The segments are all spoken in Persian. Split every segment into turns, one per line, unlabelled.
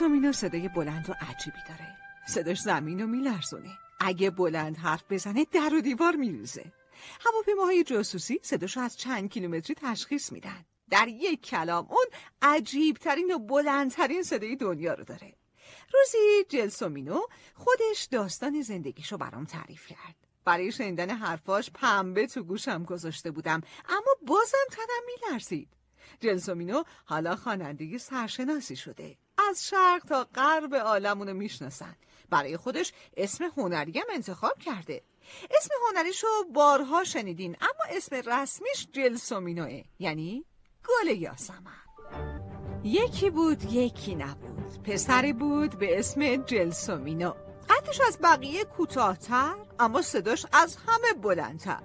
سامینا صدای بلند و عجیبی داره صداش زمین رو میلرزونه اگه بلند حرف بزنه در و دیوار میریزه هواپیماهای جاسوسی صداش از چند کیلومتری تشخیص میدن در یک کلام اون عجیبترین و بلندترین صدای دنیا رو داره روزی جلسومینو خودش داستان زندگیشو برام تعریف کرد برای شنیدن حرفاش پنبه تو گوشم گذاشته بودم اما بازم تنم میلرزید جلسومینو حالا خوانندگی سرشناسی شده از شرق تا غرب عالمونو میشناسن برای خودش اسم هنری انتخاب کرده اسم هنریشو بارها شنیدین اما اسم رسمیش جلسومینوه یعنی گل یاسمن یکی بود یکی نبود پسری بود به اسم جلسومینو قدش از بقیه کوتاهتر اما صداش از همه بلندتر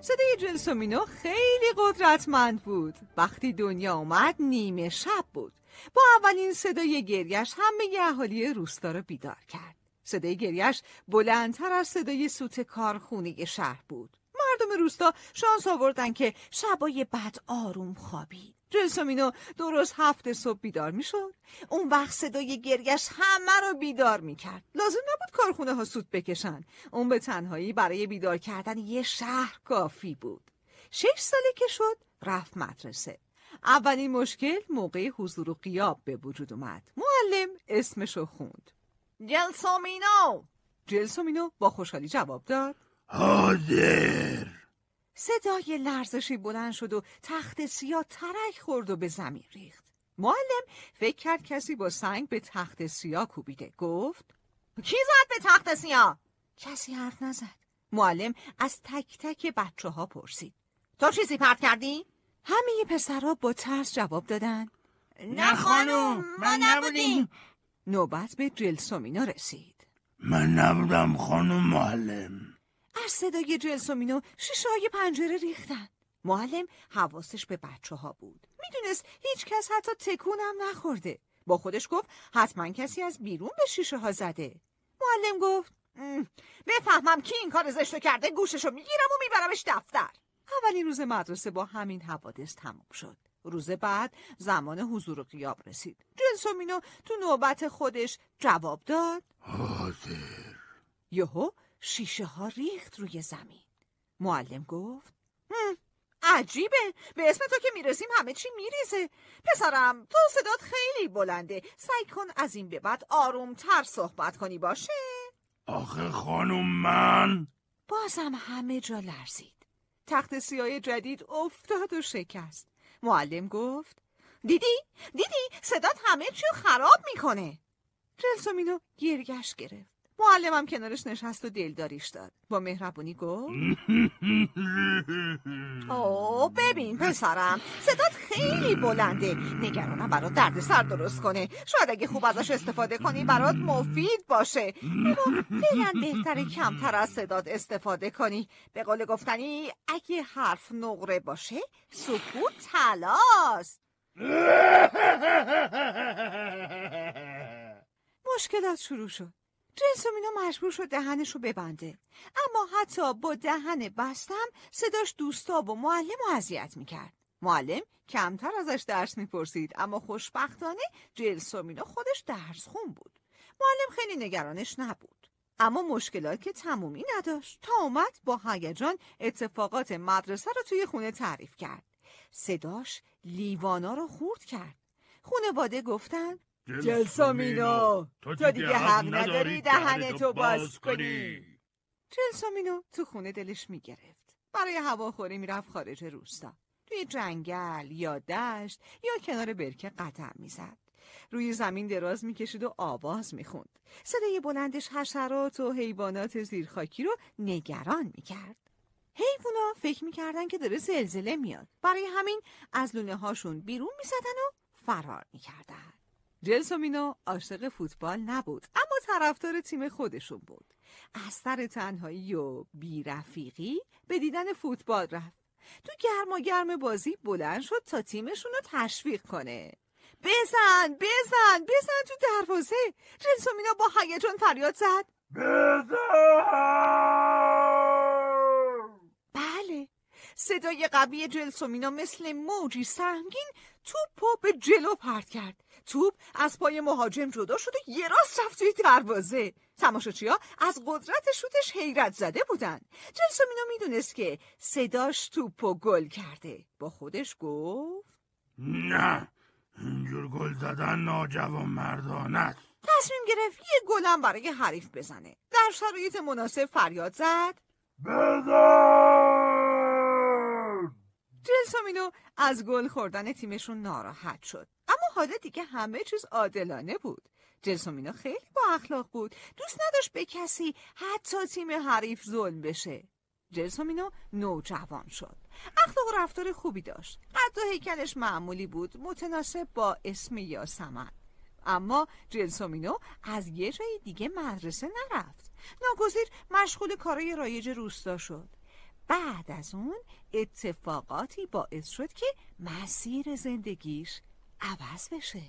صدای جلسومینو خیلی قدرتمند بود وقتی دنیا اومد نیمه شب بود با اولین صدای گریش همه اهالی روستا را بیدار کرد. صدای گریش بلندتر از صدای سوت کارخونه شهر بود. مردم روستا شانس آوردن که شبای بعد آروم خوابید. جلسومینو درست هفت صبح بیدار میشد اون وقت صدای گریش همه رو بیدار میکرد لازم نبود کارخونه ها سوت بکشن اون به تنهایی برای بیدار کردن یه شهر کافی بود شش ساله که شد رفت مدرسه اولین مشکل موقع حضور و قیاب به وجود اومد معلم اسمشو خوند جلسومینو جلسومینو با خوشحالی جواب داد
حاضر
صدای لرزشی بلند شد و تخت سیاه ترک خورد و به زمین ریخت معلم فکر کرد کسی با سنگ به تخت سیاه کوبیده گفت کی زد به تخت سیاه کسی حرف نزد معلم از تک تک بچه ها پرسید تو چیزی پرت کردی؟ همه پسرها با ترس جواب دادن نه خانم ما نبودیم نوبت به جلسومینو رسید
من نبودم خانم معلم
از صدای جلسومینو شیشه های پنجره ریختن معلم حواسش به بچه ها بود میدونست هیچ کس حتی تکونم نخورده با خودش گفت حتما کسی از بیرون به شیشه ها زده معلم گفت بفهمم کی این کار زشتو کرده گوششو میگیرم و میبرمش دفتر اولین روز مدرسه با همین حوادث تموم شد روز بعد زمان حضور و قیاب رسید جنسومینو تو نوبت خودش جواب داد حاضر یهو شیشه ها ریخت روی زمین معلم گفت عجیبه به اسم تو که میرسیم همه چی میریزه پسرم تو صدات خیلی بلنده سعی کن از این به بعد تر صحبت کنی باشه آخه خانم من بازم همه جا لرزید تخت سیاه جدید افتاد و شکست معلم گفت دیدی؟ دیدی؟ صدات همه چیو خراب میکنه جلسومینو گرگش گرفت معلمم کنارش نشست و دلداریش داد با مهربونی گفت او ببین پسرم صدات خیلی بلنده نگرانم برات درد سر درست کنه شاید اگه خوب ازش استفاده کنی برات مفید باشه اما فعلا کمتر از صدات استفاده کنی به قول گفتنی اگه حرف نقره باشه سکوت تلاست مشکلات شروع شد جنسومینو مجبور شد دهنش رو ببنده اما حتی با دهن بستم صداش دوستا و معلم رو اذیت میکرد معلم کمتر ازش درس میپرسید اما خوشبختانه جلسومینو خودش درس خون بود معلم خیلی نگرانش نبود اما مشکلات که تمومی نداشت تا اومد با هیجان اتفاقات مدرسه رو توی خونه تعریف کرد صداش لیوانا رو خورد کرد خونواده گفتن جلسامینو تو دیگه, دیگه حق نداری دهنتو تو باز کنی جلسامینو تو خونه دلش میگرفت برای هواخوری میرفت خارج روستا توی جنگل یا دشت یا کنار برکه قدم میزد روی زمین دراز میکشید و آواز میخوند صدای بلندش حشرات و حیوانات زیرخاکی رو نگران میکرد حیوونا فکر میکردن که داره زلزله میاد برای همین از لونه هاشون بیرون میزدن و فرار میکردن جلسومینو عاشق فوتبال نبود اما طرفدار تیم خودشون بود از سر تنهایی و بیرفیقی به دیدن فوتبال رفت تو گرما گرم بازی بلند شد تا تیمشون رو تشویق کنه
بزن
بزن بزن تو دروازه جلسومینا با هیجان فریاد زد بزن بله صدای قوی جلسومینا مثل موجی سنگین توپ به جلو پرت کرد توپ از پای مهاجم جدا شد و یه راست رفت توی دروازه تماشاچیا از قدرت شوتش حیرت زده بودن جلسومینو میدونست که صداش توپ و گل کرده با خودش گفت
نه
اینجور گل زدن ناجوان مردانه است تصمیم گرفت یه گلم برای حریف بزنه در شرایط مناسب فریاد زد بزن جلسامینو از گل خوردن تیمشون ناراحت شد اما حالا دیگه همه چیز عادلانه بود جلسامینو خیلی با اخلاق بود دوست نداشت به کسی حتی تیم حریف ظلم بشه جلسامینو نوجوان شد اخلاق و رفتار خوبی داشت قد و هیکلش معمولی بود متناسب با اسم سمن اما جلسومینو از یه جای دیگه مدرسه نرفت ناگزیر مشغول کارای رایج روستا شد بعد از اون اتفاقاتی باعث شد که مسیر زندگیش عوض بشه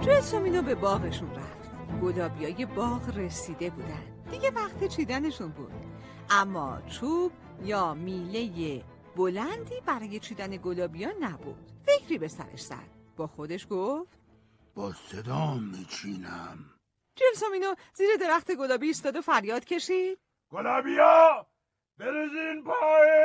جلسومینو به باغشون رفت گلابیای باغ رسیده بودن دیگه وقت چیدنشون بود اما چوب یا میله بلندی برای چیدن گلابیا نبود فکری به سرش زد با خودش گفت
با صدام میچینم
جلسومینو زیر درخت گلابی ایستاد و فریاد کشید گلابیا برزین پایین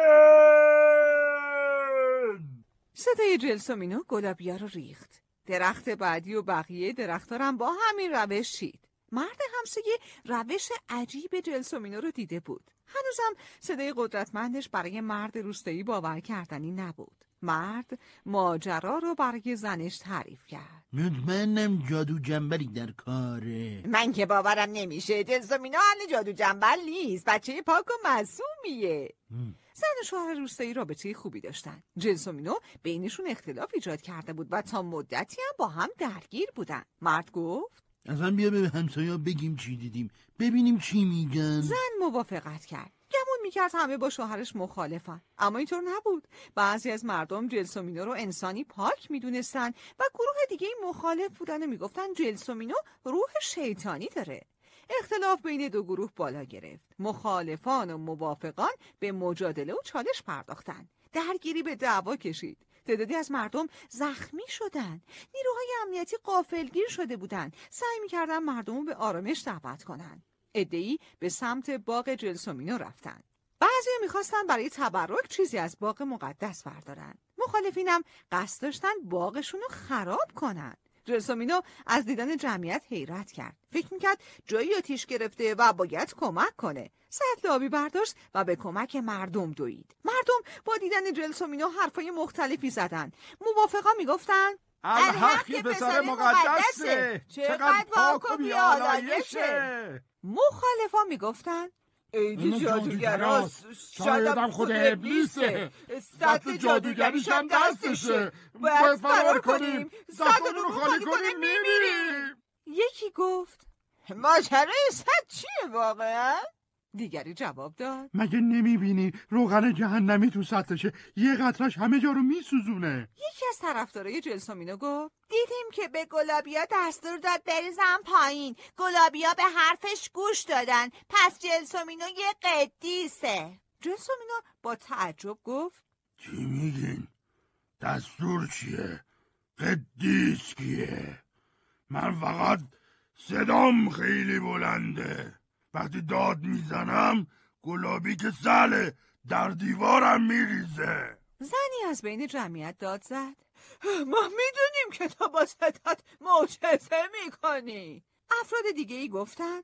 صدای جلسومینو گلابیا رو ریخت درخت بعدی و بقیه درختارم با همین روش شید مرد همسایه روش عجیب جلسومینو رو دیده بود هنوزم صدای قدرتمندش برای مرد روستایی باور کردنی نبود مرد ماجرا رو برای زنش تعریف کرد
مطمئنم جادو جنبلی در کاره
من که باورم نمیشه جلسومینو اهل جادو جنبل نیست بچه پاک و معصومیه زن و شوهر روستایی رابطه خوبی داشتن جلسومینو بینشون اختلاف ایجاد کرده بود و تا مدتی هم با هم درگیر بودن مرد گفت اصلا
بیا به همسایا بگیم چی دیدیم ببینیم چی میگن زن
موافقت کرد میکرد همه با شوهرش مخالفن اما اینطور نبود بعضی از مردم جلسومینو رو انسانی پاک میدونستن و گروه دیگه مخالف بودن و میگفتن جلسومینو روح شیطانی داره اختلاف بین دو گروه بالا گرفت مخالفان و موافقان به مجادله و چالش پرداختند درگیری به دعوا کشید تعدادی از مردم زخمی شدند نیروهای امنیتی قافلگیر شده بودند سعی میکردن مردم رو به آرامش دعوت کنند عدهای به سمت باغ جلسومینو رفتند بعضی میخواستن برای تبرک چیزی از باغ مقدس بردارن مخالفینم قصد داشتن باغشون رو خراب کنن جلسومینو از دیدن جمعیت حیرت کرد فکر میکرد جایی آتیش گرفته و باید کمک کنه سطل آبی برداشت و به کمک مردم دوید مردم با دیدن جلسومینو حرفای مختلفی زدن موافقا میگفتن الحق که پسر مقدسه چقدر پاک و مخالفا میگفتن ایدی جادوگر هم خود ابلیسه سطل جادوگریش هم دستشه
باید فرار کنیم
رو خالی کنیم میمیریم یکی گفت ماجرای سد چیه واقعا؟ دیگری جواب داد مگه
نمیبینی روغن جهنمی تو سطلشه یه قطرش همه جا رو میسوزونه
یکی از طرفدارای جلسومینو گفت دیدیم که به گلابیا دستور داد بریزن پایین
گلابیا به حرفش گوش دادن پس جلسومینو یه قدیسه جلسومینو با تعجب گفت
چی میگین؟ دستور چیه؟ قدیس کیه؟ من فقط صدام خیلی بلنده وقتی داد میزنم گلابی که سله
در دیوارم میریزه زنی از بین جمعیت داد زد ما میدونیم که تو با صدات معجزه میکنی افراد دیگه ای گفتن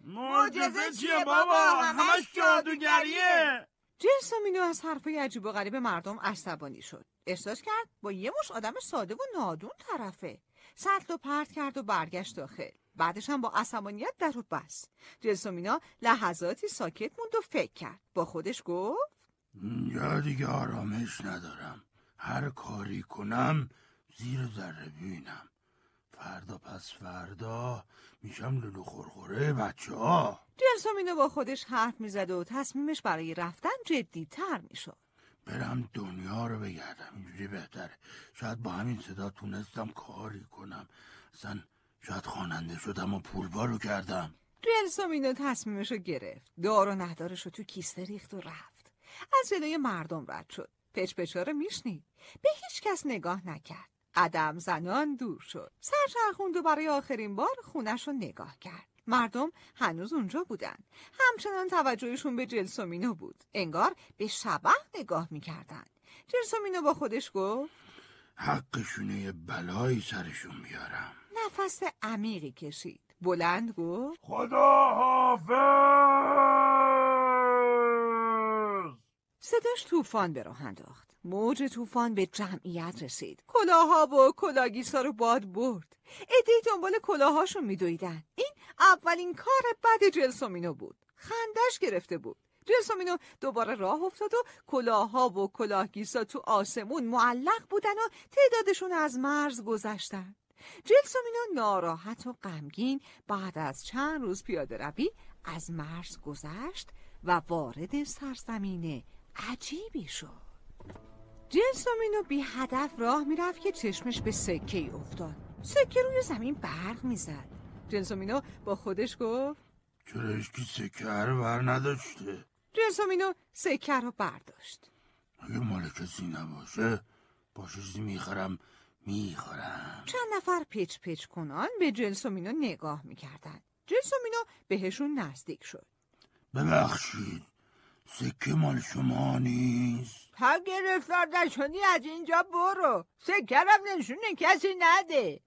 معجزه چیه بابا همش جادوگریه جرسامینو از حرفای عجیب و غریب مردم عصبانی شد احساس کرد با یه مش آدم ساده و نادون طرفه سطل و پرت کرد و برگشت داخل بعدش هم با عصبانیت در رو بست جلسومینا لحظاتی ساکت موند و فکر کرد با خودش گفت
یا دیگه آرامش ندارم هر کاری کنم زیر ذره بینم فردا پس فردا میشم لولو خورخوره بچه ها
جلسومینا با خودش حرف میزد و تصمیمش برای رفتن تر میشد
برم دنیا رو بگردم اینجوری بهتره شاید با همین صدا تونستم کاری کنم زن شاید خواننده شدم و رو کردم
جلسومینو اینو تصمیمشو گرفت دار و ندارشو تو کیسته ریخت و رفت از جلوی مردم رد شد پچ پچاره میشنید به هیچ کس نگاه نکرد قدم زنان دور شد سرچرخوند و برای آخرین بار خونش رو نگاه کرد مردم هنوز اونجا بودن همچنان توجهشون به جلسومینو بود انگار به شبه نگاه میکردن جلسومینو با خودش گفت
حقشونه یه بلایی سرشون بیارم
نفس عمیقی کشید بلند گفت خدا حافظ صداش طوفان به راه انداخت موج طوفان به جمعیت رسید کلاها و کلاگیسا رو باد برد ادی دنبال کلاهاشون میدویدن این اولین کار بد جلسومینو بود خندش گرفته بود جلسومینو دوباره راه افتاد و کلاها و کلاهگیسا تو آسمون معلق بودن و تعدادشون از مرز گذشتن جلسومینو ناراحت و غمگین بعد از چند روز پیاده روی از مرز گذشت و وارد سرزمین عجیبی شد جلسومینو بی هدف راه میرفت که چشمش به سکه افتاد سکه روی زمین برق میزد جلسومینو با خودش گفت
چرا که سکه رو بر نداشته
جلسومینو سکه رو برداشت
اگه مال کسی نباشه باشه چیزی میخرم میخورم
چند نفر پیچ پیچ کنان به جلسومینو نگاه میکردند جلسومینو بهشون نزدیک شد
ببخشید سکه مال شما نیست
تا گرفتار نشدی از اینجا برو سکه رو نشونه کسی نده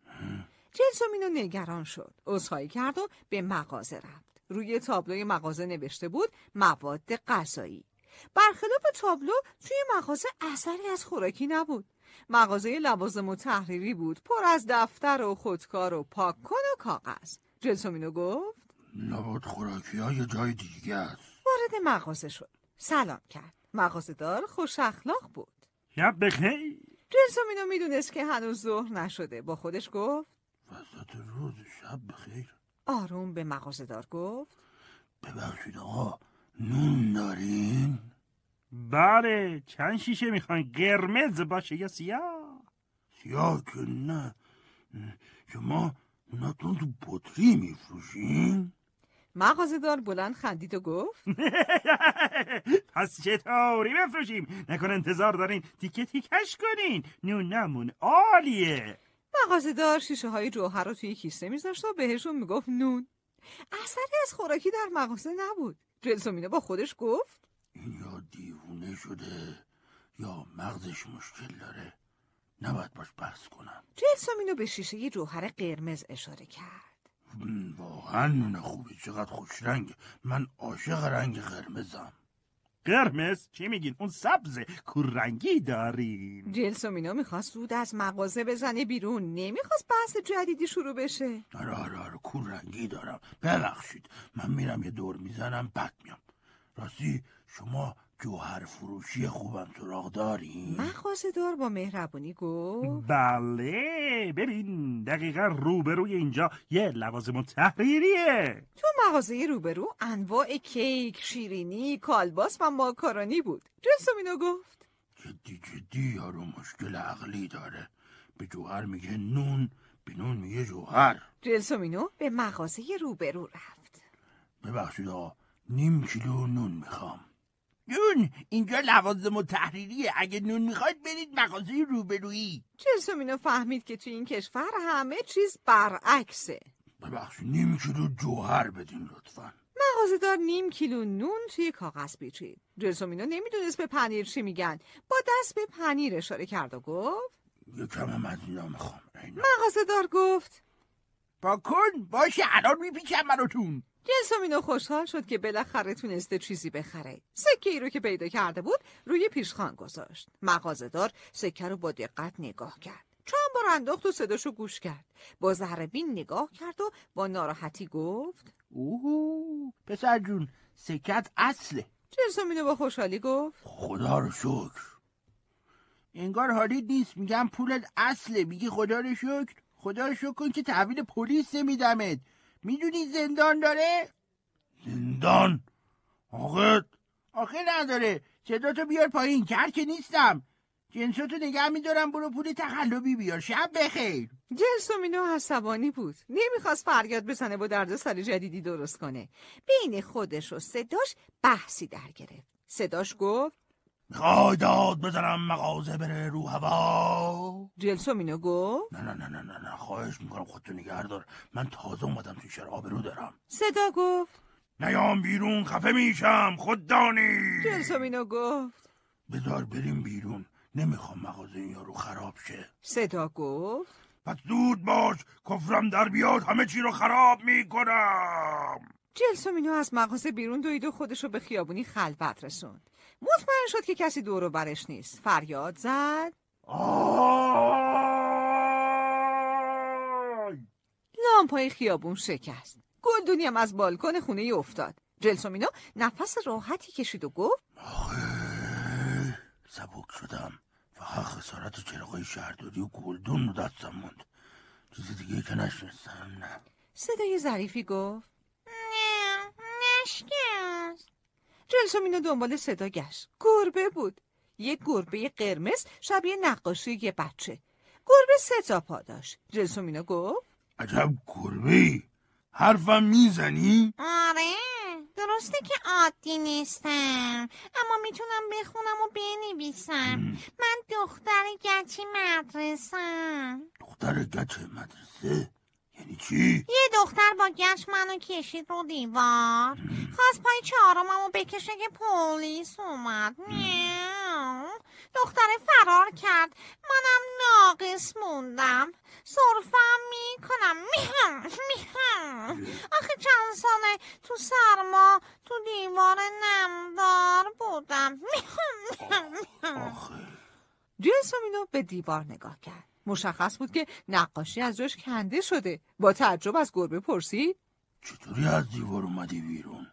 جلسومینو نگران شد اصحایی کرد و به مغازه رفت روی تابلوی مغازه نوشته بود مواد غذایی برخلاف تابلو توی مغازه اثری از خوراکی نبود مغازه لوازم و تحریری بود پر از دفتر و خودکار و پاک کن و کاغذ جلسومینو گفت
لابد خوراکی ها یه جای دیگه
است وارد مغازه شد سلام کرد مغازه دار خوش اخلاق بود یا بخیر جلسومینو میدونست که هنوز ظهر نشده با خودش گفت وسط روز شب بخیر آروم به مغازه دار گفت
ببخشید آقا نون دارین؟ بله چند شیشه میخواین قرمز باشه یا سیاه سیاه که نه شما اوناتون تو بطری میفروشین
مغازدار بلند خندید و گفت پس چطوری بفروشیم نکن انتظار دارین تیکه تیکش کنین نونمون عالیه مغازدار شیشه های جوهر رو توی کیسه میذاشت و بهشون میگفت نون اثری از خوراکی در مغازه نبود جلسومینه با خودش گفت این یا دیوونه شده یا مغزش مشکل
داره نباید باش بحث کنم
جلسام اینو به شیشه یه جوهر قرمز اشاره کرد
واقعا نون خوبی چقدر خوش رنگ من عاشق رنگ قرمزم قرمز چی میگین اون سبز کوررنگی دارین
جلسومینو میخواست رود از مغازه بزنه بیرون نمیخواست بحث جدیدی شروع بشه
آره آره آره دارم ببخشید من میرم یه دور میزنم بعد میام راستی شما جوهر فروشی خوبم سراغ داریم
من دار با مهربونی گفت
بله ببین دقیقا روبروی اینجا یه لوازم
تحریریه تو مغازه روبرو انواع کیک، شیرینی، کالباس و ماکارانی بود جلسومینو گفت
جدی جدی یارو مشکل عقلی داره به جوهر میگه نون به نون میگه جوهر
جلسومینو به مغازه روبرو رفت
ببخشید آقا نیم کیلو نون میخوام
نون، اینجا لوازم و تحریریه اگه نون میخواید برید مغازه روبرویی جلسومینو اینو فهمید که توی این کشور همه چیز برعکسه ببخش
نیم کیلو جوهر بدین لطفا
دار نیم کیلو نون توی کاغذ پیچید جلسومینو نمیدونست به پنیر چی میگن با دست به پنیر اشاره کرد و گفت
یکم هم از اینا میخوام
مغازهدار گفت کن باشه الان میپیچم براتون جنسامینو خوشحال شد که بالاخره تونسته چیزی بخره سکه ای رو که پیدا کرده بود روی پیشخان گذاشت مغازهدار سکه رو با دقت نگاه کرد چند بار انداخت و صداشو گوش کرد با زهربین نگاه کرد و با ناراحتی گفت اوه پسر جون سکت اصله جنسامینو
با خوشحالی گفت خدا رو شکر انگار حالید نیست میگم پولت اصله میگی خدا رو شکر خدا رو شکر کن که تحویل پلیس نمیدمت میدونی زندان داره؟ زندان؟ آخه؟ آخه نداره صداتو بیار پایین کرد که نیستم جنساتو نگه میدارم برو پول
تخلبی بیار شب بخیر جنس مینو عصبانی بود نمیخواست فریاد بزنه با درد سر جدیدی درست کنه بین خودش و صداش بحثی در گرفت صداش گفت
میخوای داد بزنم مغازه بره رو هوا جلسو اینو گفت نه نه نه نه نه نه خواهش میکنم خودتو نگه دار من تازه اومدم توی شهر آبرو دارم صدا گفت نیام بیرون خفه میشم خود دانی جلسو اینو گفت بذار بریم بیرون نمیخوام مغازه این یارو خراب شه
صدا گفت پس زود باش کفرم در بیاد همه چی رو خراب میکنم جلسو اینو از مغازه بیرون دوید و خودشو به خیابونی خلوت رسوند مطمئن شد که کسی دور برش نیست فریاد زد لامپای خیابون شکست گلدونی از بالکن خونه ای افتاد جلسومینو نفس راحتی کشید و گفت
سبک شدم فقط خسارت چراغای شهرداری و گلدون رو دستم موند چیز دیگه که نشنستم نه
صدای ظریفی گفت نه نشکه جلسو دنبال صدا گشت گربه بود یه گربه قرمز شبیه نقاشی یه بچه گربه سه تا پا داشت جلسو مینو گفت
عجب گربه حرفم میزنی؟
آره درسته که عادی نیستم اما میتونم بخونم و بنویسم من دختر گچی مدرسم دختر گچه مدرسه؟ یعنی چی؟ یه دختر با گشت منو کشید رو دیوار خواست پای چهارممو بکشه که پلیس اومد دختره فرار کرد منم ناقص موندم صرفم میکنم میهم میهم آخه چند ساله تو سرما تو دیوار نمدار بودم میهم میهم آخه
به دیوار نگاه کرد مشخص بود که نقاشی از جاش کنده شده با تعجب از گربه پرسید
چطوری از دیوار اومدی بیرون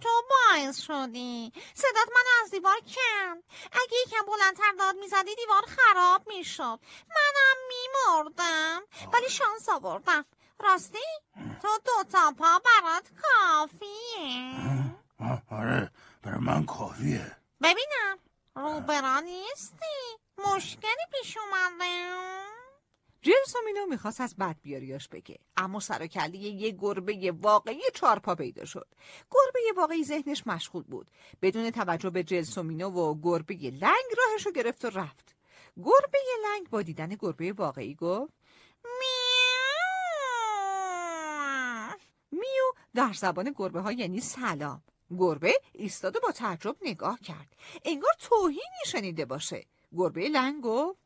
تو باعث شدی صدات من از دیوار کند اگه یکم بلندتر داد میزدی دیوار خراب میشد منم میمردم ولی شانس آوردم راستی تو دوتا پا برات کافیه آره برای من کافیه ببینم روبرا نیستی مشکلی پیش اومده
جیمسون میخواست از بد بیاریاش بگه اما سر و یه گربه واقعی چارپا پیدا شد گربه واقعی ذهنش مشغول بود بدون توجه به جلسومینو و گربه لنگ راهش رو گرفت و رفت گربه لنگ با دیدن گربه واقعی گفت میو میو در زبان گربه ها یعنی سلام گربه ایستاد و با تعجب نگاه کرد انگار توهینی شنیده باشه گربه لنگ گفت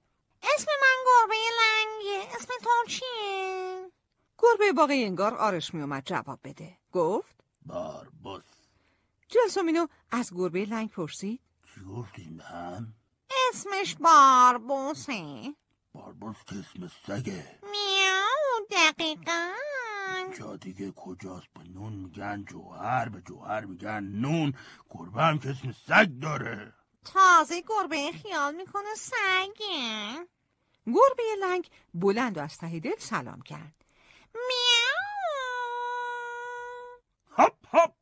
اسم من گربه لنگه اسم تو چیه؟
گربه باقی انگار آرش می جواب بده گفت
باربوس
جلسومینو از
گربه لنگ پرسید
چی گفتی من؟
اسمش باربوسه
باربوس که اسم
سگه میاو دقیقا
جا دیگه کجاست به نون میگن جوهر به جوهر میگن نون گربه هم که اسم سگ داره
تازه گربه خیال میکنه سگه
گربه لنگ بلند و از ته دل سلام کرد
میاو
هپ هپ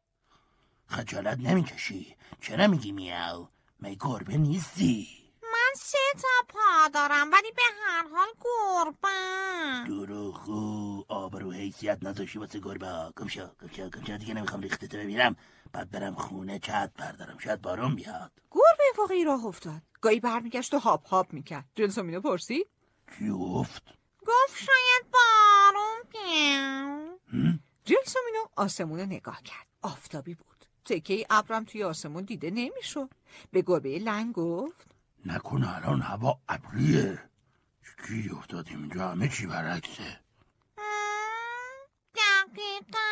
خجالت نمیکشی
چرا میگی میاو می گربه نیستی
من سه تا پا دارم ولی به هر حال گربه
آب آبرو حیثیت نذاشی واسه گربه گمشا گمشا گمشا دیگه نمیخوام ریخته ببینم بعد برم خونه چت بردارم
شاید
بارون بیاد
واقعی راه افتاد گاهی برمیگشت و هاپ هاپ میکرد جلسو مینو پرسی کی گفت
گفت شاید بارون
جلسومینو آسمون رو نگاه کرد آفتابی بود تکه ابرم توی آسمون دیده نمیشد به گربه لنگ گفت
نکنه الان هوا ابریه چی افتادیم اینجا همه چی برعکسه
دقیقا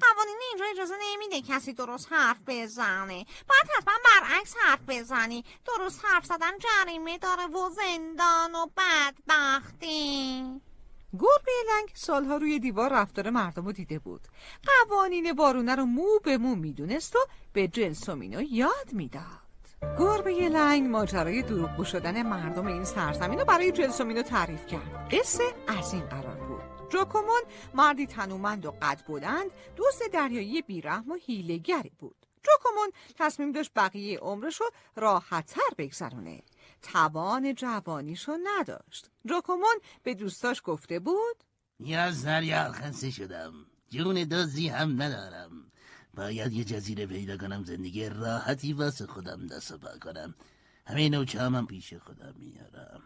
قوانین اینجا اجازه نمیده کسی درست حرف بزنه باید حتما برعکس حرف بزنی درست حرف زدن جریمه داره و زندان و بدبختی
گربه لنگ سالها روی دیوار رفتار مردم رو دیده بود قوانین وارونه رو مو به مو میدونست و به جلسومینو یاد میداد گربه لنگ ماجرای دروغگو شدن مردم این سرزمین رو برای جلسومینو تعریف کرد قصه از این قرار جوکومون مردی تنومند و قد بلند دوست دریایی بیرحم و هیلگری بود جوکومون تصمیم داشت بقیه عمرش رو راحتتر بگذرونه توان جوانیشو نداشت جوکومون به دوستاش گفته بود یا سر یا خسته
شدم جون دازی هم ندارم باید یه جزیره پیدا کنم زندگی راحتی واسه خودم دست پا کنم همه نوچه هم پیش خودم میارم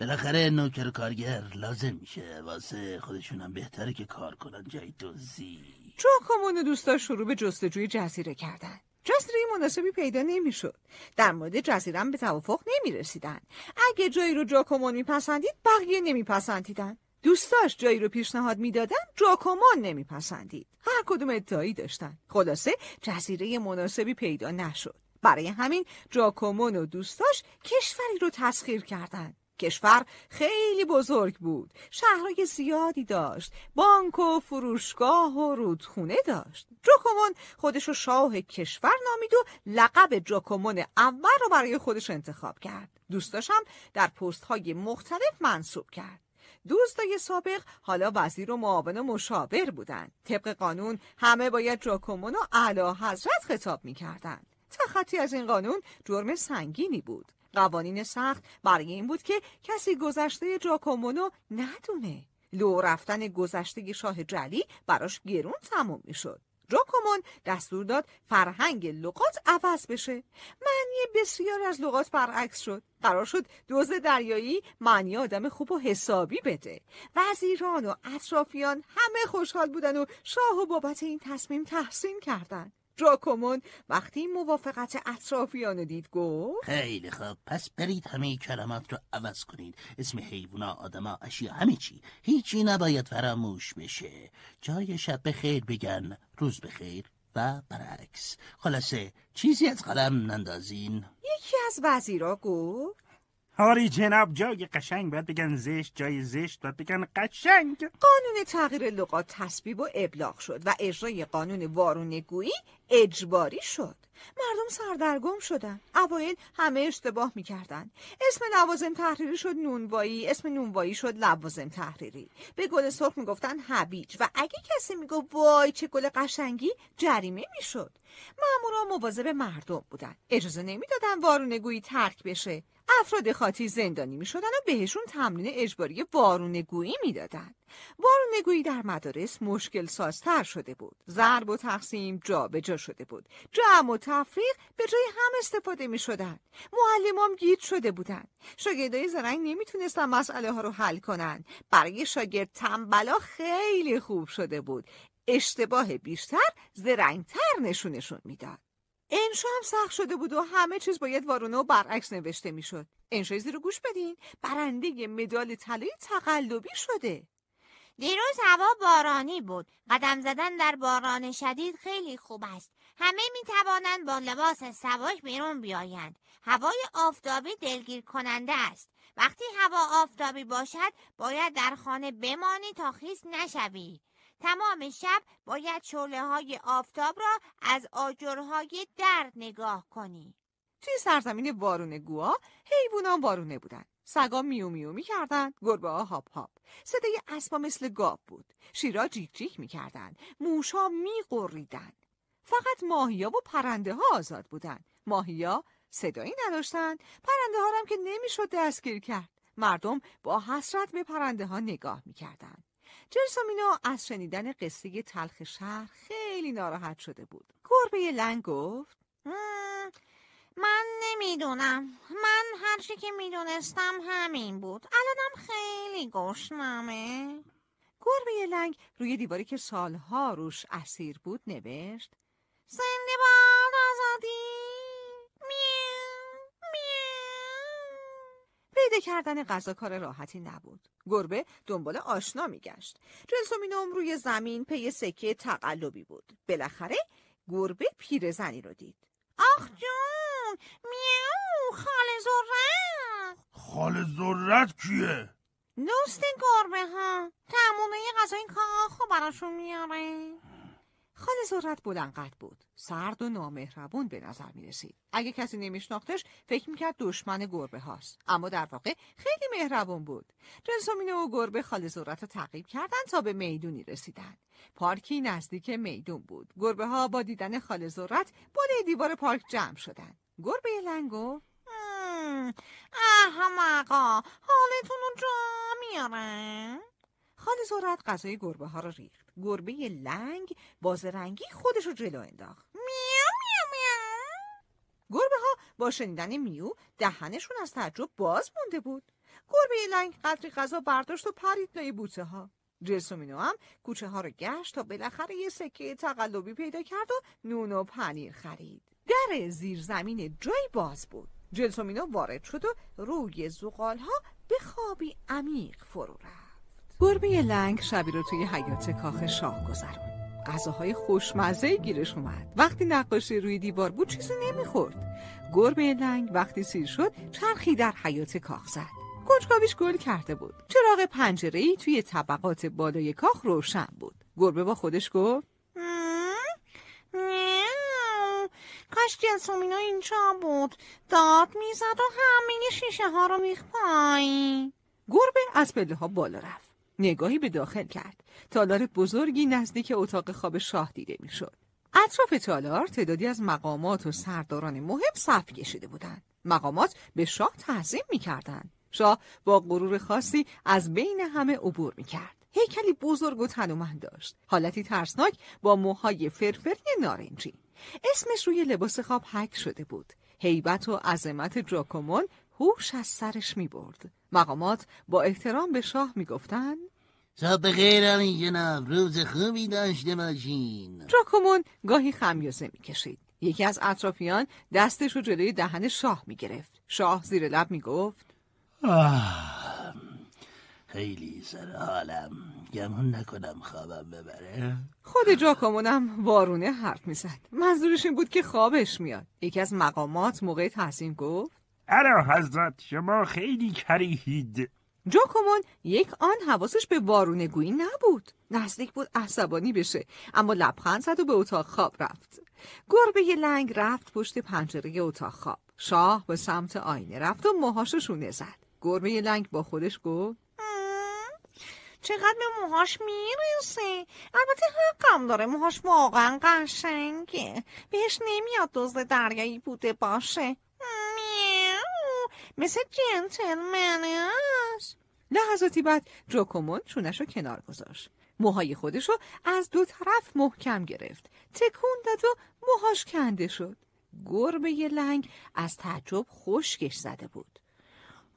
بالاخره نوکر کارگر لازم میشه واسه خودشونم بهتره که کار کنن جای دوزی
جاکومون و دوستاش شروع به جستجوی جزیره کردن جزیره مناسبی پیدا نمیشد در مورد جزیرم به توافق نمیرسیدن اگه جایی رو جاکومون میپسندید بقیه نمیپسندیدن دوستاش جایی رو پیشنهاد میدادن جاکومون نمیپسندید هر کدوم ادعایی داشتن خلاصه جزیره مناسبی پیدا نشد برای همین جاکومون و دوستاش کشوری رو تسخیر کردند کشور خیلی بزرگ بود شهرهای زیادی داشت بانک و فروشگاه و رودخونه داشت جوکومون خودش رو شاه کشور نامید و لقب جوکومون اول رو برای خودش انتخاب کرد هم در پست های مختلف منصوب کرد دوستای سابق حالا وزیر و معاون و مشاور بودند طبق قانون همه باید جاکومون و علا حضرت خطاب تا تخطی از این قانون جرم سنگینی بود قوانین سخت برای این بود که کسی گذشته جاکومونو ندونه لو رفتن گذشته شاه جلی براش گرون تموم میشد جاکومون دستور داد فرهنگ لغات عوض بشه معنی بسیار از لغات برعکس شد قرار شد دوز دریایی معنی آدم خوب و حسابی بده وزیران و اطرافیان همه خوشحال بودن و شاه و بابت این تصمیم تحسین کردند راکومون وقتی موافقت اطرافیان دید گفت
خیلی خوب پس برید همه کلمات رو عوض کنید اسم حیوونا آدما اشیا همه چی هیچی نباید فراموش بشه جای شب بخیر بگن روز بخیر و برعکس خلاصه چیزی از قلم نندازین
یکی از وزیرا گفت
آری جناب
جای قشنگ باید بگن زشت جای زشت باید بگن قشنگ قانون تغییر لغات تصویب و ابلاغ شد و اجرای قانون وارونگویی اجباری شد مردم سردرگم شدن اوایل همه اشتباه میکردن اسم لوازم تحریری شد نونوایی اسم نونوایی شد لوازم تحریری به گل سرخ میگفتن هبیج و اگه کسی میگفت وای چه گل قشنگی جریمه میشد مامورا مواظب مردم بودن اجازه نمیدادن وارونگویی ترک بشه افراد خاطی زندانی می شدن و بهشون تمرین اجباری گویی می دادن. گویی در مدارس مشکل سازتر شده بود. ضرب و تقسیم به جا شده بود. جمع و تفریق به جای هم استفاده می شدن. معلمام گیت شده بودند. شاگردای زرنگ نمی تونستن مسئله ها رو حل کنن. برای شاگرد تنبلا خیلی خوب شده بود. اشتباه بیشتر زرنگتر نشونشون میداد. انشا هم سخت شده بود و همه چیز باید وارونه و برعکس نوشته میشد انشای رو گوش بدین
برنده مدال طلای تقلبی شده دیروز هوا بارانی بود قدم زدن در باران شدید خیلی خوب است همه می توانند با لباس سواش بیرون بیایند هوای آفتابی دلگیر کننده است وقتی هوا آفتابی باشد باید در خانه بمانی تا خیس نشوی تمام شب باید شعله های آفتاب را از آجرهای در نگاه کنی
توی سرزمین بارون گوا حیوانان بارونه بودن سگا میو میو میکردن گربه ها هاپ هاپ صدای اسبا مثل گاب بود شیرا جیک جیک میکردن می میقریدن فقط ماهیا و پرنده ها آزاد بودن ماهیا صدایی نداشتن پرنده ها هم که نمیشد دستگیر کرد مردم با حسرت به پرنده ها نگاه میکردند جرسامینو از شنیدن قصه تلخ شهر خیلی ناراحت شده بود گربه لنگ گفت
من نمیدونم من هرچی که میدونستم همین بود الانم خیلی گشنمه گربه لنگ روی دیواری
که سالها روش اسیر بود نوشت
زنده باد آزادی میه
پیدا کردن غذا کار راحتی نبود گربه دنبال آشنا میگشت جلسومینوم روی زمین پی سکه تقلبی بود بالاخره گربه پیرزنی رو دید
آخ جون میو خال ذرت خال
ذرت کیه
دوست گربه ها تمونه غذای کاخو براشون میاره
خاله ذرت بلند قد بود سرد و نامهربون به نظر می رسید اگه کسی نمیشناختش فکر میکرد دشمن گربه هاست اما در واقع خیلی مهربون بود جنسومینه و گربه خاله ذرت را تعقیب کردند تا به میدونی رسیدند پارکی نزدیک میدون بود گربه ها با دیدن خاله ذرت بالای دیوار پارک جمع شدند گربه لنگ گفت احمقا حالتون رو جا میارن خال زورت غذای گربه ها رو ریخت گربه لنگ باز رنگی خودش رو جلو انداخت
میو میو میو
گربه ها با شنیدن میو دهنشون از تعجب باز مونده بود گربه لنگ قدری غذا برداشت و پرید لای بوته ها جلسومینو هم کوچه ها رو گشت تا بالاخره یه سکه تقلبی پیدا کرد و نون و پنیر خرید در زیر زمین جای باز بود جلسومینو وارد شد و روی زغال ها به خوابی عمیق فرو رفت گربه لنگ شبی رو توی حیات کاخ شاه گذرون غذاهای خوشمزه گیرش اومد وقتی نقاشی روی دیوار بود چیزی نمیخورد گربه لنگ وقتی سیر شد چرخی در حیات کاخ زد کنجکاویش گل کرده بود چراغ پنجره ای توی طبقات بالای کاخ روشن بود گربه با خودش گفت
کاش جلسومینا اینجا بود داد میزد و همه شیشه ها رو میخ
گربه از پله ها بالا رفت نگاهی به داخل کرد. تالار بزرگی نزدیک اتاق خواب شاه دیده میشد. اطراف تالار تعدادی از مقامات و سرداران مهم صف کشیده بودند. مقامات به شاه تعظیم میکردند. شاه با غرور خاصی از بین همه عبور میکرد. هیکلی بزرگ و تنومند داشت حالتی ترسناک با موهای فرفری نارنجی اسمش روی لباس خواب حک شده بود هیبت و عظمت جاکومون هوش از سرش می برد. مقامات با احترام به شاه می به غیر همین جناب روز خوبی داشته باشین جاکومون گاهی خمیازه میکشید یکی از اطرافیان دستش رو جلوی دهن شاه میگرفت شاه زیر لب میگفت خیلی سر حالم گمون نکنم خوابم ببره خود جاکومونم وارونه حرف میزد منظورش این بود که خوابش میاد یکی از مقامات موقع تحسین گفت الا حضرت شما خیلی کریهید جاکومون یک آن حواسش به گویی نبود نزدیک بود عصبانی بشه اما لبخند زد و به اتاق خواب رفت گربه یه لنگ رفت پشت پنجره اتاق خواب شاه به سمت آینه رفت و موهاشو شونه زد گربه یه لنگ با خودش گفت
چقدر به موهاش میرسه البته حقم داره موهاش واقعا قشنگه بهش نمیاد دزد دریایی بوده باشه مثل جنتلمن
است لحظاتی بعد جوکومون چونش رو کنار گذاشت موهای خودش رو از دو طرف محکم گرفت تکون داد و موهاش کنده شد گربه یه لنگ از تعجب خشکش زده بود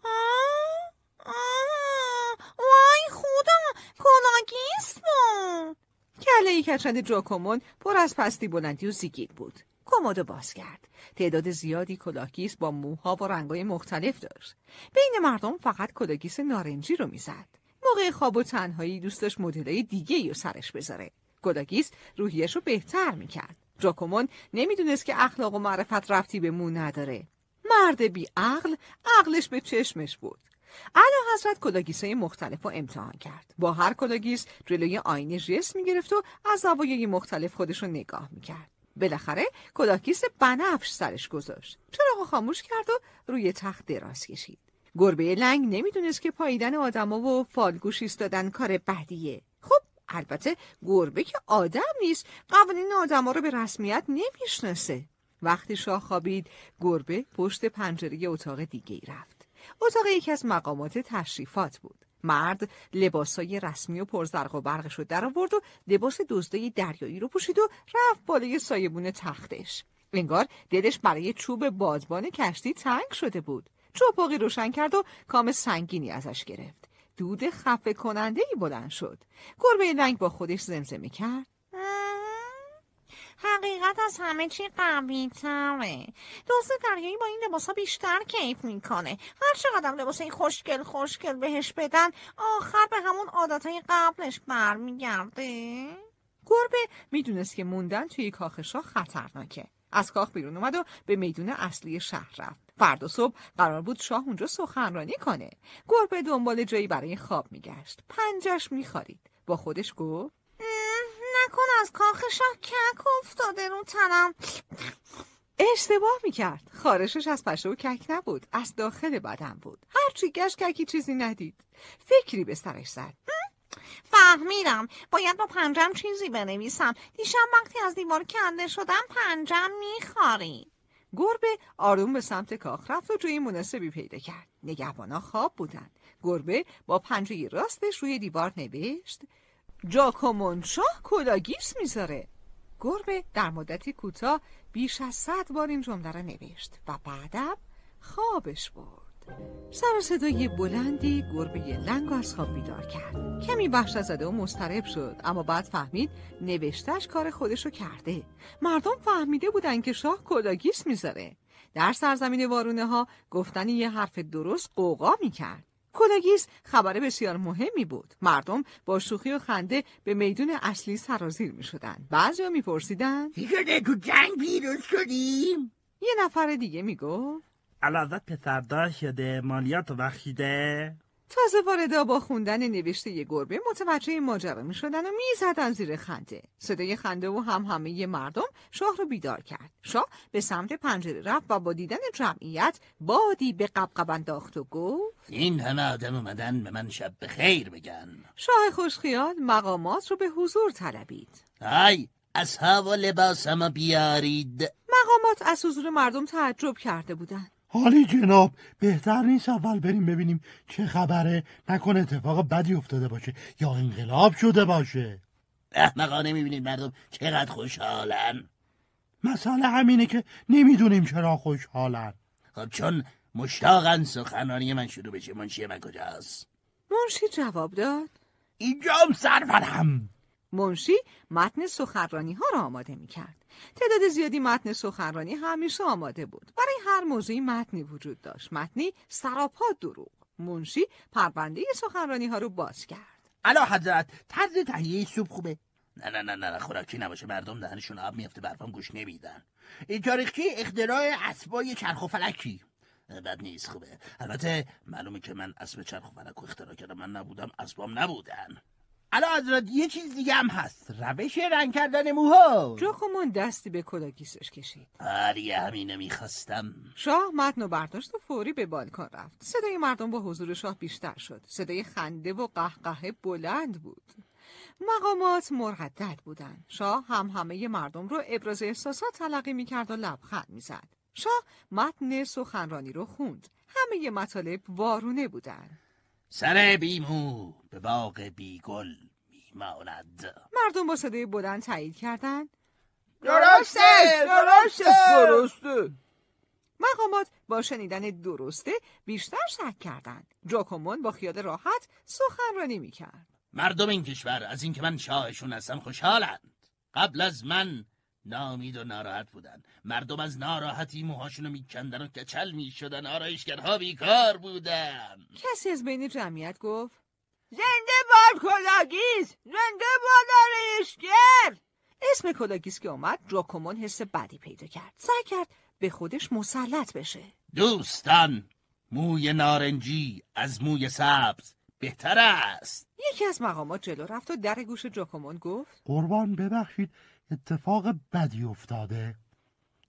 آه آه وای خدا کلاگیست بود
کله کچند جاکومون پر از پستی بلندی و زیگیل بود کمد باز کرد تعداد زیادی کلاکیس با موها و رنگای مختلف داشت بین مردم فقط کلاکیس نارنجی رو میزد موقع خواب و تنهایی دوستش داشت مدلای دیگه ای رو سرش بذاره کلاکیس روحیش رو بهتر میکرد جاکومون نمیدونست که اخلاق و معرفت رفتی به مو نداره مرد بی عقل عقلش به چشمش بود علا حضرت کلاگیس های مختلف رو امتحان کرد با هر کلاگیس جلوی آینه می میگرفت و از زوایای مختلف خودش رو نگاه میکرد بالاخره کلاکیس بنفش سرش گذاشت چراغ خاموش کرد و روی تخت دراز کشید گربه لنگ نمیدونست که پاییدن آدما و فالگوش ایستادن کار بدیه خب البته گربه که آدم نیست قوانین آدما رو به رسمیت نمیشناسه وقتی شاه خوابید گربه پشت پنجره اتاق دیگه ای رفت اتاق یکی از مقامات تشریفات بود مرد لباسای رسمی و پرزرق و برقش رو در آورد و لباس دزدای دریایی رو پوشید و رفت بالای سایبون تختش انگار دلش برای چوب بادبان کشتی تنگ شده بود چوپاقی روشن کرد و کام سنگینی ازش گرفت دود خفه کننده ای بلند شد گربه لنگ با خودش زمزمه
کرد حقیقت از همه چی قوی تره دوست دریایی با این لباس ها بیشتر کیف میکنه هر چقدر لباس این خوشگل خوشگل بهش بدن آخر به همون عادت های قبلش برمیگرده
گربه میدونست که موندن توی کاخ شاه خطرناکه از کاخ بیرون اومد و به میدون اصلی شهر رفت فردا صبح قرار بود شاه اونجا سخنرانی کنه گربه دنبال جایی برای خواب میگشت پنجش میخارید با خودش گفت
نکن از کاخ شاه کک افتاده رو تنم اشتباه
میکرد خارشش از پشه و کک نبود از داخل بدن بود
هرچی گشت ککی چیزی ندید فکری
به سرش زد
فهمیدم باید با پنجم چیزی بنویسم دیشب وقتی از دیوار کنده شدم پنجم میخاری
گربه آروم به سمت کاخ رفت و جوی مناسبی پیدا کرد نگهبانا خواب بودند گربه با پنجه راستش روی دیوار نوشت شاه کلاگیس میذاره گربه در مدتی کوتاه بیش از صد بار این جمله را نوشت و بعدم خوابش برد سر صدای بلندی گربه لنگ از خواب بیدار کرد کمی وحشت زده و مضطرب شد اما بعد فهمید نوشتش کار خودشو کرده مردم فهمیده بودن که شاه کلاگیس میذاره در سرزمین وارونه ها گفتن یه حرف درست قوقا میکرد کلاگیس خبر بسیار مهمی بود مردم با شوخی و خنده به میدون اصلی سرازیر می شدن بعضی ها می تو جنگ پیروز شدیم یه نفر دیگه میگفت
علازت پسردار شده مالیات بخشیده
تازه واردا با خوندن نوشته یه گربه متوجه ماجرا می شدن و میزدن زیر خنده صدای خنده و هم همه مردم شاه رو بیدار کرد شاه به سمت پنجره رفت و با دیدن جمعیت بادی به قبقب انداخت و گفت این همه آدم اومدن به
من شب به خیر بگن
شاه خوشخیال مقامات رو به حضور طلبید ای از لباس همه بیارید مقامات از حضور مردم تعجب کرده بودند
حالی جناب بهتر نیست اول بریم ببینیم چه خبره نکنه اتفاق بدی افتاده باشه یا انقلاب شده باشه
احمقانه میبینید مردم چقدر خوشحالن
مسئله همینه که نمیدونیم چرا خوشحالن
خب چون مشتاقن سخنانی من شروع بشه منشی من
کجاست منشی جواب داد اینجام سرورم منشی متن سخنرانی ها را آماده میکرد تعداد زیادی متن سخنرانی همیشه آماده بود برای هر موضوعی متنی وجود داشت متنی سراپا دروغ منشی پرونده سخنرانی ها رو باز کرد علا حضرت طرز تهیه سوپ خوبه
نه نه نه نه خوراکی نباشه مردم دهنشون آب میفته برفم گوش نمیدن
این تاریخی اختراع
اسبای چرخ و فلکی بد نیست خوبه البته معلومه که من اسب چرخ و فلک اختراع کردم من نبودم اسبام نبودن
علا حضرت یه چیز دیگه هم هست روش رنگ کردن موها خمون دستی به کلاگیسش کشید آره همینه میخواستم شاه متن و برداشت و فوری به بالکن رفت صدای مردم با حضور شاه بیشتر شد صدای خنده و قهقه بلند بود مقامات مردد بودن شاه هم همه مردم رو ابراز احساسات تلقی میکرد و لبخند میزد شاه متن سخنرانی رو خوند همه مطالب وارونه بودند
سر بیمو به باغ بیگل میماند
مردم با صدای بودن تایید کردند درسته درسته درسته مقامات با شنیدن درسته بیشتر شک کردند جاکومون با خیال راحت سخنرانی کرد
مردم این کشور از اینکه من شاهشون هستم خوشحالند قبل از من نامید و ناراحت بودن مردم از ناراحتی موهاشونو میکندن و کچل میشدن آرایشگرها بیکار بودن
کسی از بین جمعیت گفت زنده باد کلاگیز زنده باد آرایشگر اسم کلاگیز که اومد راکومون حس بدی پیدا کرد سعی کرد به خودش مسلط بشه
دوستان موی نارنجی از موی سبز بهتر
است یکی از مقامات جلو رفت و در گوش جاکومون گفت
قربان ببخشید اتفاق بدی افتاده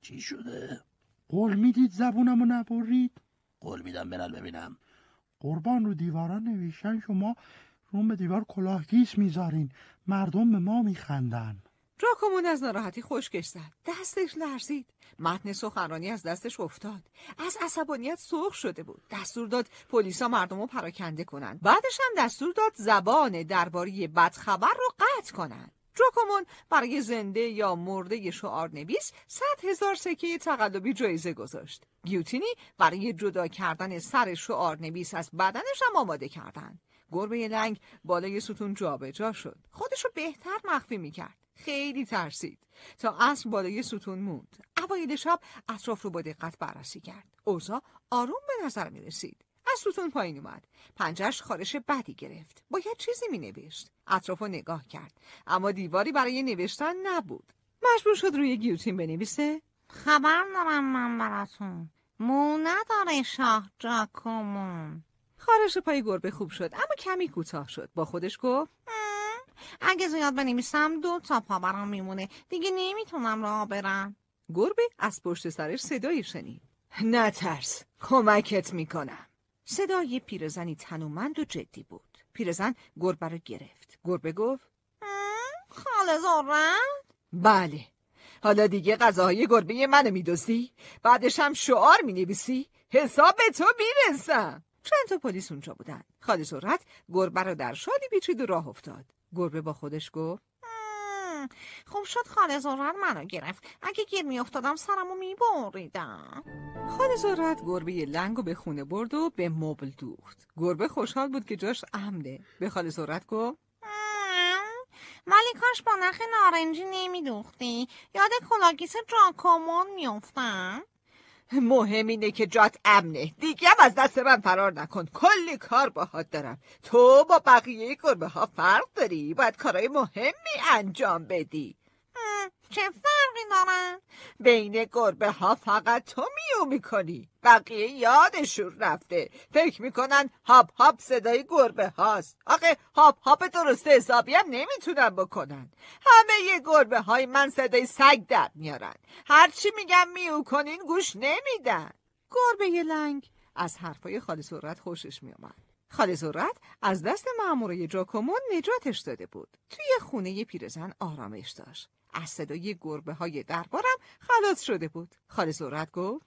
چی شده؟
قول میدید رو نبرید؟
قول میدم بنال ببینم
قربان رو دیوارا نویشن شما روم به دیوار کلاهگیس میذارین مردم به ما
میخندن
راکمون از ناراحتی خشکش زد دستش لرزید متن سخنرانی از دستش افتاد از عصبانیت سرخ شده بود دستور داد پلیسا مردم رو پراکنده کنند بعدش هم دستور داد زبان درباری بدخبر رو قطع کنند جوکومون برای زنده یا مرده شعار نویس 100 هزار سکه تقلبی جایزه گذاشت. گیوتینی برای جدا کردن سر شعار نویس از بدنش هم آماده کردن. گربه لنگ بالای ستون جابجا جا شد. خودشو بهتر مخفی میکرد. خیلی ترسید تا اصر بالای ستون موند اوایل شب اطراف رو با دقت بررسی کرد اوضاع آروم به نظر میرسید از سوتون پایین اومد پنجش خارش بدی گرفت باید چیزی می نوشت اطراف نگاه کرد اما دیواری
برای نوشتن نبود مجبور شد روی گیوتین بنویسه خبر دارم من براتون مو نداره شاه جاکومون خارش پای
گربه خوب شد اما کمی کوتاه شد با خودش گفت اگه زیاد بنویسم دو
تا پا برام میمونه دیگه نمیتونم راه برم
گربه از پشت سرش صدایی شنید نترس کمکت میکنم صدای پیرزنی تنومند و جدی بود پیرزن گربه رو گرفت گربه گفت خاله زرد؟ بله حالا دیگه غذاهای گربه منو میدوزی بعدش هم شعار مینویسی حساب به تو میرسم چند تا پلیس اونجا بودن خاله زارت گربه رو در شالی بیچید و راه افتاد گربه با خودش گفت
خوب شد خاله زورت منو گرفت اگه گیر میافتادم سرمو میبریدم
خاله زرد گربه لنگو به خونه برد و به مبل دوخت گربه خوشحال بود که جاش عمده به خاله زرد گفت
ولی کاش با نخ نارنجی دوختی یاد کلاگیس جاکامون میافتم
مهم اینه که جات امنه دیگه هم از دست من فرار نکن کلی کار باهات دارم تو با بقیه گربه ها فرق داری باید کارهای مهمی انجام بدی چه فرقی دارن؟ بین گربه ها فقط تو میو میکنی بقیه یادشون رفته فکر میکنن هاپ هاپ صدای گربه هاست آخه هاپ هاپ درست حسابی هم نمیتونن بکنن همه یه گربه های من صدای سگ در میارن هرچی میگم میو کنین گوش نمیدن گربه ی لنگ از حرفای خالی خوشش میومد خاله از دست مامورای جاکومون نجاتش داده بود. توی خونه پیرزن آرامش داشت. از صدای گربه های دربارم خلاص شده بود خاله زورت گفت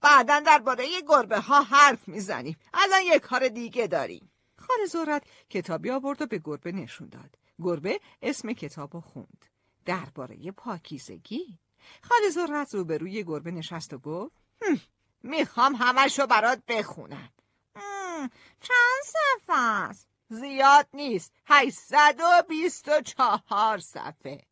بعدا درباره گربه ها حرف میزنیم الان یک کار دیگه داریم خاله زورت کتابی آورد و به گربه نشون داد گربه اسم کتاب رو خوند درباره پاکیزگی خاله زورت روی گربه نشست و گفت میخوام همش رو برات بخونم چند صفحه است زیاد نیست 824 صفحه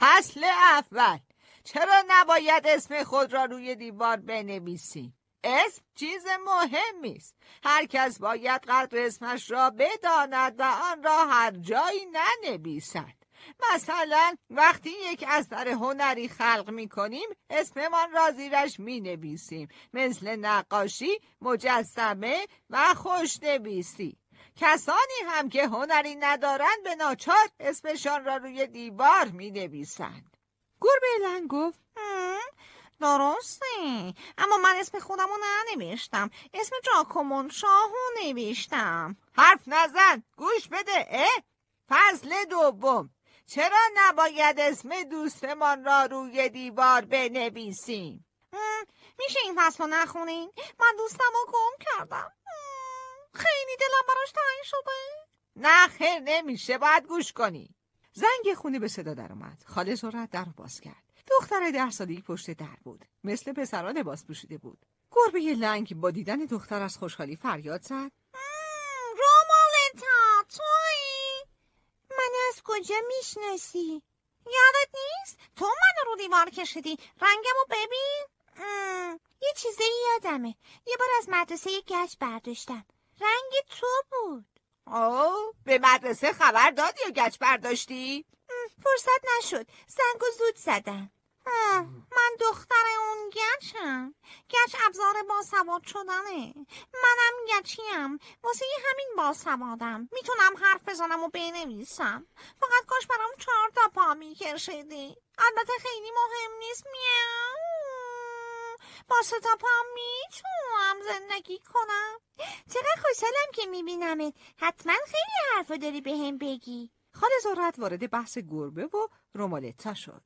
فصل اول چرا نباید اسم خود را روی دیوار بنویسیم ؟ اسم چیز مهمی است هر کس باید قدر اسمش را بداند و آن را هر جایی ننویسد مثلا وقتی یک اثر هنری خلق می کنیم اسممان را زیرش می نویسیم مثل نقاشی، مجسمه و خوشنویسی کسانی هم که هنری ندارند به ناچار اسمشان را روی
دیوار می نویسند گربه لنگ گفت درسته اما من اسم خودم رو ننوشتم اسم جاکومون شاهو نوشتم حرف نزن گوش بده اه فصل دوم چرا نباید اسم دوستمان را روی دیوار بنویسیم میشه این فصل رو نخونین من دوستم رو گم کردم خیلی دلم براش تنگ شده نه خیر نمیشه باید گوش کنی زنگ خونه
به صدا در اومد خاله زورت در باز کرد دختر ده پشت در بود مثل پسران باز پوشیده بود گربه لنگ با دیدن دختر از خوشحالی فریاد زد
رومالتا توی من از کجا میشناسی یادت نیست تو من رو دیوار کشیدی رنگمو ببین یه چیزی یادمه یه بار از مدرسه یه برداشتم رنگ تو بود آه به مدرسه خبر داد یا گچ برداشتی؟ فرصت نشد زنگ زود زدن من دختر اون گچم گچ ابزار باسواد شدنه منم گچیم واسه همین باسوادم میتونم حرف بزنم و بنویسم فقط کاش برام چهار تا پا میکشیدی البته خیلی مهم نیست میام با ستا پام میتونم زندگی کنم چقدر خوشحالم که میبینمت حتما خیلی حرف داری به هم بگی
خاله زورت وارد بحث گربه و رومالتا شد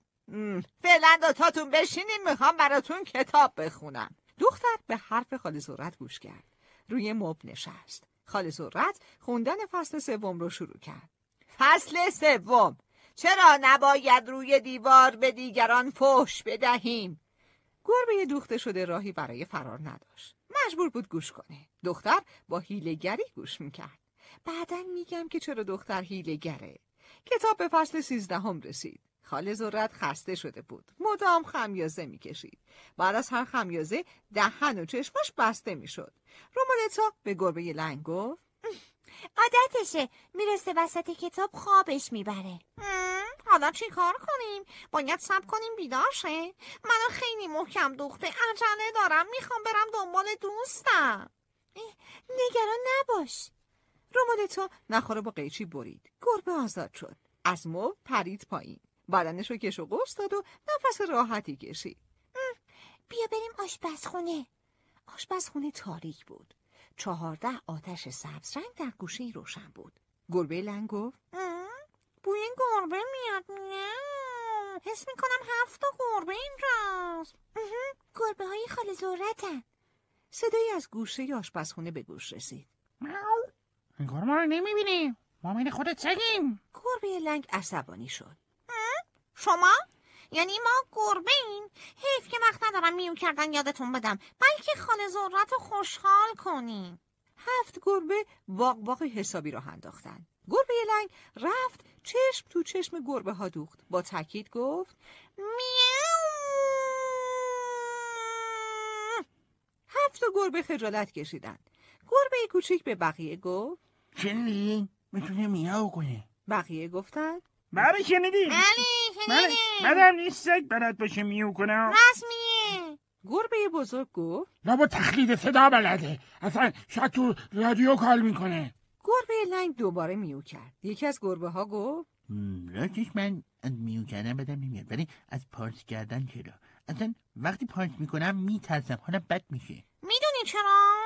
فعلا دوتاتون بشینین میخوام براتون کتاب بخونم دختر به حرف خاله زورت گوش کرد روی مب نشست خاله زورت خوندن فصل سوم رو شروع کرد فصل سوم چرا نباید روی دیوار به دیگران فحش بدهیم گربه دوخته شده راهی برای فرار نداشت مجبور بود گوش کنه دختر با هیلگری گوش میکرد بعدا میگم که چرا دختر هیلگره کتاب به فصل سیزدهم رسید خاله زورت خسته شده بود مدام خمیازه میکشید بعد از هر خمیازه دهن و چشمش بسته میشد رومولتا به گربه لنگ گفت
عادتشه میرسه وسط کتاب خوابش میبره حالا چی کار کنیم؟ باید سب کنیم بیدار شه منو خیلی محکم دوخته عجله دارم میخوام برم دنبال دوستم نگران نباش
تو نخوره با قیچی برید گربه آزاد شد از مو پرید پایین بدنش رو کش و قرص داد و نفس راحتی کشید بیا بریم آشپزخونه آشپزخونه تاریک بود چهارده آتش سبز رنگ در گوشه روشن بود گربه لنگ گفت
بوی گربه میاد نه حس میکنم هفت گربه راست گربه های خال زورتن صدایی
از گوشه آشپزخونه به گوش رسید
گربه ما رو نمیبینیم ما خودت سگیم گربه لنگ عصبانی شد شما یعنی ما گربه این حیف که وقت ندارم میو کردن یادتون بدم بلکه خانه ذرت رو خوشحال کنیم هفت گربه
واق واق حسابی راه انداختن گربه لنگ رفت چشم تو چشم گربه ها دوخت با تاکید گفت
میو
هفت گربه خجالت کشیدن گربه کوچیک به بقیه گفت شنیدی؟ میتونه میاو کنه بقیه گفتن بله علی
من منم
نیست سگ بلد باشه میو کنم
میگه گربه
بزرگ گفت نه با تقلید صدا بلده اصلا شاید تو رادیو کال میکنه گربه لنگ دوباره میو کرد یکی از گربه ها گفت راستش من
از میو کردن بدم نمیاد ولی از پارس کردن چرا اصلا وقتی پارس میکنم
میترسم حالا بد میشه
میدونی چرا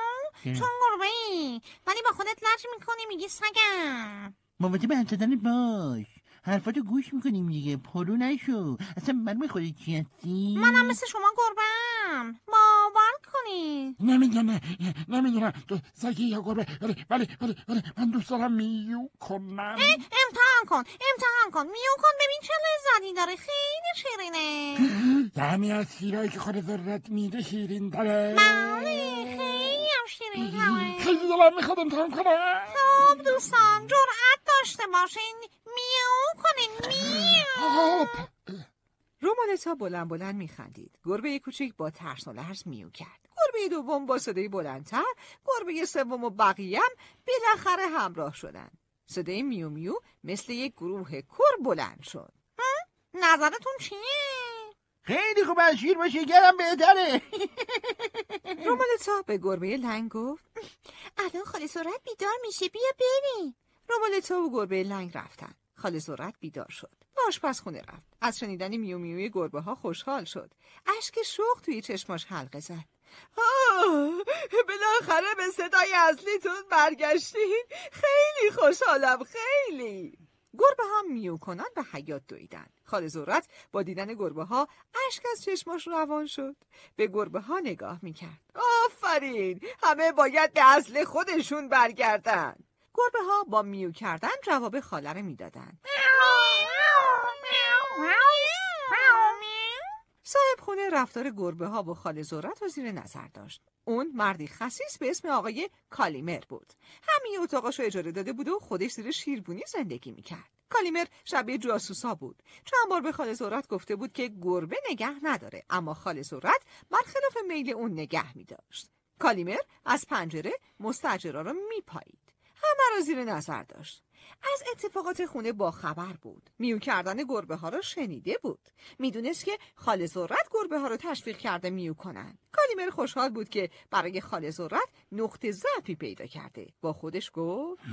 چون گربه ای ولی با خودت لج میکنی میگی سگم
مواجه به باش حرفاتو گوش میکنیم
دیگه پرو نشو اصلا من خودت چی هستی منم مثل شما گربم باور کنی نمیگم نه تو سگی یا گربه ولی ولی ولی من دوست دارم میو کنم امتحان کن امتحان کن میو کن ببین چه لذتی داره خیلی شیرینه
دمی یعنی از شیرایی که خود ذرت میده
شیرین داره خیلی هم شیرین خیلی دلم میخواد امتحان کنم خب دوستان جرعت داشته باشین میو کنین میو
خب. رومانتا بلند بلند میخندید گربه کوچیک با ترس و لرز میو کرد گربه دوم با صدای بلندتر گربه سوم و بقیه بالاخره همراه شدند صدای میو میو مثل یک گروه کر بلند شد
نظرتون چیه خیلی خوب از شیر باشه گرم بهتره رومالتا به گربه لنگ گفت الان خاله سرعت بیدار
میشه بیا بریم رومالتا و گربه لنگ رفتن خاله سرعت بیدار شد پس خونه رفت از شنیدن میو میوی گربه ها خوشحال شد اشک شوق توی چشماش حلقه زد بالاخره به صدای اصلیتون برگشتین خیلی خوشحالم خیلی گربه ها میو کنن به حیات دویدن خاله زورت با دیدن گربه ها اشک از چشماش روان شد به گربه ها نگاه میکرد آفرین همه باید به اصل خودشون برگردن گربه ها با میو کردن جواب خاله رو میدادن صاحب خونه رفتار گربه ها با خال زورت رو زیر نظر داشت. اون مردی خصیص به اسم آقای کالیمر بود. همین اتاقاش رو اجاره داده بود و خودش زیر شیربونی زندگی میکرد. کالیمر شبیه جاسوسا بود چند بار به خال زورت گفته بود که گربه نگه نداره اما خال زورت برخلاف میل اون نگه میداشت. کالیمر از پنجره مستجرا را میپایید. همه را زیر نظر داشت از اتفاقات خونه با خبر بود میو کردن گربه ها رو شنیده بود میدونست که خاله ذرت گربه ها رو تشویق کرده میو کنن کالیمر خوشحال بود که برای خاله ذرت نقطه ضعفی پیدا کرده با خودش گفت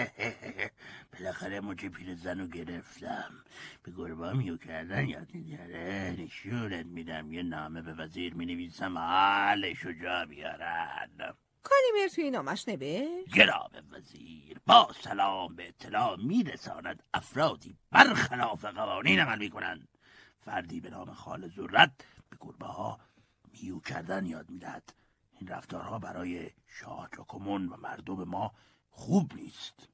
بالاخره مچ پیر زن رو گرفتم به گربه میو کردن یاد میگره نشونت میدم یه نامه به وزیر مینویسم حال جا بیارن
کالیمر توی نامش نوشت
جناب وزیر با سلام به اطلاع میرساند افرادی برخلاف قوانین عمل میکنند فردی به نام خال زورت به گربه ها میو کردن یاد میدهد این رفتارها برای شاه جاکومون و مردم ما
خوب نیست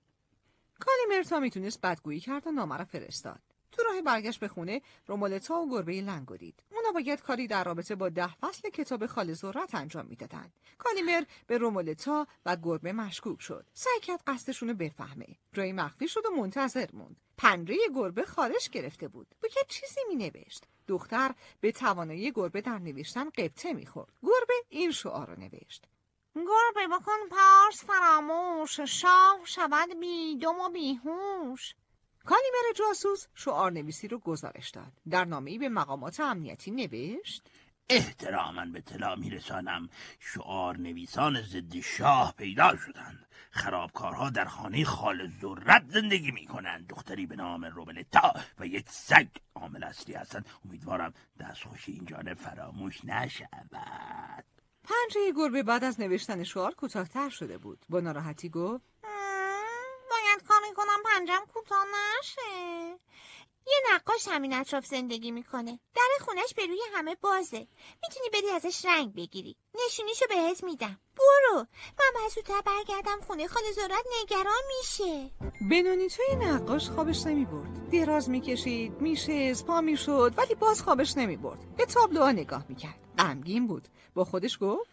کالیمر تا میتونست بدگویی کرد و نامه را فرستاد تو راه برگشت به خونه رومولتا و گربه لنگورید. اونا باید کاری در رابطه با ده فصل کتاب خال ذرت انجام میدادند کالیمر به رومولتا و گربه مشکوک شد سعی کرد قصدشون رو بفهمه جایی مخفی شد و منتظر موند پنجه گربه خارش گرفته بود باید چیزی می نوشت دختر به توانایی گربه در نوشتن قبطه میخورد گربه این شعار رو نوشت
گربه بکن پارس فراموش شاه شود بیدم و بیهوش کالیمر جاسوس
شعار نویسی رو گزارش داد در ای به مقامات امنیتی نوشت احتراما به اطلاع رسانم شعار نویسان
ضد شاه پیدا شدند خرابکارها در خانه خال ذرت زندگی می کنند دختری به نام روبلتا و یک سگ عامل اصلی هستند امیدوارم دستخوش این جانب فراموش نشود
پنجه گربه بعد از نوشتن شعار کوتاهتر شده بود با ناراحتی گفت
کار میکنم پنجم کوتاه نشه یه نقاش همین اطراف زندگی میکنه در خونش به روی همه بازه میتونی بری ازش رنگ بگیری نشونیشو بهت میدم برو من باید زودتر برگردم خونه خاله زورت نگران میشه بنونی توی نقاش خوابش نمیبرد دراز
میکشید میشه پا میشد ولی باز خوابش نمیبرد به تابلوها نگاه میکرد غمگین بود با خودش گفت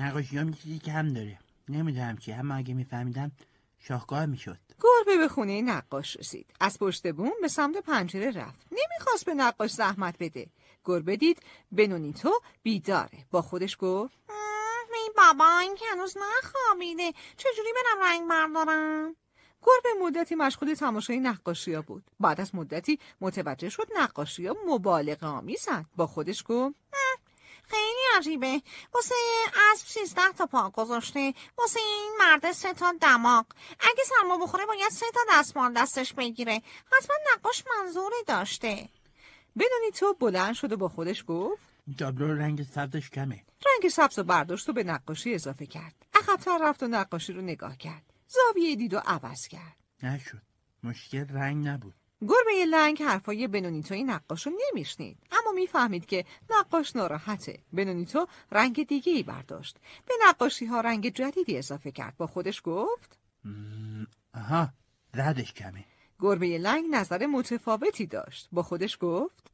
نقاشی هم چیزی کم داره نمیدونم چی اما اگه
میفهمیدم شاهکار میشد گربه به خونه نقاش رسید از پشت بوم به سمت پنجره رفت نمیخواست به نقاش زحمت بده گربه دید بنونیتو بیداره با خودش گفت
می بابا این که هنوز نخوابیده چجوری برم
رنگ بردارم گربه مدتی مشغول تماشای ها بود بعد از مدتی متوجه شد ها مبالغه آمیزند با خودش گفت
خیلی عجیبه واسه اسب سیزده تا پا گذاشته واسه این مرد سه تا دماغ اگه سرما بخوره باید سه تا دستمال دستش بگیره حتما نقاش منظوری داشته بدونی تو بلند شد و با خودش گفت
دابلو رنگ سبزش کمه رنگ سبز و برداشت و به نقاشی اضافه کرد اخبتر رفت و نقاشی رو نگاه کرد زاویه دید و عوض کرد
نشد مشکل رنگ نبود
گربه لنگ حرفای این نقاش رو نمیشنید اما میفهمید که نقاش ناراحته بنونیتو رنگ دیگه ای برداشت به نقاشی ها رنگ جدیدی اضافه کرد با خودش گفت آها ردش کمی گربه لنگ نظر متفاوتی داشت با خودش گفت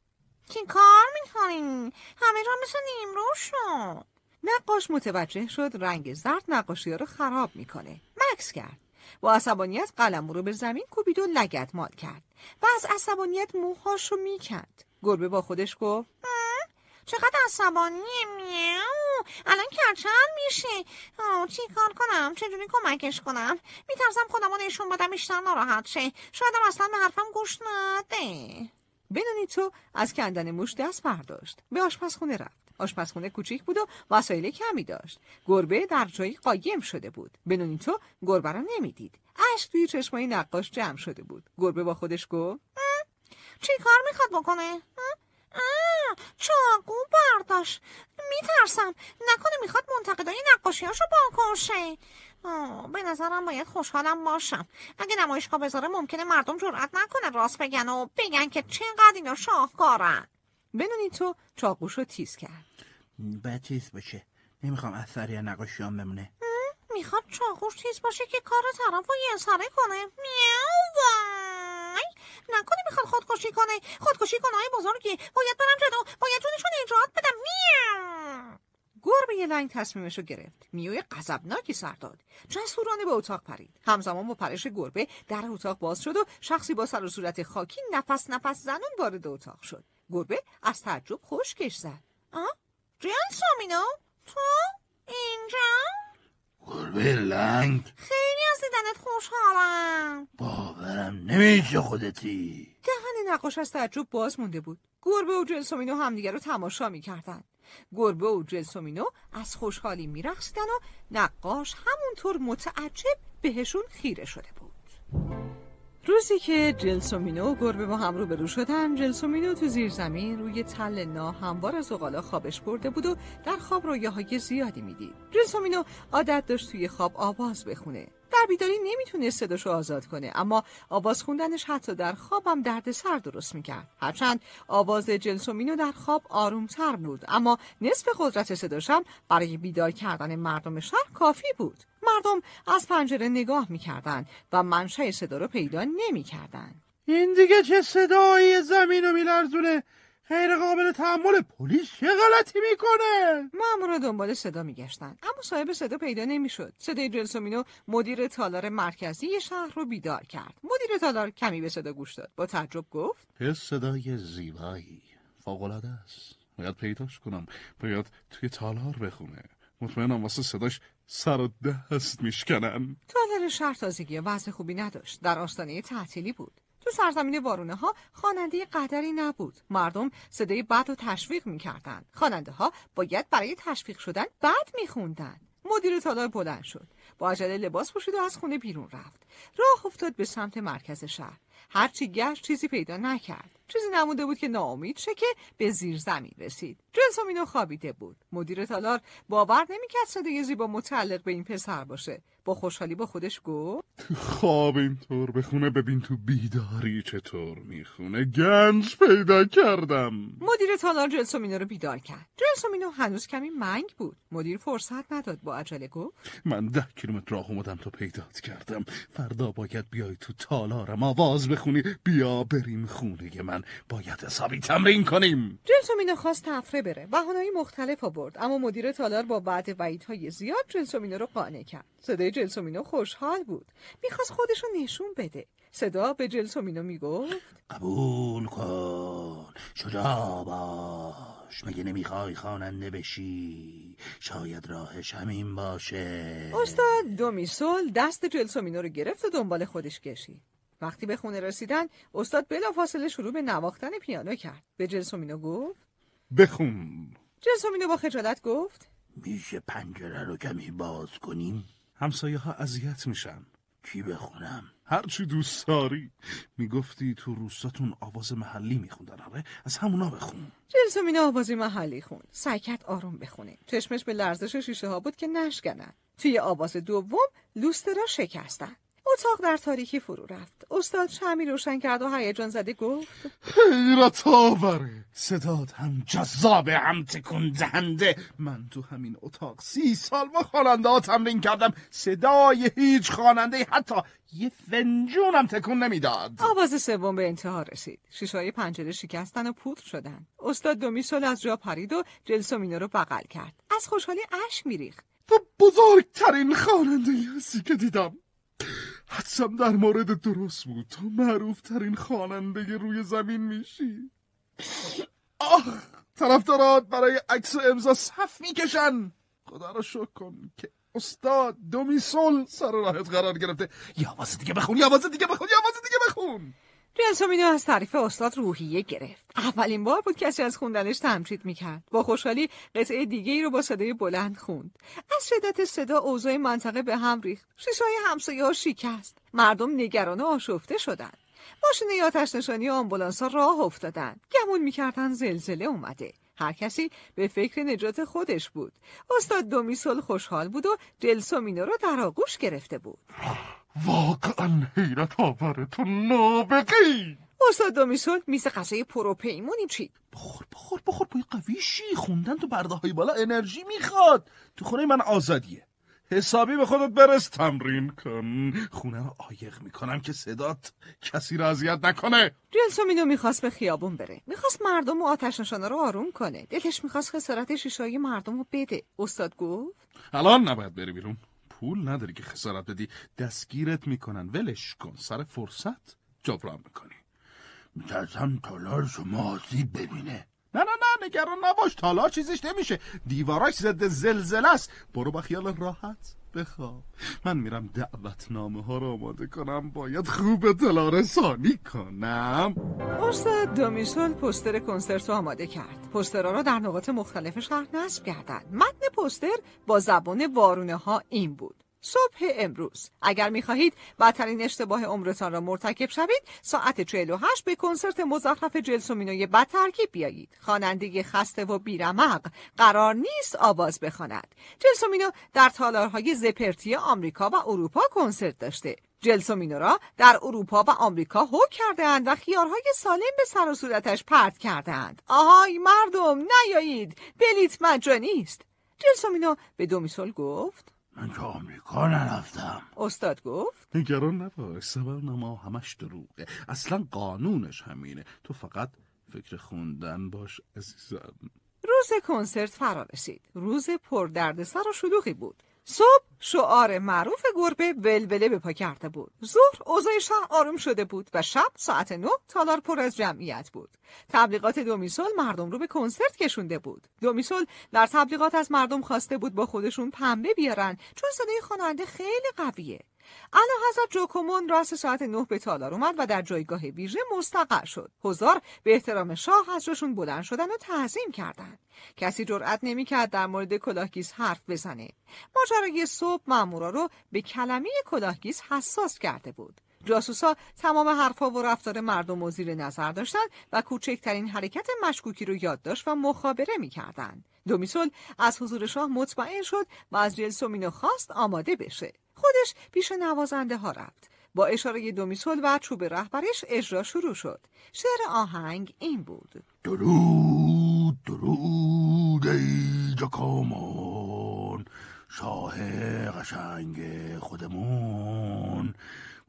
چی کار میکنین همه جا مثل نیمرو شد
نقاش متوجه شد رنگ زرد نقاشی ها رو خراب میکنه مکس کرد با عصبانیت قلم رو به زمین کوبید و لگت مال کرد و
از عصبانیت موهاش رو میکند
گربه با خودش گفت
چقدر عصبانی میو الان کرچن میشه چی کار کنم چجوری کمکش کنم میترسم خودم رو نشون بدم بیشتر ناراحت شه شایدم اصلا به حرفم گوش نده تو از
کندن موش دست برداشت به آشپزخونه رفت آشپزخونه کوچیک بود و وسایل کمی داشت گربه در جایی قایم شده بود تو گربه را نمیدید اشک توی چشمای نقاش جمع شده بود گربه با خودش گفت
چی کار میخواد بکنه چاقو برداشت میترسم نکنه میخواد منتقدای نقاشیاشو بکشه به نظرم باید خوشحالم باشم اگه نمایشگاه بذاره ممکنه مردم جرأت نکنه راست بگن و بگن که چقدر اینا شاهکارن تو چاقوش رو تیز کرد
بعد تیز بشه نمیخوام از یا نقاشیان بمونه
میخواد چاقوش تیز باشه که کار طرف رو یه سره کنه میاو وای نکنه میخواد خودکشی کنه خودکشی کنه های بزرگی باید برم جدو باید جونشون نجات بدم میاو
گربه یه لنگ تصمیمش رو گرفت میوی قذبناکی سر داد جسورانه به اتاق پرید همزمان با پرش گربه در اتاق باز شد و شخصی با سر و صورت خاکی نفس نفس زنون وارد اتاق شد گربه از تعجب خشکش زد آه؟
ریان تو اینجا
گربه لنگ
خیلی از دیدنت خوشحالم
باورم نمیشه خودتی
دهن
نقاش از تعجب باز مونده بود گربه و جلسومینو همدیگر رو تماشا میکردن گربه و جلسومینو از خوشحالی میرخصیدن و نقاش همونطور متعجب بهشون خیره شده بود روزی که جلسومینو و گربه با هم روبرو شدن جلسومینو تو زیر زمین روی تل نا از زغالا خوابش برده بود و در خواب رویاهای زیادی میدید جلسومینو عادت داشت توی خواب آواز بخونه در بیداری نمیتونه صداشو آزاد کنه اما آواز خوندنش حتی در خوابم سر درست میکرد هرچند آواز جلسومینو در خواب آرومتر بود اما نصف قدرت صداشم برای بیدار کردن مردم شهر کافی بود مردم از پنجره نگاه میکردن و منشأ صدا رو پیدا نمیکردن
این دیگه چه صدایی
زمین رو میلرزونه غیر قابل تحمل پلیس چه غلطی میکنه مامورا دنبال صدا میگشتن اما صاحب صدا پیدا نمیشد صدای جلسومینو مدیر تالار مرکزی شهر رو بیدار کرد مدیر تالار کمی به صدا گوش داد با تعجب گفت
چه صدای زیبایی فوقالعاده است باید پیداش کنم باید توی تالار بخونه مطمئنم واسه صداش سر و دست میشکنن
تالار شهر تازگی وضع خوبی نداشت در آستانه تعطیلی بود تو سرزمین وارونه ها خواننده قدری نبود مردم صدای بد رو تشویق میکردند خواننده ها باید برای تشویق شدن بد میخوندن مدیر تالار بلند شد با عجله لباس پوشید و از خونه بیرون رفت راه افتاد به سمت مرکز شهر هرچی گشت چیزی پیدا نکرد چیزی نمونده بود که ناامید شه که به زیر زمین رسید جلسومینو خوابیده بود مدیر تالار باور نمیکرد صدای زیبا متعلق به این پسر باشه با خوشحالی با خودش گفت
تو خواب اینطور بخونه ببین تو بیداری چطور میخونه گنج پیدا کردم
مدیر تالار جلسومینو رو بیدار کرد جلسومینو هنوز کمی منگ بود مدیر فرصت نداد با عجله گفت
من ده کیلومتر راه اومدم تا پیدات کردم فردا باید بیای تو تالارم آواز بخونی بیا بریم خونه من باید
حسابی تمرین کنیم جنسومینو خواست تفره بره بهانه‌های مختلف آورد اما مدیر تالار با بعد های زیاد جنسومینو رو قانع کرد صدای جنسومینو خوشحال بود میخواست خودش رو نشون بده صدا به جلسومینو میگفت
قبول کن شجاع باش مگه نمیخوای خواننده بشی شاید راهش همین باشه
استاد دومیسول دست جلسومینو رو گرفت و دنبال خودش کشید وقتی به خونه رسیدن استاد بلافاصله شروع به نواختن پیانو کرد به جلسومینو گفت
بخون
جلسومینو با خجالت گفت
میشه پنجره رو کمی باز کنیم همسایه ها اذیت میشن
کی بخونم هرچی دوست داری میگفتی تو روستاتون آواز محلی میخوندن آره از همونا بخون
جلسومینو آواز محلی خون. سکت آروم بخونه چشمش به لرزش شیشه ها بود که نشکنن توی آواز دوم لوسترا شکستن اتاق در تاریکی فرو رفت استاد شمی روشن کرد و هیجان زده گفت
حیرت آوره صداد هم جذاب هم تکون دهنده من تو همین اتاق سی سال با خواننده ها تمرین کردم صدای هیچ خواننده
حتی یه هم تکون نمیداد آواز سوم به انتها رسید شیشای پنجره شکستن و پودر شدن استاد دومیسول از جا پرید و جلسومینو رو بغل کرد از خوشحالی اشک میریخت تو بزرگترین
خواننده هستی که دیدم حدسم در مورد درست بود تو معروف ترین خواننده روی زمین میشی آخ طرفدارات برای عکس و امضا صف میکشن خدا رو شکر کن که استاد دومیسول سر راهت قرار
گرفته یه دیگه بخون یه دیگه بخون یه دیگه بخون جنس مینو از تعریف استاد روحیه گرفت اولین بار بود کسی از خوندنش تمجید میکرد با خوشحالی قطعه دیگه ای رو با صدای بلند خوند از شدت صدا اوضاع منطقه به هم ریخت شیشهای همسایه ها شکست مردم نگران و آشفته شدند ماشین آتش نشانی و آمبولانس ها راه افتادند گمون میکردن زلزله اومده هر کسی به فکر نجات خودش بود استاد دومیسل خوشحال بود و جلسومینو را در آغوش گرفته بود
واقعا حیرت آورد تو
نابقی استاد دومیسون میز غذای پروپیمونیم چی؟ بخور بخور بخور باید قویشی خوندن تو برده های بالا انرژی
میخواد تو خونه من آزادیه حسابی به خودت برس تمرین کن خونه رو آیق میکنم که صدات کسی را اذیت نکنه جلسومینو میخواست به
خیابون بره میخواست مردم و آتش نشانه رو آروم کنه دلش میخواست خسارت شیشایی مردم رو بده استاد گفت
الان نباید بری بیرون پول نداری که خسارت بدی دستگیرت میکنن ولش کن سر فرصت جبران میکنی میترسم
تالار شما آسیب ببینه
نه نه نه نگران نباش تالا چیزیش نمیشه دیواراش ضد زلزله است برو با خیال راحت بخواب من میرم نامه ها رو آماده کنم باید خوب دلارسانی رسانی کنم
استاد دومیسول پستر کنسرت رو آماده کرد پسترها را در نقاط مختلف شهر نصب کردند متن پستر با زبان وارونه ها این بود صبح امروز اگر میخواهید بدترین اشتباه عمرتان را مرتکب شوید ساعت 48 به کنسرت مزخرف جلسومینوی بد بیایید خواننده خسته و بیرمق قرار نیست آواز بخواند جلسومینو در تالارهای زپرتی آمریکا و اروپا کنسرت داشته جلسومینو را در اروپا و آمریکا هو کردهاند و خیارهای سالم به سر و صورتش پرت کردهاند آهای مردم نیایید بلیت مجانی است جلسومینو به دومیسول گفت من که آمریکا
نرفتم
استاد گفت
نگران نباش نما همش دروغه اصلا قانونش همینه تو فقط فکر خوندن باش عزیزم
روز کنسرت فرا رسید روز پردردسر و شلوغی بود صبح شعار معروف گربه ولوله به پا کرده بود ظهر اوضاعشان آروم شده بود و شب ساعت نه تالار پر از جمعیت بود تبلیغات دومیسول مردم رو به کنسرت کشونده بود دومیسول در تبلیغات از مردم خواسته بود با خودشون پنبه بیارن چون صدای خواننده خیلی قویه علا حضرت جوکومون راست ساعت نه به تالار اومد و در جایگاه ویژه مستقر شد حضار به احترام شاه از جاشون بلند شدن و تعظیم کردند کسی جرأت نمیکرد در مورد کلاهگیز حرف بزنه ماجرای صبح مامورا رو به کلمه کلاهگیز حساس کرده بود جاسوسا تمام حرفها و رفتار مردم و زیر نظر داشتند و کوچکترین حرکت مشکوکی رو یادداشت و مخابره میکردند دومیسول از حضور شاه مطمئن شد و از جلسومینو خواست آماده بشه خودش پیش نوازنده ها رفت با اشاره سول و چوب رهبرش اجرا شروع شد شعر آهنگ این بود درود درود
ای جاکامان شاه قشنگ خودمون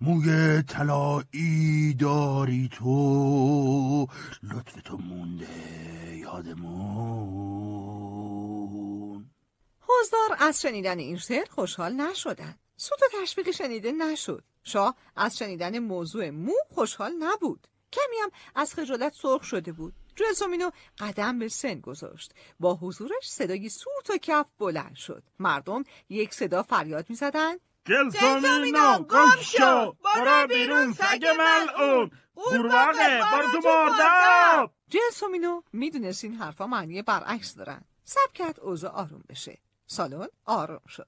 موی طلایی داری تو لطف تو مونده
یادمون حوزدار از شنیدن این شعر خوشحال نشدند سوت و تشویق شنیده نشد شاه از شنیدن موضوع مو خوشحال نبود کمی هم از خجالت سرخ شده بود جلسومینو قدم به سن گذاشت با حضورش صدای سوت و کف بلند شد مردم یک صدا فریاد زدن جلسومینو گم شو برو بیرون سگ ملعون قورباغه برو تو جلسومینو میدونست این حرفا معنی برعکس دارن سب کرد اوضاع آروم بشه سالن آروم شد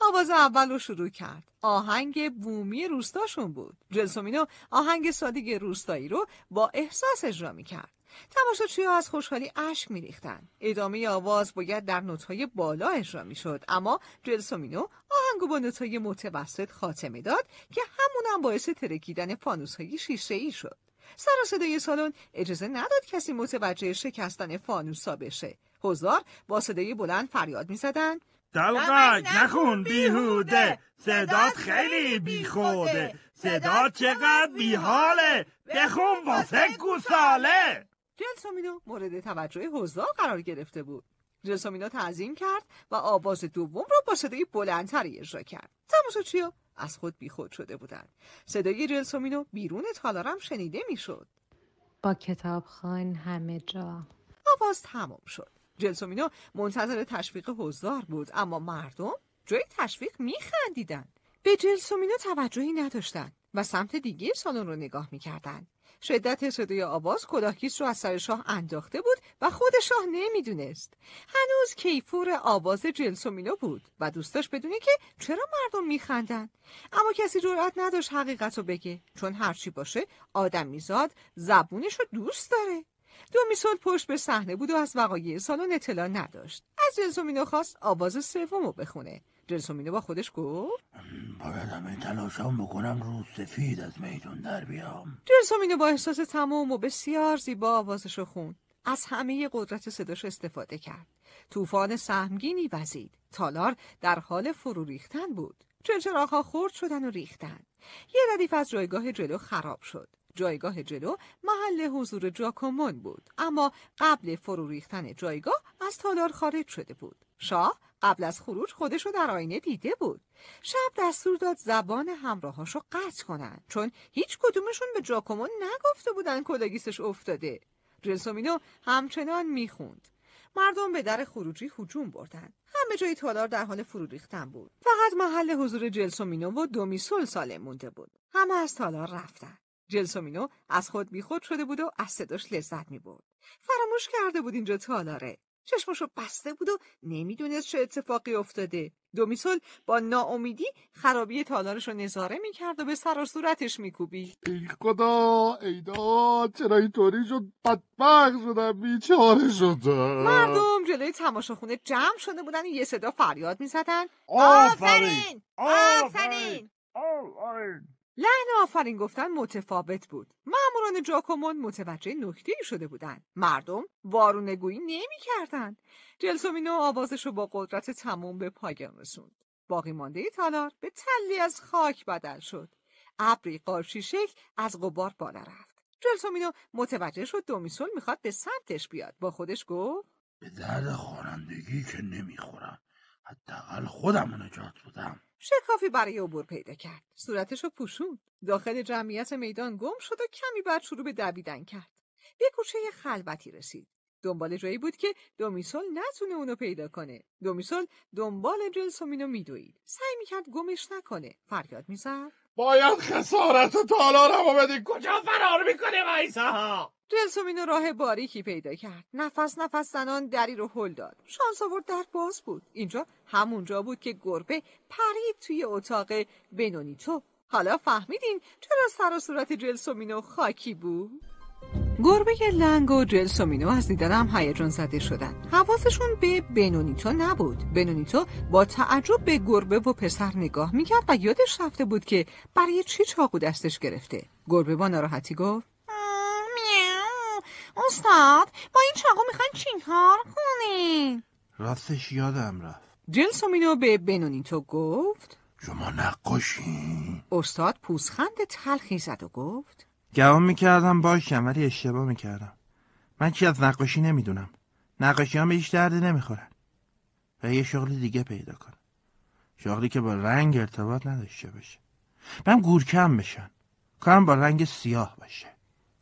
آواز اول رو شروع کرد آهنگ بومی روستاشون بود جلسومینو آهنگ سادیگ روستایی رو با احساس اجرا میکرد تماشا ها از خوشحالی اشک ریختن ادامه آواز باید در نوتهای بالا اجرا میشد اما جلسومینو آهنگو با نوتهای متوسط خاتمه داد که همونم باعث ترکیدن فانوس شیشه ای شد سر و صدای سالن اجازه نداد کسی متوجه شکستن فانوسا بشه هزار با بلند فریاد میزدند
دلغک نخون بیهوده
صدات
خیلی بیخوده صدات چقدر بیحاله بخون واسه گوساله
جلسومینو مورد توجه حضار قرار گرفته بود جلسومینو تعظیم کرد و آواز دوم رو با صدای بلندتری اجرا کرد چیا از خود بیخود شده بودند صدای جلسومینو بیرون تالارم شنیده میشد با کتابخان همه جا آواز تمام شد جلسومینو منتظر تشویق حضار بود اما مردم جای تشویق میخندیدن به جلسومینو توجهی نداشتند و سمت دیگه سالن رو نگاه میکردن شدت صدای آواز کلاهکیس رو از سر شاه انداخته بود و خود شاه نمیدونست هنوز کیفور آواز جلسومینو بود و دوست بدونه که چرا مردم میخندن اما کسی جرأت نداشت حقیقت رو بگه چون هرچی باشه آدمیزاد زبونش رو دوست داره دو پشت به صحنه بود و از وقایع سالن اطلاع نداشت از جلسومینو خواست آواز سوم رو بخونه جنسومینو با خودش گفت
باید همه تلاشام بکنم رو سفید از میدون
در بیام جلسومینو با احساس تمام و بسیار زیبا آوازش رو خوند از همه قدرت صداش استفاده کرد طوفان سهمگینی وزید تالار در حال فرو ریختن بود ها خورد شدن و ریختن یه ردیف از جایگاه جلو خراب شد جایگاه جلو محل حضور جاکومون بود اما قبل فرو ریختن جایگاه از تالار خارج شده بود شاه قبل از خروج خودشو در آینه دیده بود شب دستور داد زبان همراهاشو قطع کنن چون هیچ کدومشون به جاکومون نگفته بودن کلاگیسش افتاده جلسومینو همچنان میخوند مردم به در خروجی هجوم بردن همه جای تالار در حال فرو ریختن بود فقط محل حضور جلسومینو و دومیسول سالم مونده بود همه از تالار رفتن جلسومینو از خود بیخود شده بود و از صداش لذت می بود. فراموش کرده بود اینجا تالاره. چشمشو بسته بود و نمیدونست چه اتفاقی افتاده. دومیسول با ناامیدی خرابی تالارش رو نظاره میکرد و به سر و صورتش میکوبی ای
خدا ایدا چرا اینطوری شد
بدبخت شدم بیچاره
شدم مردم
جلوی تماشاخونه جمع شده بودن و یه صدا فریاد میزدن آفرین آفرین آفرین, آفرین. آفرین. لحن آفرین گفتن متفاوت بود ماموران جاکومون متوجه نکته شده بودند مردم وارونگویی نمیکردند جلسومینو آوازش رو با قدرت تموم به پایان رسوند باقی مانده تالار به تلی از خاک بدل شد ابری قارچی از غبار بالا رفت جلسومینو متوجه شد دومیسول میخواد به سمتش بیاد با خودش گفت
به درد خوانندگی که نمیخورم حداقل خودم نجات
بدم شکافی برای عبور پیدا کرد صورتش رو پوشون. داخل جمعیت میدان گم شد و کمی بعد شروع به دویدن کرد به کوچه خلوتی رسید دنبال جایی بود که دومیسول نتونه اونو پیدا کنه دومیسول دنبال جلسومینو میدوید سعی میکرد گمش نکنه فریاد میزد باید خسارت و تالارمو بدی کجا فرار میکنی وایسا جلسومینو راه باریکی پیدا کرد نفس نفس زنان دری رو هل داد شانس آورد در باز بود اینجا همونجا بود که گربه پرید توی اتاق بنونیتو حالا فهمیدین چرا سر و صورت جلسومینو خاکی بود گربه لنگ و جلسومینو از دیدنم هیجان زده شدن حواسشون به بنونیتو نبود بنونیتو با تعجب به گربه و پسر نگاه میکرد و یادش رفته بود که برای چی چاقو دستش گرفته گربه با ناراحتی گفت
استاد با این چاقو میخواین چیکار کنین
راستش یادم رفت جلسومینو به تو گفت شما نقاشین استاد پوزخند تلخی زد و گفت
گوام میکردم باشم ولی اشتباه میکردم من چی از نقاشی نمیدونم نقاشی هم به هیچ دردی نمیخورن و یه شغل دیگه پیدا کنم شغلی که با رنگ ارتباط نداشته باشه من گورکم بشن کارم با رنگ سیاه باشه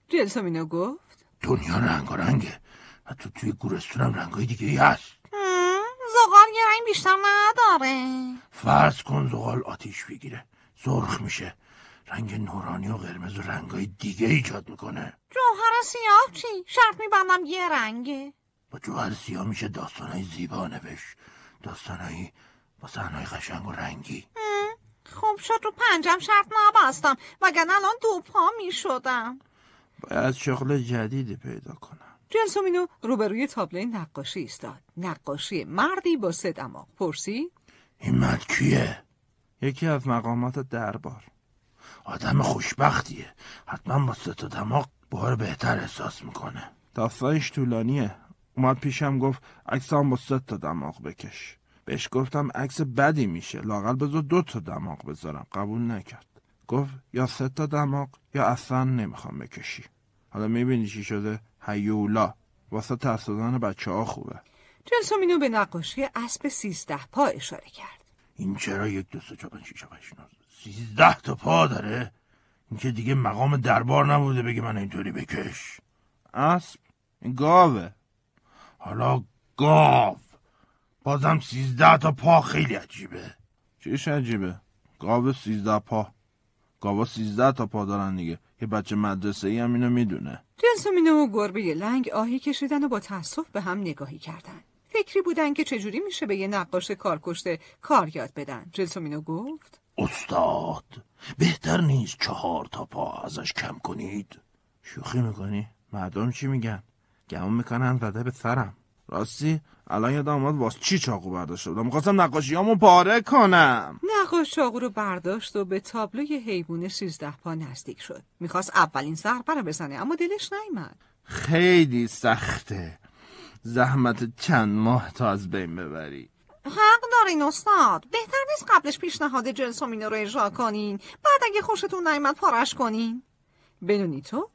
جلسومینو گفت
دنیا رنگه حتی توی هم رنگای دیگه ای هست
زغال یه رنگ بیشتر نداره
فرض کن زغال آتیش بگیره سرخ میشه رنگ نورانی و قرمز و رنگای دیگه ایجاد میکنه
جوهر سیاه چی؟ شرط میبندم یه رنگه
با جوهر سیاه میشه داستانهای زیبا نوشت داستانهایی با صحنای قشنگ و رنگی
خوب شد رو پنجم شرط نبستم وگرنه الان دوپا میشدم
باید شغل جدیدی پیدا کنم
جنسومینو روبروی تابلوی نقاشی ایستاد نقاشی مردی با سه دماغ پرسی این مرد
کیه یکی از مقامات دربار آدم خوشبختیه حتما با سه تا دماغ بار بهتر احساس میکنه داستانش طولانیه اومد پیشم گفت عکسم با سه تا دماغ بکش بهش گفتم عکس بدی میشه لاقل بذار دو تا دماغ بذارم قبول نکرد گفت یا سه تا دماغ یا اصلا نمیخوام بکشی حالا میبینی چی شده هیولا واسه ترس دادن بچه ها خوبه
جلسومینو به نقاشی اسب سیزده پا اشاره کرد
این چرا یک دوست سه چاپن شیشه سیزده تا پا داره این که دیگه مقام دربار نبوده بگی من اینطوری بکش اسب گاوه حالا گاو بازم سیزده تا پا خیلی عجیبه چیش عجیبه گاو سیزده پا گاوا سیزده تا پا دارن دیگه یه بچه مدرسه ای هم اینو میدونه
جلسومینو و گربه لنگ آهی کشیدن و با تاسف به هم نگاهی کردن فکری بودن که چجوری میشه به یه نقاش کارکشته کار یاد بدن جلسومینو گفت
استاد بهتر نیست چهار تا پا ازش کم کنید شوخی میکنی؟ مردم چی میگن؟ گمون میکنن زده به سرم راستی الان یادم اومد واس چی چاقو برداشت؟ بودم میخواستم نقاشیامو پاره کنم
نقاش چاقو رو برداشت و به تابلوی حیوان سیزده پا نزدیک شد میخواست اولین سر رو بزنه اما دلش نیمد
خیلی سخته زحمت چند ماه تا از بین ببری
حق دارین استاد بهتر نیست قبلش پیشنهاد جلسومینو رو اجرا کنین بعد
اگه خوشتون نیمد پارش کنین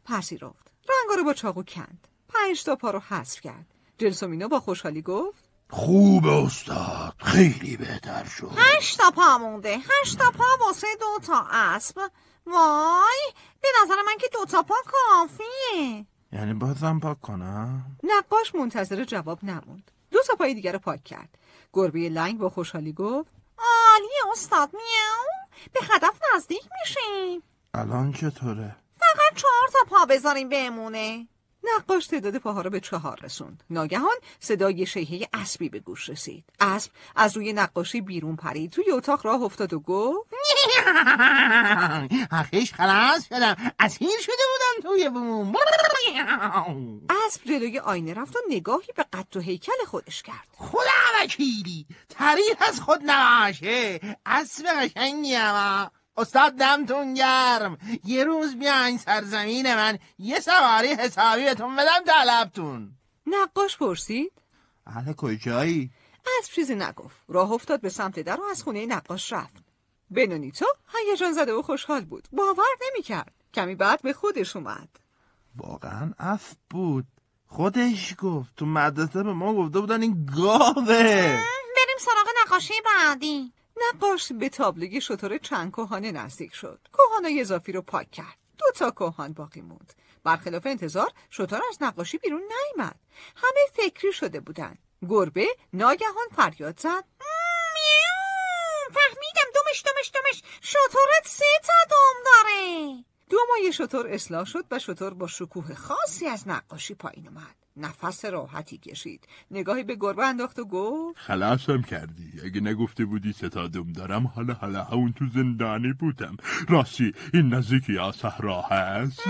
پسی رفت. رنگا رو با چاقو کند پنج تا پا رو حذف کرد جلسومینو با خوشحالی گفت خوب استاد
خیلی بهتر
شد
هشت پا مونده هشت پا واسه دو تا اسب وای به نظر من که دو تا پا کافیه
یعنی بازم
پاک کنم نقاش منتظر جواب نموند دو تا پای دیگر رو پاک کرد گربه لنگ با خوشحالی گفت
عالی استاد میو به هدف نزدیک میشیم الان چطوره فقط چهار تا پا بذاریم بمونه
نقاش تعداد پاها را به چهار رسوند ناگهان صدای شیهه اسبی به گوش رسید اسب از روی نقاشی بیرون پرید توی اتاق راه افتاد و گفت آخیش خلاص شدم اسیر شده بودم توی بوم اسب جلوی آینه رفت و نگاهی به قد و هیکل خودش کرد خدا وکیلی تریح از خود نباشه اسب قشنگی اما استاد دمتون
گرم یه روز بیاین سرزمین من یه سواری حسابی بهتون بدم
طلبتون نقاش پرسید
اهل کجایی؟
از چیزی نگفت راه افتاد به سمت در و از خونه نقاش رفت بنونیتو هیجان زده و خوشحال بود باور نمیکرد کمی بعد به خودش اومد
واقعا اف بود خودش گفت تو مدرسه به ما گفته بودن این گاوه بریم
سراغ نقاشی بعدی
نقاش به تابلوی شطور چند کهانه نزدیک شد کوهانه اضافی رو پاک کرد دو تا کهان باقی موند برخلاف انتظار شطور از نقاشی بیرون نیامد همه فکری شده بودند گربه ناگهان فریاد زد
فهمیدم دومش دومش دومش شطورت سه تا دوم داره
دومای شطور اصلاح شد و شطور با شکوه خاصی از نقاشی پایین اومد نفس راحتی کشید نگاهی به گربه انداخت و گفت
خلاصم
کردی اگه نگفته بودی ستادم دارم حالا حالا اون تو زندانی بودم راستی این نزدیکی از صحرا هست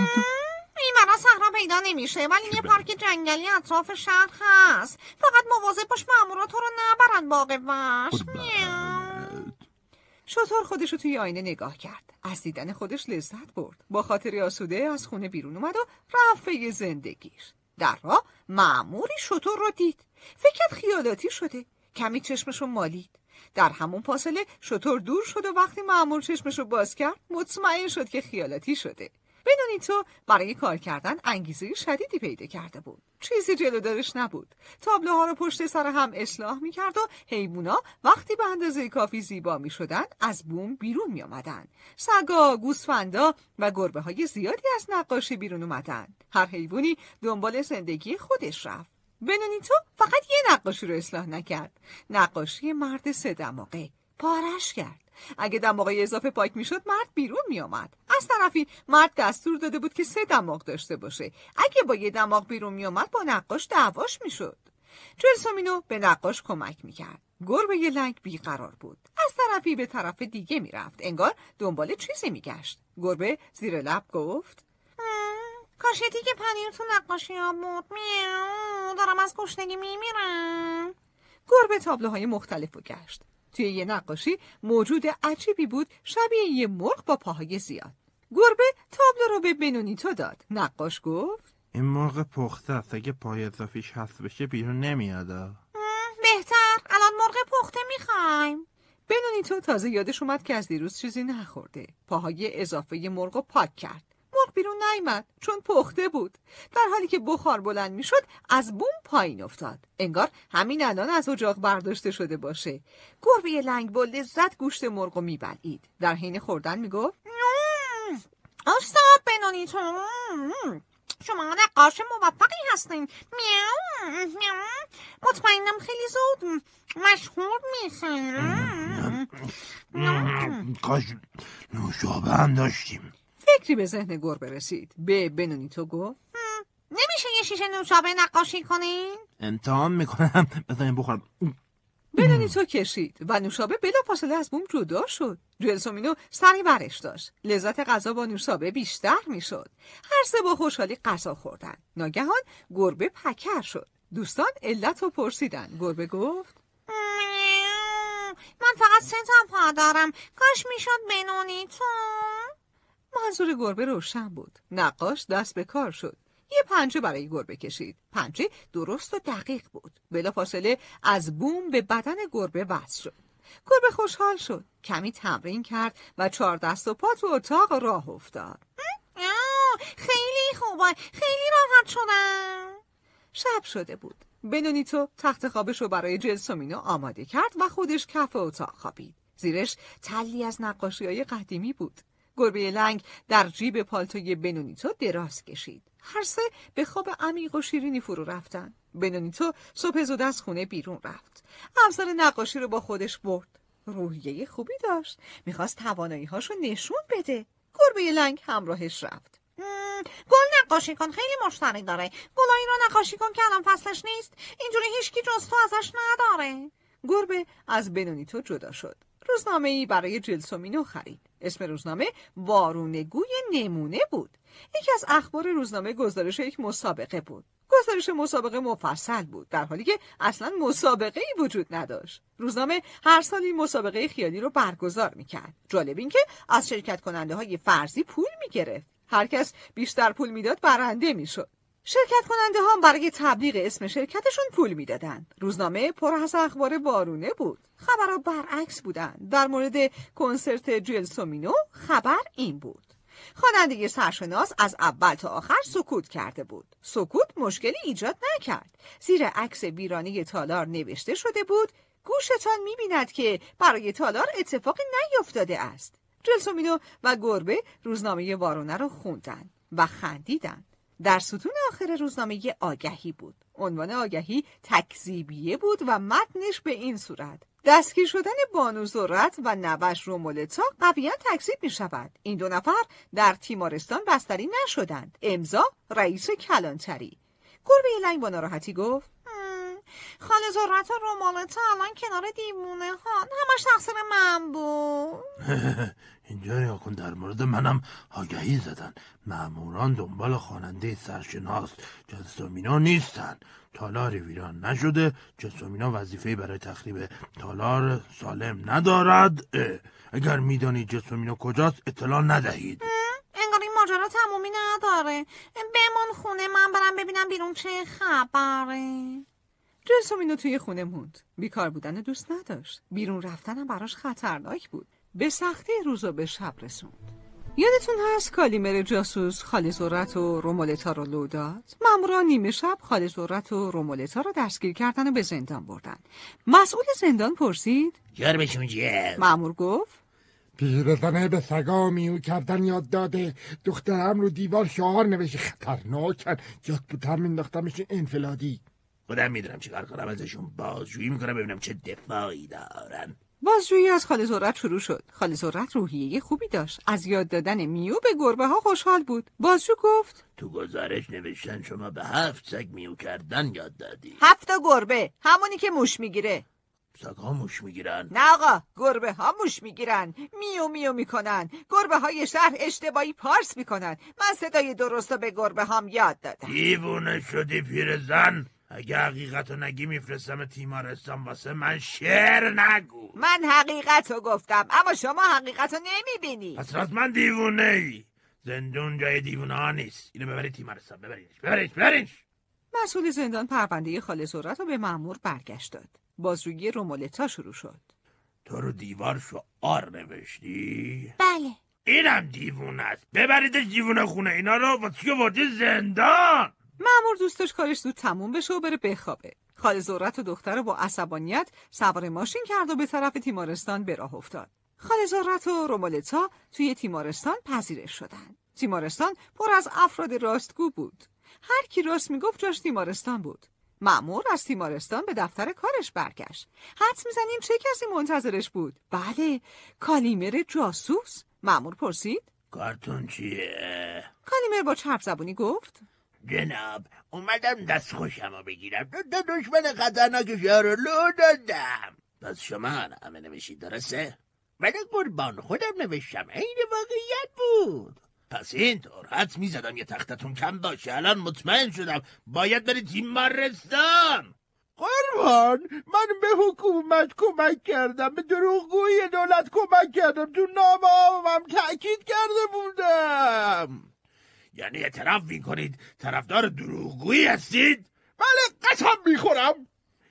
این مرا صحرا پیدا نمیشه ولی یه پارک جنگلی اطراف شهر هست فقط مواظب باش مامورا تو رو نبرن باقی وش شطور خودش رو توی آینه نگاه کرد از دیدن
خودش لذت برد با خاطر آسوده از خونه بیرون اومد و رفت زندگیش در راه معموری شطور را دید فکر کرد خیالاتی شده کمی رو مالید در همون فاصله شطور دور شد و وقتی معمور چشمشو باز کرد مطمئن شد که خیالاتی شده بدانید تو برای کار کردن انگیزه شدیدی پیدا کرده بود چیزی دارش نبود تابلوها رو پشت سر هم اصلاح میکرد و حیوونا وقتی به اندازه کافی زیبا میشدن از بوم بیرون آمدند. سگا گوسفندا و گربه های زیادی از نقاشی بیرون اومدن هر حیوانی دنبال زندگی خودش رفت تو فقط یه نقاشی رو اصلاح نکرد نقاشی مرد سه دماغه پارش کرد اگه دماغ اضافه پاک میشد مرد بیرون میآمد از طرفی مرد دستور داده بود که سه دماغ داشته باشه اگه با یه دماغ بیرون میآمد با نقاش دعواش میشد جلسومینو به نقاش کمک میکرد گربه یه لنگ بیقرار بود از طرفی به طرف دیگه میرفت انگار دنبال چیزی میگشت گربه زیر لب گفت
کاشتی که پنیر تو نقاشی ها بود میو دارم از گشنگی میمیرم
گربه تابلوهای مختلف رو گشت توی یه نقاشی موجود عجیبی بود شبیه یه مرغ با پاهای زیاد گربه تابلو رو به بنونیتو داد نقاش گفت
این مرغ پخته است اگه پای اضافیش هست بشه بیرون نمیاد
بهتر الان مرغ پخته میخوایم بنونیتو تازه یادش اومد که از دیروز چیزی نخورده پاهای اضافه مرغ رو پاک کرد مرغ بیرون نیمد چون پخته بود در حالی که بخار بلند میشد از بوم پایین افتاد انگار همین الان از اجاق برداشته شده باشه گربه لنگ با لذت گوشت مرغ و میبلعید در حین خوردن میگفت
استاد بنانیتون شما نقاش موفقی هستین میو مطمئنم خیلی زود مشهور میشین
کاش نوشابه هم داشتیم
فکری به ذهن گربه رسید به بنونیتو گفت
نمیشه یه شیشه نوشابه نقاشی کنین؟
امتحان میکنم بزنین بخورم
بنونیتو
کشید و نوشابه بلا فاصله از بوم جدا شد جلسومینو سری برش داشت لذت غذا با نوشابه بیشتر میشد هر سه با خوشحالی غذا خوردن ناگهان گربه پکر شد دوستان علت رو پرسیدن گربه گفت
من فقط سه تا پا دارم کاش میشد بنونیتو
منظور گربه روشن بود نقاش دست به کار شد یه پنجه برای گربه کشید پنجه درست و دقیق بود فاصله از بوم به بدن گربه وصل شد گربه خوشحال شد کمی تمرین کرد و چهار دست و پا تو اتاق راه افتاد
خیلی خوبه خیلی راحت شدم
شب شده بود بنونیتو تخت خوابش رو برای جلسومینو آماده کرد و خودش کف اتاق خوابید زیرش تلی از نقاشی های قدیمی بود گربه لنگ در جیب پالتوی بنونیتو دراز کشید هر سه به خواب عمیق و شیرینی فرو رفتن بنونیتو صبح زود از خونه بیرون رفت افزار نقاشی رو با خودش برد روحیه خوبی داشت میخواست توانایی هاشو نشون بده
گربه لنگ همراهش رفت گل نقاشی کن خیلی مشتری داره گلایی رو نقاشی کن که الان فصلش نیست اینجوری هیچکی جز تو ازش نداره گربه
از بنونیتو جدا شد روزنامه ای برای جلسومینو خرید. اسم روزنامه وارونگوی نمونه بود. یکی از اخبار روزنامه گزارش یک مسابقه بود. گزارش مسابقه مفصل بود در حالی که اصلا مسابقه ای وجود نداشت روزنامه هر سال این مسابقه خیالی رو برگزار میکرد جالب این که از شرکت کننده های فرضی پول میگرفت هر کس بیشتر پول میداد برنده میشد شرکت کننده ها برای تبلیغ اسم شرکتشون پول میدادند. روزنامه پر از اخبار بارونه بود. خبرها برعکس بودن. در مورد کنسرت جلسومینو خبر این بود. خواننده سرشناس از اول تا آخر سکوت کرده بود. سکوت مشکلی ایجاد نکرد. زیر عکس ویرانی تالار نوشته شده بود گوشتان میبیند که برای تالار اتفاقی نیفتاده است. جلسومینو و گربه روزنامه وارونه را خوندن و خندیدند. در ستون آخر روزنامه یه آگهی بود. عنوان آگهی تکذیبیه بود و متنش به این صورت. دستگیر شدن بانو زورت و نوش رومولتا قویا تکذیب می شود. این دو نفر در تیمارستان بستری نشدند. امضا رئیس کلانتری. گربه لنگ با ناراحتی گفت
خاله زورت و رومولتا الان کنار دیمونه ها همش تقصیر من بود
اینجا نگاه در مورد منم آگهی زدن معموران دنبال خواننده سرشناس جسومینا نیستن تالار ویران نشده جسومینا وظیفه برای تخریب تالار سالم ندارد اگر میدانی جسومینا کجاست اطلاع ندهید
انگار این ماجرا تمومی نداره بمون خونه من برم ببینم بیرون چه خبره جسومینو توی خونه موند
بیکار بودن دوست نداشت بیرون رفتنم براش خطرناک بود به سختی روز و به شب رسوند یادتون هست کالیمر جاسوس خاله زورت و رومولتا رو لو داد مامورا نیمه شب خاله زورت و رومولتا رو دستگیر کردن و به زندان بردن مسئول زندان پرسید
جرمشون چیه
مامور گفت
پیرزنه به سگا میو کردن یاد داده دخترم رو دیوار شعار نوشه خطرناکن یاد من انداختمش
انفلادی
خودم میدونم چیکار کنم ازشون بازجویی میکنم ببینم چه دفاعی
دارن بازجویی از خاله شروع شد خاله زرت روحیه خوبی داشت از یاد دادن میو به گربه ها خوشحال بود بازجو گفت
تو گزارش نوشتن شما به هفت سگ میو کردن یاد دادی
هفت گربه همونی که موش میگیره سگ ها موش میگیرن نه آقا گربه ها موش میگیرن میو میو میکنن گربه های شهر اشتباهی پارس میکنن من صدای درست به گربه هم یاد دادم دیوونه شدی
پیرزن اگه حقیقت رو نگی میفرستم تیمارستان واسه من شعر
نگو من حقیقت رو گفتم اما شما حقیقت رو نمیبینی پس راست من دیوونه
ای زندون جای دیوونه ها نیست اینو ببرید تیمارستان ببرینش ببرینش ببرینش
مسئول زندان پرونده خاله زورت رو به مامور برگشت داد بازجویی رومولتا شروع شد تو
رو دیوار شعار نوشتی؟
بله اینم دیوونه است ببریدش دیوونه خونه اینا رو واسه زندان مامور دوستش کارش زود تموم بشه و بره بخوابه خاله زورت و دختر با عصبانیت سوار ماشین کرد و به طرف تیمارستان به راه افتاد خاله زورت و رومالتا توی تیمارستان پذیرش شدند تیمارستان پر از افراد راستگو بود هر کی راست میگفت جاش تیمارستان بود مامور از تیمارستان به دفتر کارش برگشت
حد میزنیم
چه کسی منتظرش بود بله کالیمر جاسوس مامور پرسید
کارتون چیه
کالیمر با چرب زبونی گفت جناب اومدم
دست خوشم رو بگیرم دو,
دو دشمن خطرناک لو دادم
پس شما همه نوشید درسته؟ ولی قربان خودم نوشتم این واقعیت بود پس اینطور حد زدم یه تختتون کم باشه الان مطمئن شدم باید بری تیمارستان
قربان من به حکومت کمک کردم به دروغگوی دولت کمک کردم تو نامه هم تأکید کرده بودم
یعنی اعتراف
می کنید طرفدار دروغگویی هستید بله قسم میخورم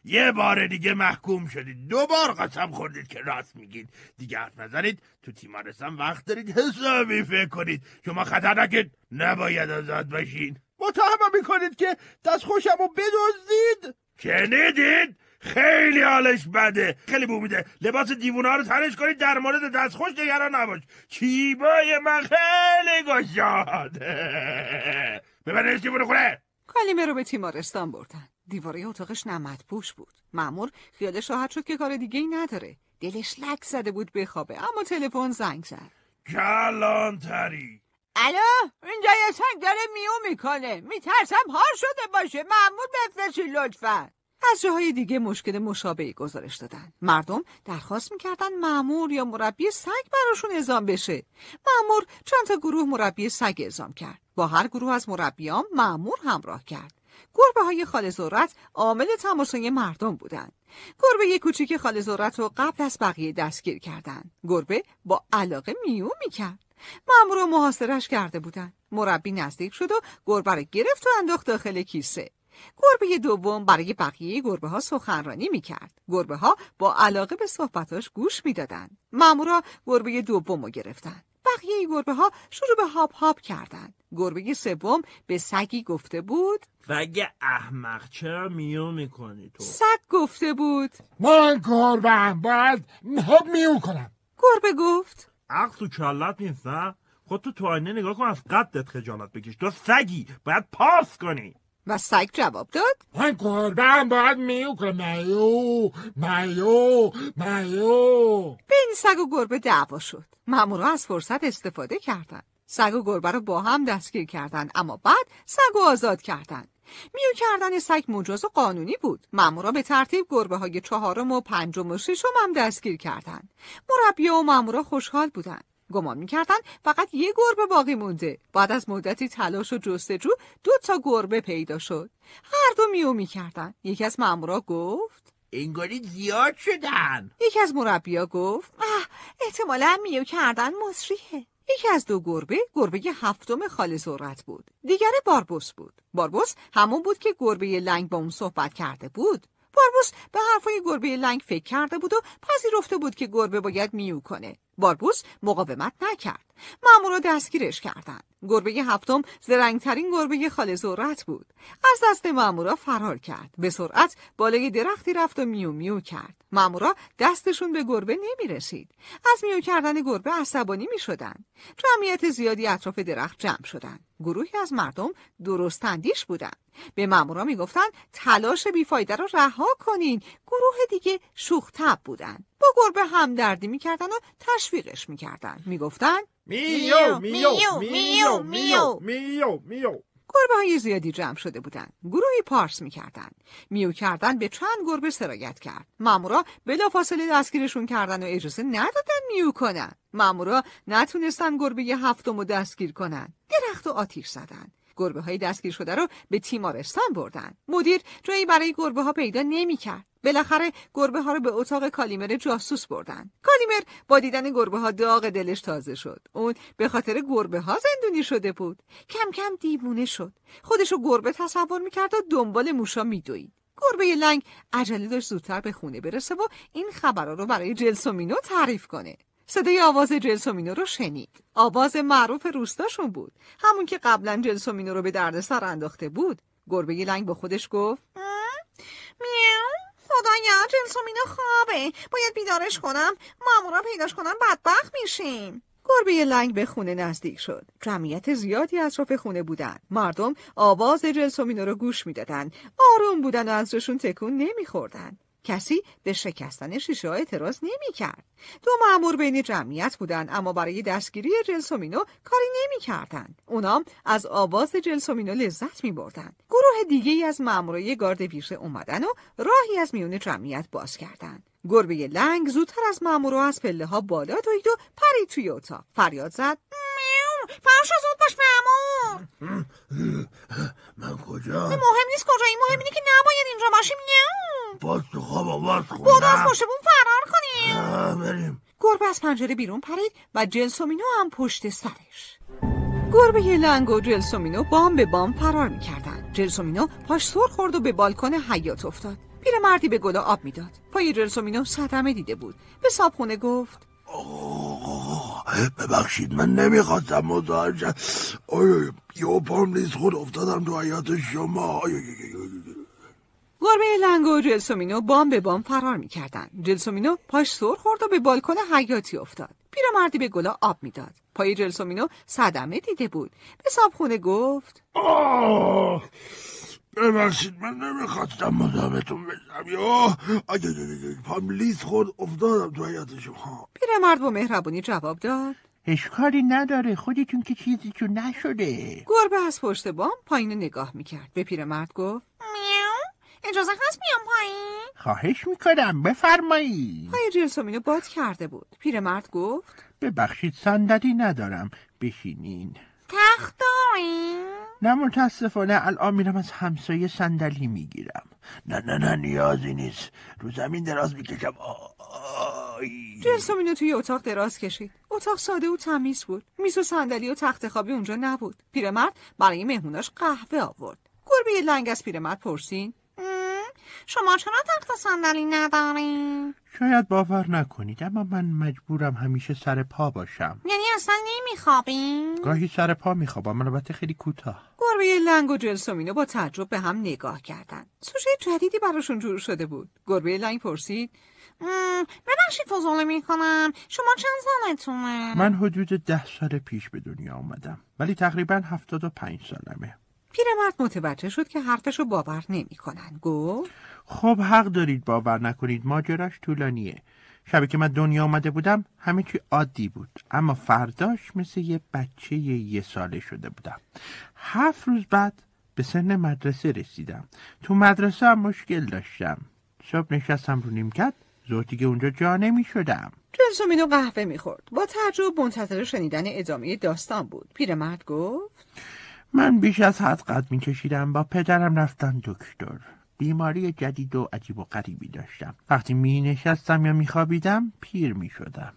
یه بار دیگه محکوم شدید دو بار قسم خوردید که راست میگید دیگه حرف نزنید تو تیمارستان وقت دارید حسابی فکر کنید شما خطرناکید نباید آزاد باشین متهم میکنید که دست خوشم رو بدزدید شنیدید خیلی حالش بده خیلی بو میده لباس دیوونه ها رو تنش کنید در مورد خوش نگران نباش چیبای من خیلی
گشاده ببرنش دیوونه خونه کالیمه رو به تیمارستان بردن دیواره اتاقش نمد پوش بود معمور خیالش شاهد شد که کار دیگه ای نداره دلش لک زده بود بخوابه اما تلفن زنگ زد کلانتری الو اینجا یه سنگ داره میو میکنه میترسم هار شده باشه معمور بفرشی لطفا از جاهای دیگه مشکل مشابهی گزارش دادن مردم درخواست میکردن معمور یا مربی سگ براشون اعزام بشه معمور چند تا گروه مربی سگ اعزام کرد با هر گروه از مربیان معمور همراه کرد گربه های خال زورت عامل تماسای مردم بودند گربه یک کوچیک خال زورت رو قبل از بقیه دستگیر کردند گربه با علاقه میو میکرد مامور محاصرش کرده بودند مربی نزدیک شد و گربه رو گرفت و انداخت داخل کیسه گربه دوم برای بقیه گربه ها سخنرانی می کرد. گربه ها با علاقه به صحبتاش گوش می دادن. مامورا گربه دوم رو گرفتن. بقیه گربه ها شروع به هاپ هاپ کردند. گربه سوم به سگی گفته بود
وگه احمق چرا میو میکنی
تو؟ سگ گفته بود من گربه باید هاپ میو کنم گربه گفت
عقل تو کلت نیست نه؟ خود تو تو آینه نگاه کن از قدت خجالت بکش تو سگی باید پاس کنی و سگ جواب
داد من گربم باید میو که میو میو میو بین سگ و گربه دعوا شد مامورا از فرصت استفاده کردند سگ و گربه رو با هم دستگیر کردند اما بعد سگ و آزاد کردند میو کردن سگ مجاز و قانونی بود مامورا به ترتیب گربه های چهارم و پنجم و ششم هم دستگیر کردند مربی و مامورا خوشحال بودند گمان میکردن فقط یه گربه باقی مونده بعد از مدتی تلاش و جستجو دو تا گربه پیدا شد هر دو میو میکردن یکی از مامورا گفت انگاری زیاد شدن یکی از مربیا گفت اه احتمالا میو کردن مصریه یکی از دو گربه گربه هفتم خال ذرت بود دیگر باربوس بود باربوس همون بود که گربه لنگ با اون صحبت کرده بود باربوس به حرفای گربه لنگ فکر کرده بود و پذیرفته بود که گربه باید میو کنه باربوس مقاومت نکرد مامورا دستگیرش کردند گربه هفتم زرنگترین گربه خال ذرت بود از دست مامورا فرار کرد به سرعت بالای درختی رفت و میو میو کرد مامورا دستشون به گربه نمی رسید از میو کردن گربه عصبانی می شدن. جمعیت زیادی اطراف درخت جمع شدند گروهی از مردم درستندیش بودند به مامورا میگفتند تلاش بیفایده را رها کنین گروه دیگه شوختب بودند گربه گربه همدردی میکردن و تشویقش میکردن میگفتن میو میو میو میو میو میو گربه های زیادی جمع شده بودند. گروهی پارس میکردند. میو کردن به چند گربه سرایت کرد. مامورا بلافاصله دستگیرشون کردن و اجازه ندادن میو کنن. مامورا نتونستن گربه هفتم و دستگیر کنن. درخت و آتیش زدن. گربه های دستگیر شده رو به تیمارستان بردن مدیر جایی برای گربه ها پیدا نمیکرد بالاخره گربه ها رو به اتاق کالیمر جاسوس بردن کالیمر با دیدن گربه ها داغ دلش تازه شد اون به خاطر گربه ها زندونی شده بود کم کم دیوونه شد خودشو گربه تصور میکرد و دنبال موشا میدوید گربه لنگ عجله داشت زودتر به خونه برسه و این خبرها رو برای جلسومینو تعریف کنه صدای آواز جلسومینو رو شنید آواز معروف روستاشون بود همون که قبلا جلسومینو رو به دردسر انداخته بود گربه لنگ با خودش گفت
میو خدایا جلسومینو خوابه باید بیدارش کنم مامورا پیداش کنم بدبخت میشیم
گربه لنگ به خونه نزدیک شد جمعیت زیادی اطراف خونه بودن مردم آواز جلسومینو رو گوش میدادن. آروم بودن و ازشون تکون نمیخوردن کسی به شکستن شیشه ها اعتراض نمی کرد. دو معمور بین جمعیت بودند اما برای دستگیری جلسومینو کاری نمی کردند. اونام از آواز جلسومینو لذت می بردند. گروه دیگه ای از معمورای گارد ویژه اومدن و راهی از میون جمعیت باز کردند. گربه لنگ زودتر از معمورا از پله ها بالا دوید و پرید توی اتاق. فریاد زد:
فرش از اون باش
من کجا؟ مهم
نیست کجا این مهم اینه که نباید اینجا باشیم نه باز
تو خواب باز خونم
برو از بون فرار کنیم
بریم گربه از پنجره بیرون پرید و جلسومینو هم پشت سرش گربه لنگ و جلسومینو بام به بام فرار میکردن جلسومینو پاش سر خورد و به بالکن حیات افتاد پیرمردی به گلا آب میداد پای جلسومینو صدمه دیده بود به صابخونه گفت
ببخشید من نمیخواستم مزاحم یه پام نیز خود افتادم تو حیات شما
گربه لنگ و جلسومینو بام به بام فرار میکردن جلسومینو پاش سر خورد و به بالکن حیاتی افتاد پیرمردی به گلا آب میداد پای جلسومینو صدمه دیده بود به صابخونه گفت آه ببخشید
من نمیخواستم مزاحمتون بشم یا اگه پام لیز خود افتادم تو حیات شما
پیرمرد با مهربونی جواب داد اشکالی نداره خودتون که چیزی تو نشده گربه از پشت بام پایین نگاه میکرد به پیرمرد گفت میو
اجازه هست میام
پایین خواهش میکنم بفرمایید پای
جیلسومینو باد کرده بود پیرمرد گفت ببخشید صندلی ندارم بشینین تخت دارین نه متاسفانه الان میرم از همسایه صندلی میگیرم نه نه نه نیازی نیست رو زمین دراز میکشم
جلسومینو توی اتاق دراز کشید اتاق ساده و تمیز بود میز و صندلی و تخت خوابی اونجا نبود پیرمرد برای مهموناش قهوه آورد گربه لنگ از پیرمرد
پرسین شما چرا تخت صندلی ندارین؟
شاید باور نکنید اما من مجبورم همیشه سر پا باشم
یعنی اصلا نمیخوابین؟
گاهی سر پا میخوابم البته خیلی کوتاه.
گربه لنگ و جلسومینو با تعجب به هم نگاه
کردند. سوشه جدیدی براشون جور شده بود. گربه لنگ پرسید: ببخشید فضوله میکنم شما چند سالتونه؟ من
حدود ده سال پیش به دنیا آمدم ولی تقریبا هفتاد و پنج سالمه پیرمرد متوجه شد که حرفشو باور نمیکنن گفت خب حق دارید باور نکنید ماجراش طولانیه شبی که من دنیا آمده بودم همه چی عادی بود اما فرداش مثل یه بچه یه ساله شده بودم هفت روز بعد به سن مدرسه رسیدم تو مدرسه هم مشکل داشتم صبح نشستم رو نیمکت زود دیگه اونجا جا نمی
شدم جلسومینو قهوه میخورد با تعجب منتظر شنیدن ادامه داستان بود پیرمرد گفت
من بیش از حد قد میکشیدم با پدرم رفتم دکتر بیماری جدید و عجیب و غریبی داشتم وقتی می نشستم یا می خوابیدم پیر می شدم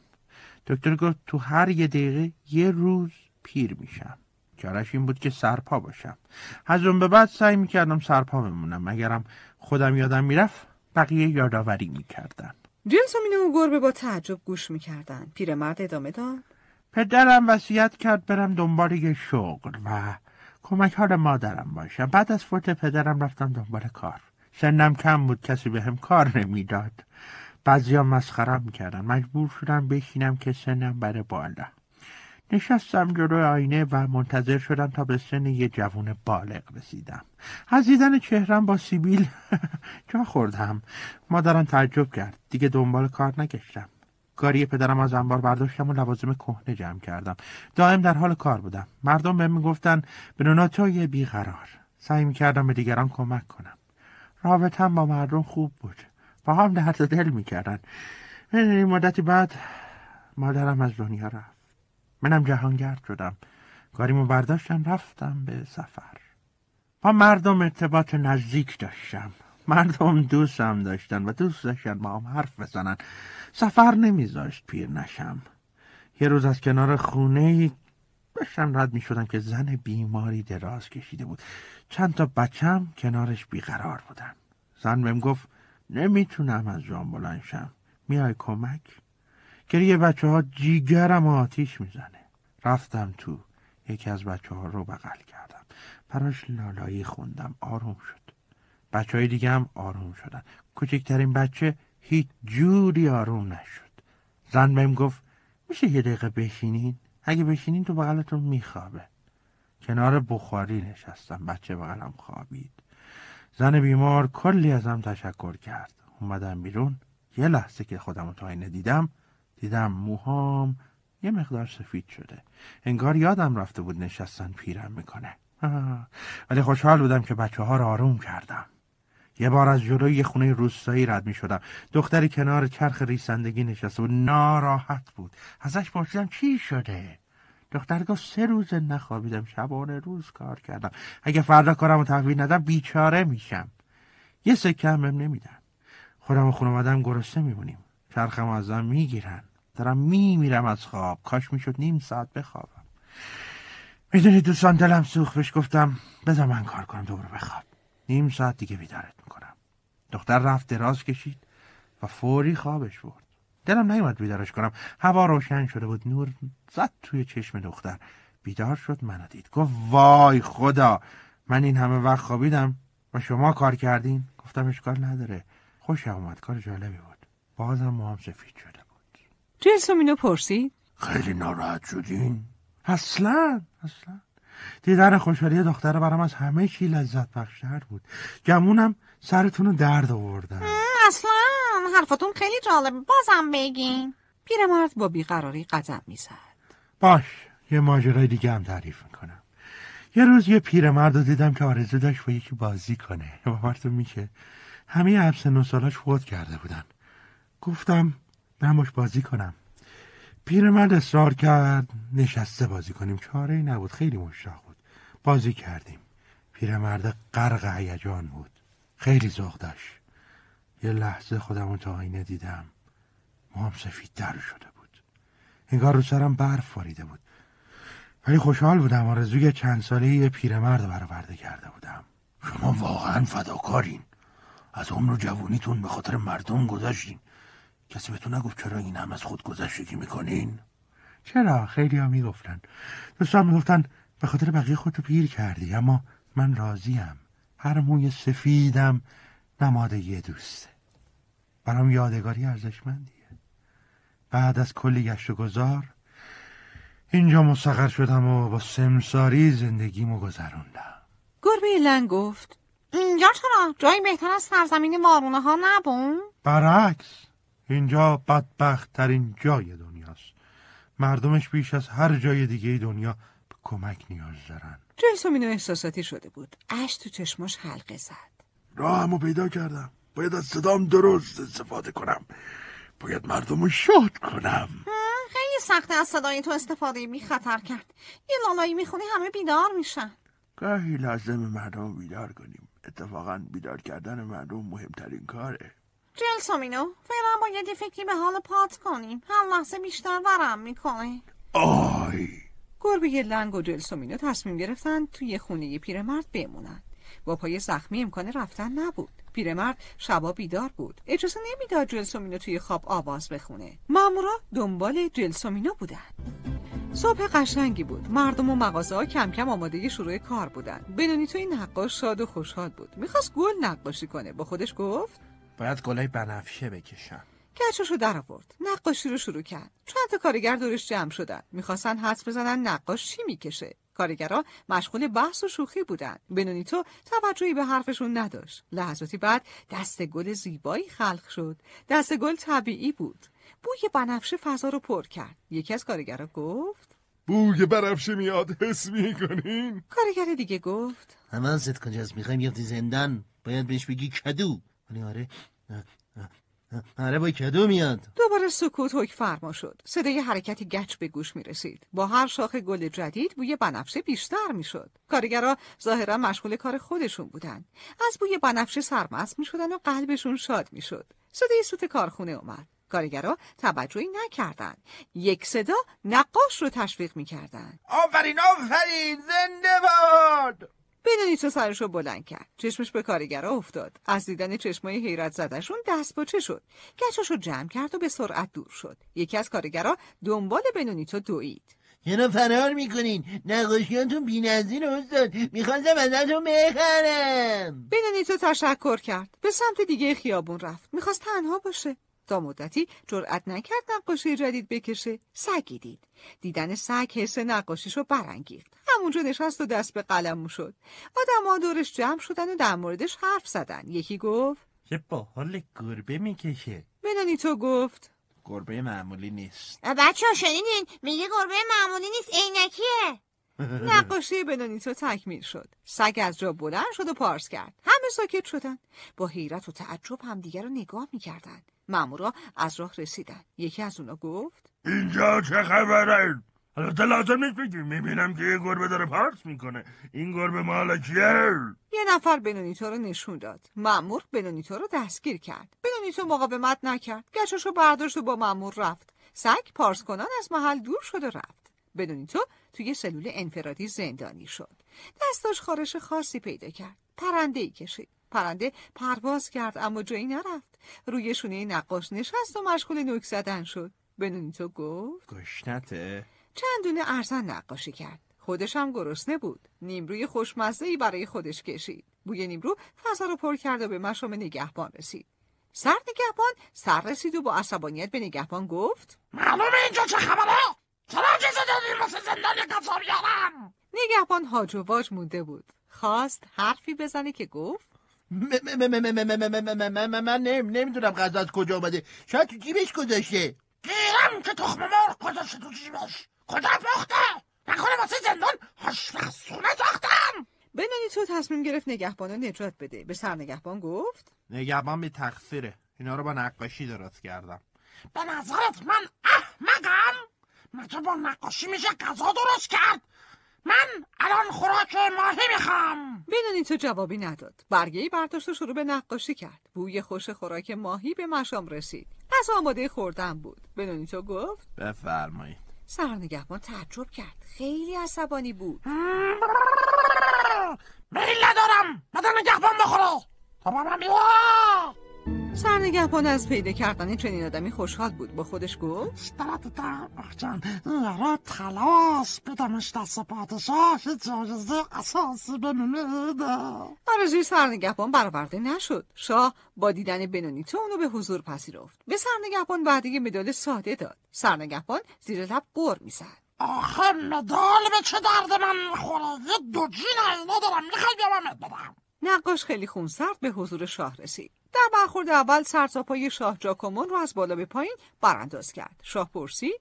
دکتر گفت تو هر یه دقیقه یه روز پیر میشم چارش این بود که سرپا باشم از اون به بعد سعی میکردم سرپا بمونم اگرم خودم یادم میرفت بقیه یادآوری کردن
جلس و گربه با تعجب گوش میکردن پیرمرد ادامه داد پدرم وصیت کرد برم دنبال
یه شغل و کمک حال مادرم باشم بعد از فوت پدرم رفتم دنبال کار سنم کم بود کسی بهم هم کار نمیداد بعضیا مسخرم میکردن مجبور شدم بشینم که سنم بره بالا نشستم جلوی آینه و منتظر شدم تا به سن یه جوون بالغ رسیدم از دیدن چهرم با سیبیل جا خوردم مادرم تعجب کرد دیگه دنبال کار نگشتم گاری پدرم از انبار برداشتم و لوازم کهنه جمع کردم دائم در حال کار بودم مردم گفتن... به نوناتوی بیقرار سعی کردم به دیگران کمک کنم رابطم با مردم خوب بود با هم درد دل میکردن این مدتی بعد مادرم از دنیا رفت منم جهانگرد شدم کاریمو برداشتم رفتم به سفر با مردم ارتباط نزدیک داشتم مردم دوستم داشتن و دوست داشتن با هم حرف بزنن سفر نمیذاشت پیر نشم یه روز از کنار خونه بشم رد میشدم که زن بیماری دراز کشیده بود چند تا بچم کنارش بیقرار بودن زن بهم گفت نمیتونم از جان بلند میای کمک گریه بچه ها جیگرم آتیش میزنه رفتم تو یکی از بچه ها رو بغل کردم براش لالایی خوندم آروم شد بچه های دیگه هم آروم شدن کوچکترین بچه هیچ جوری آروم نشد زن بهم گفت میشه یه دقیقه بشینین اگه بشینین تو بغلتون میخوابه کنار بخاری نشستم بچه بغلم خوابید زن بیمار کلی ازم تشکر کرد اومدم بیرون یه لحظه که خودم تو آینه دیدم دیدم موهام یه مقدار سفید شده انگار یادم رفته بود نشستن پیرم میکنه ولی خوشحال بودم که بچه ها رو آروم کردم یه بار از جلوی یه خونه روستایی رد می شدم دختری کنار چرخ ریسندگی نشسته و ناراحت بود ازش پرسیدم چی شده دختر گفت سه روز نخوابیدم شبانه روز کار کردم اگه فردا کارم تحویل ندم بیچاره میشم یه سکه هم نمیدن خودم و خانوادم گرسنه میمونیم چرخم ازم میگیرن دارم میمیرم از خواب کاش میشد نیم ساعت بخوابم میدونی دوستان دلم سوخت گفتم بذار من کار کنم دوباره بخواب نیم ساعت دیگه بیدارت میکنم دختر رفت دراز کشید و فوری خوابش برد دلم نیومد بیدارش کنم هوا روشن شده بود نور زد توی چشم دختر بیدار شد منو دید گفت وای خدا من این همه وقت خوابیدم و شما کار کردین گفتم اشکال نداره خوش اومد کار جالبی بود بازم هم سفید شده بود
جلسوم پرسید
خیلی ناراحت شدین
اصلا اصلا
دیدن خوشحالی دختر برام از همه چی لذت بخشتر بود گمونم سرتون رو درد آوردم
اصلا حرفتون خیلی جالب بازم بگین پیرمرد با بیقراری قدم میزد
باش یه ماجرای دیگه هم تعریف میکنم یه روز یه پیرمرد رو دیدم که آرزو داشت با یکی بازی کنه باورتون میشه همه هر سالاش فوت کرده بودن گفتم باش بازی کنم پیرمرد اصرار کرد نشسته بازی کنیم چاره ای نبود خیلی مشتاق بود بازی کردیم پیرمرد غرق هیجان بود خیلی ذوق داشت یه لحظه خودم تا آینه دیدم سفید در شده بود انگار رو سرم برف فریده بود ولی خوشحال بودم آرزوی چند ساله یه پیرمرد برآورده کرده بودم شما واقعا فداکارین از عمر و جوونیتون به خاطر مردم گذاشتین کسی به تو نگفت چرا این هم از خود گذشتگی میکنین؟ چرا خیلی ها میگفتن دوستان میگفتن به خاطر بقیه خودتو پیر کردی اما من راضیم هر موی سفیدم نماد یه دوسته برام یادگاری ارزشمندیه بعد از کلی گشت و گذار اینجا مستقر شدم و با سمساری زندگیمو گذروندم
گربه لنگ گفت اینجا چرا جایی بهتر از سرزمین مارونه ها نبون
برعکس اینجا بدبخت ترین جای دنیاست مردمش بیش از هر جای دیگه دنیا به کمک نیاز دارن
جیسومینو احساساتی شده بود اش تو چشماش حلقه زد راهمو پیدا کردم
باید از صدام درست استفاده کنم باید مردم رو شاد کنم
خیلی سخته از صدای تو استفاده می خطر کرد یه لالایی میخونی همه بیدار میشن
گاهی لازم مردم بیدار کنیم اتفاقا بیدار کردن مردم مهمترین کاره
جلسومینو، فعلا باید یه فکری به حال پات کنیم هم لحظه بیشتر ورم میکنه
آی گربه لنگ و جلسومینو تصمیم گرفتن توی خونه پیرمرد بمونن با پای زخمی امکان رفتن نبود پیرمرد شبا بیدار بود اجازه نمیداد جلسومینو توی خواب آواز بخونه مامورا دنبال جلسومینو بودن صبح قشنگی بود مردم و مغازه ها کم کم آماده شروع کار بودن بنونی توی نقاش شاد و خوشحال بود میخواست گل نقاشی کنه با خودش گفت
باید گلای بنفشه بکشم
کچوشو رو در آورد نقاشی رو شروع کرد چند تا کارگر دورش جمع شدن میخواستن حدس بزنن نقاش چی میکشه کارگرا مشغول بحث و شوخی بودند تو توجهی به حرفشون نداشت لحظاتی بعد دست گل زیبایی خلق شد دست گل طبیعی بود بوی بنفشه فضا رو پر کرد یکی از کارگرا گفت
بوی بنفشه میاد
حس
میکنین کارگر دیگه گفت
همان ست کجاست میخوایم یافتی زندان باید بهش بگی کدو ولی آره آره با کدو میاد
دوباره سکوت حک فرما شد صدای حرکت گچ به گوش می رسید با هر شاخ گل جدید بوی بنفشه بیشتر می شد کارگرا ظاهرا مشغول کار خودشون بودن از بوی بنفشه سرمست می شدن و قلبشون شاد می شد صدای سوت کارخونه اومد کارگرا توجهی نکردند یک صدا نقاش رو تشویق میکردند آفرین آفرین زنده باد بدونی چه سرشو بلند کرد چشمش به کارگرا افتاد از دیدن چشمای حیرت زدشون دست باچه شد گچاشو جمع کرد و به سرعت دور شد یکی از کارگرا دنبال بنونیتو دوید چرا فرار میکنین نقاشیاتون بینظیر استاد میخواستم ازتون بخرم بنونیتو تشکر کرد به سمت دیگه خیابون رفت میخواست تنها باشه تا مدتی جرأت نکرد نقاشی جدید بکشه سگی دید دیدن سگ حس نقاشیش رو برانگیخت همونجا نشست و دست به قلم شد ها دورش جمع شدن و در موردش حرف زدن یکی گفت
با حال گربه میکشه
تو گفت
گربه معمولی نیست
بچه ها شنیدین میگه گربه معمولی نیست عینکیه
نقاشی بنانیتو تکمیل شد سگ از جا بلند شد و پارس کرد همه ساکت شدن با حیرت و تعجب همدیگر رو نگاه میکردن مامورا از راه رسیدن یکی از اونا گفت
اینجا چه خبره حالا لازم نیست بگیم میبینم که یه گربه داره پارس میکنه این گربه مال کیه
یه نفر بنونیتو رو نشون داد مامور بنونیتو رو دستگیر کرد بنونیتو مقاومت نکرد گچش رو برداشت و با مامور رفت سگ پارس کنان از محل دور شد و رفت بدون تو توی سلول انفرادی زندانی شد دستاش خارش خاصی پیدا کرد پرنده ای کشید پرنده پرواز کرد اما جایی نرفت روی شونه نقاش نشست و مشغول نوک زدن شد تو گفت
گشنته
چند دونه ارزن نقاشی کرد خودش هم گرسنه بود نیمروی خوشمزه ای برای خودش کشید بوی نیمرو فضا رو پر کرد و به مشام نگهبان رسید سر نگهبان سر رسید و با عصبانیت به نگهبان گفت
معلومه اینجا چه خبره خراج دادی واسه زندان قطار یارم
نگهبان هاج و واج مونده بود خواست حرفی بزنه که گفت
من نمیدونم غذا از کجا آمده شاید تو جیبش گذاشته
گیرم که تخمه مرغ گذاشته تو جیبش کجا پخته نکنه واسه زندان
هشفقصونه
ساختم
بنانی تو تصمیم گرفت نگهبانو نجات بده به سر نگهبان گفت
نگهبان به تقصیره اینا رو با نقاشی درست کردم به نظرت من احمقم مگه با نقاشی میشه غذا درست کرد
من الان خوراک ماهی میخوام بدونی تو جوابی نداد برگه ای برداشت و شروع به نقاشی کرد بوی خوش خوراک ماهی به مشام رسید پس آماده خوردن بود بدونی تو گفت
بفرمایید
سرنگهبان تعجب کرد خیلی عصبانی بود میل ندارم بدن نگهبان بخورو تو من سرنگهبان از پیدا کردن چنین آدمی خوشحال بود با خودش
گفت دردیدم جان یارو تلاش بدمش دست پادشاه جایزه اساسی بنونید آرزوی سرنگهبان برآورده
نشد شاه با دیدن بنونیتو اونو به حضور پذیرفت به سرنگهبان بعدی مدال ساده داد سرنگهبان زیر لب قر میزد آخه مدال به چه درد من میخوره دوجین ندارم دارم میخوای بیامم بدم نقاش خیلی خونسرد به حضور شاه رسید در برخورد اول سرتاپای شاه جاکومون رو از بالا به پایین برانداز کرد شاه پرسی؟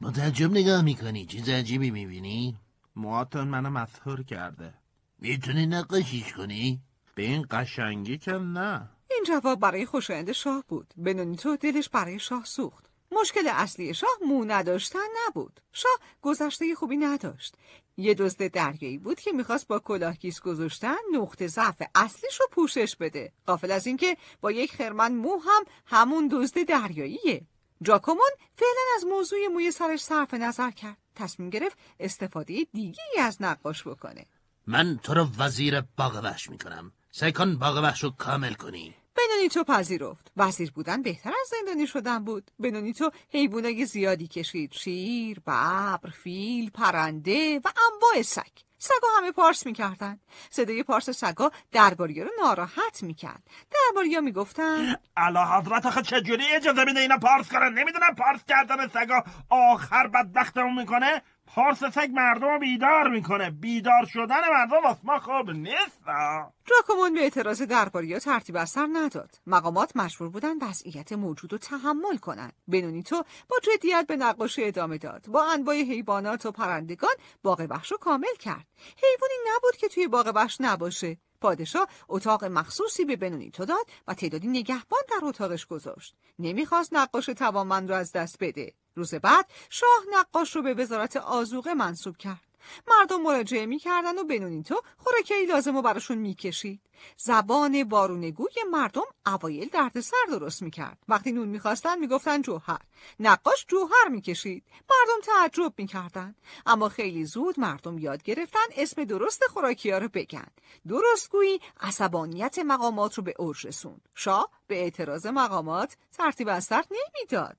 با نگاه میکنی چیز عجیبی میبینی مواتون منو مظهر کرده میتونی نقاشیش کنی به این قشنگی کم
نه این جواب برای خوشایند شاه بود تو دلش برای شاه سوخت مشکل اصلی شاه مو نداشتن نبود شاه گذشته خوبی نداشت یه دزد دریایی بود که میخواست با کلاهگیس گذاشتن نقطه ضعف اصلیش رو پوشش بده قافل از اینکه با یک خرمن مو هم همون دزد دریاییه جاکومون فعلا از موضوع موی سرش صرف نظر کرد تصمیم گرفت استفاده دیگه ای از نقاش بکنه
من تو رو وزیر باغ وحش میکنم سعی کن رو کامل
کنی بنونیتو پذیرفت وزیر بودن بهتر از زندانی شدن بود بنونیتو حیوانای زیادی کشید شیر ببر فیل پرنده و انواع سگ سگا همه پارس میکردن صدای پارس سگا درباریا رو ناراحت میکرد درباریا میگفتن
الا حضرت آخه چجوری اجازه میده اینا پارس کنن نمیدونم پارس کردن سگا آخر بدبختمون میکنه پارس سگ مردم رو بیدار میکنه
بیدار شدن مردم واسه ما خوب نیست راکومون به اعتراض درباری ها ترتیب سر نداد مقامات مشهور بودن وضعیت موجود رو تحمل کنند بنونیتو با جدیت به نقاشی ادامه داد با انواع حیوانات و پرندگان باغ وحش رو کامل کرد حیوانی نبود که توی باغ نباشه پادشاه اتاق مخصوصی به بنونیتو داد و تعدادی نگهبان در اتاقش گذاشت نمیخواست نقاش توانمند رو از دست بده روز بعد شاه نقاش رو به وزارت آزوقه منصوب کرد مردم مراجعه میکردن و بنونیتو خوراکی لازم رو براشون میکشید زبان وارونگوی مردم اوایل دردسر درست میکرد وقتی نون میخواستن میگفتن جوهر نقاش جوهر میکشید مردم تعجب میکردن اما خیلی زود مردم یاد گرفتن اسم درست خوراکی ها رو بگن گویی عصبانیت مقامات رو به اوج رسوند شاه به اعتراض مقامات ترتیب سر نمیداد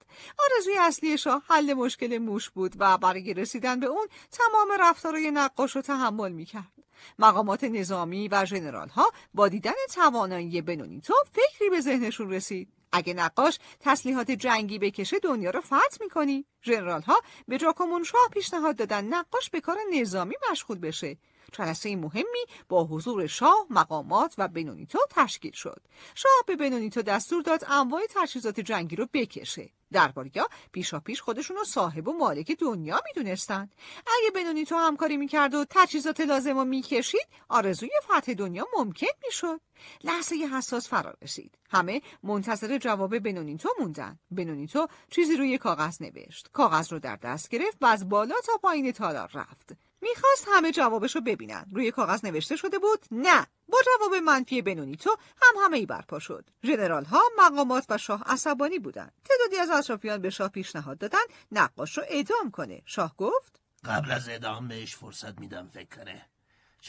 آرزوی اصلی شاه حل مشکل موش بود و برای رسیدن به اون تمام رفتارهای نقاش رو تحمل میکرد مقامات نظامی و ژنرال ها با دیدن توانایی بنونیتو فکری به ذهنشون رسید اگه نقاش تسلیحات جنگی بکشه دنیا رو فتح میکنی ژنرال ها به جاکومون شاه پیشنهاد دادن نقاش به کار نظامی مشغول بشه جلسه مهمی با حضور شاه مقامات و بنونیتو تشکیل شد شاه به بنونیتو دستور داد انواع تجهیزات جنگی رو بکشه درباریا پیشا پیش خودشون رو صاحب و مالک دنیا میدونستند اگه بنونیتو همکاری میکرد و تجهیزات لازم رو میکشید آرزوی فتح دنیا ممکن میشد لحظه حساس فرا رسید همه منتظر جواب بنونیتو موندن بنونیتو چیزی روی کاغذ نوشت کاغذ رو در دست گرفت و از بالا تا پایین تالار رفت میخواست همه جوابشو ببینن روی کاغذ نوشته شده بود نه با جواب منفی بنونیتو هم همه ای برپا شد ژنرال ها مقامات و شاه عصبانی بودند تعدادی از اطرافیان به شاه پیشنهاد دادند نقاش رو اعدام کنه شاه گفت
قبل از اعدام بهش فرصت میدم فکر کنه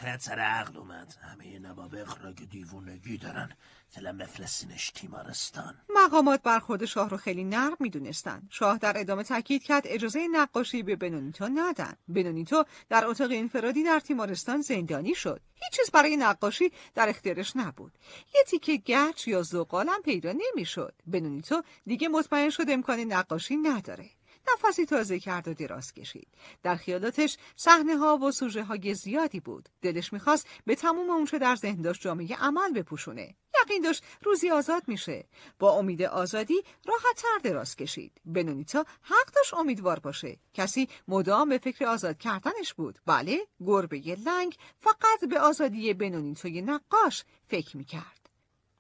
شاید سر عقل اومد همه نوابق را که دیوونگی دارن مثل مثل تیمارستان
مقامات خود شاه رو خیلی نرم میدونستن شاه در ادامه تاکید کرد اجازه نقاشی به بنونیتو ندن بنونیتو در اتاق انفرادی در تیمارستان زندانی شد هیچ چیز برای نقاشی در اختیارش نبود یه تیکه گچ یا زغال هم پیدا نمیشد بنونیتو دیگه مطمئن شد امکان نقاشی نداره نفسی تازه کرد و دراز کشید در خیالاتش صحنه ها و سوژه های زیادی بود دلش میخواست به تموم اونچه در ذهن داشت جامعه عمل بپوشونه یقین داشت روزی آزاد میشه با امید آزادی راحت تر دراز کشید بنونیتا حق داشت امیدوار باشه کسی مدام به فکر آزاد کردنش بود بله گربه لنگ فقط به آزادی بنونیتوی نقاش فکر میکرد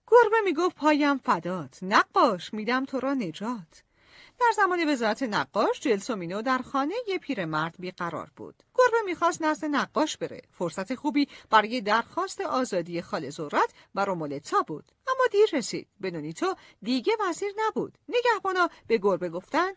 گربه میگفت پایم فدات نقاش میدم تو را نجات در زمان وزارت نقاش جلسومینو در خانه یه پیرمرد بیقرار بود گربه میخواست نزد نقاش بره فرصت خوبی برای درخواست آزادی خال زورت و رومولتا بود اما دیر رسید تو دیگه وزیر نبود نگهبانا به گربه گفتن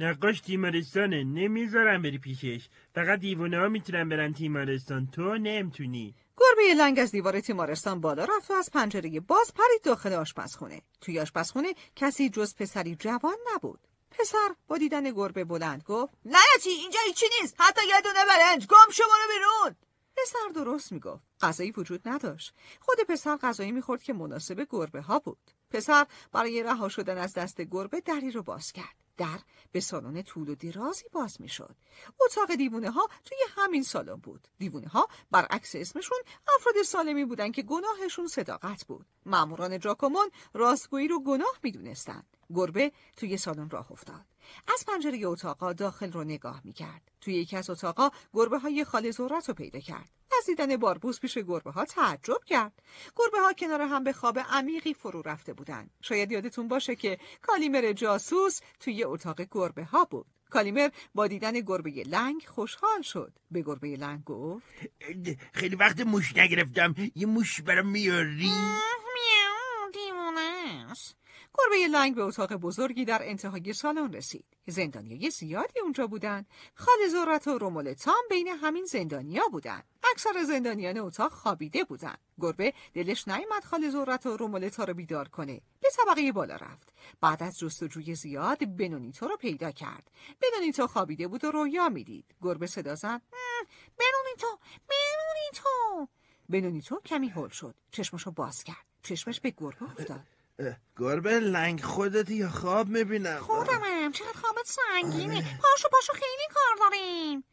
نقاش تیمارستانه نمیذارم بری پیشش فقط دیوونه ها میتونن برن تیمارستان
تو نمیتونی گربه لنگ از دیوار تیمارستان بالا رفت و از پنجره باز پرید داخل آشپزخونه توی آشپزخونه کسی جز پسری جوان نبود پسر با دیدن گربه بلند گفت چی، اینجا هیچی نیست حتی یه دونه برنج گم شما رو بیرون پسر درست میگفت غذایی وجود نداشت خود پسر غذایی میخورد که مناسب گربه ها بود پسر برای رها شدن از دست گربه دری رو باز کرد در به سالن طول و درازی باز میشد اتاق دیوونه ها توی همین سالن بود دیوونه ها برعکس اسمشون افراد سالمی بودند که گناهشون صداقت بود ماموران جاکومون راستگویی رو گناه میدونستند گربه توی سالن راه افتاد از پنجره اتاقا داخل رو نگاه میکرد توی یکی از اتاقا گربه های خال زورت رو پیدا کرد از دیدن باربوس پیش گربه ها تعجب کرد گربه ها کنار هم به خواب عمیقی فرو رفته بودند شاید یادتون باشه که کالیمر جاسوس توی اتاق گربه ها بود کالیمر با دیدن گربه لنگ خوشحال شد به گربه لنگ گفت خیلی وقت موش نگرفتم یه موش برام میاری گربه لنگ به اتاق بزرگی در انتهای سالن رسید. زندانیای زیادی اونجا بودن. خال زورت و رومول تام بین همین زندانیا بودن. اکثر زندانیان اتاق خوابیده بودن. گربه دلش نیامد خال زورت و تا رو بیدار کنه. به طبقه بالا رفت. بعد از جستجوی زیاد بنونیتو رو پیدا کرد. بنونیتو خوابیده بود و رویا میدید. گربه صدا زد. بنونیتو، بنونیتو. بنونیتو کمی هول شد. چشمشو باز کرد. چشمش به گربه افتاد. گربه لنگ خودتی یا خواب میبینم
خودمم چقدر خوابت سنگینه پاشو پاشو خیلی کار داریم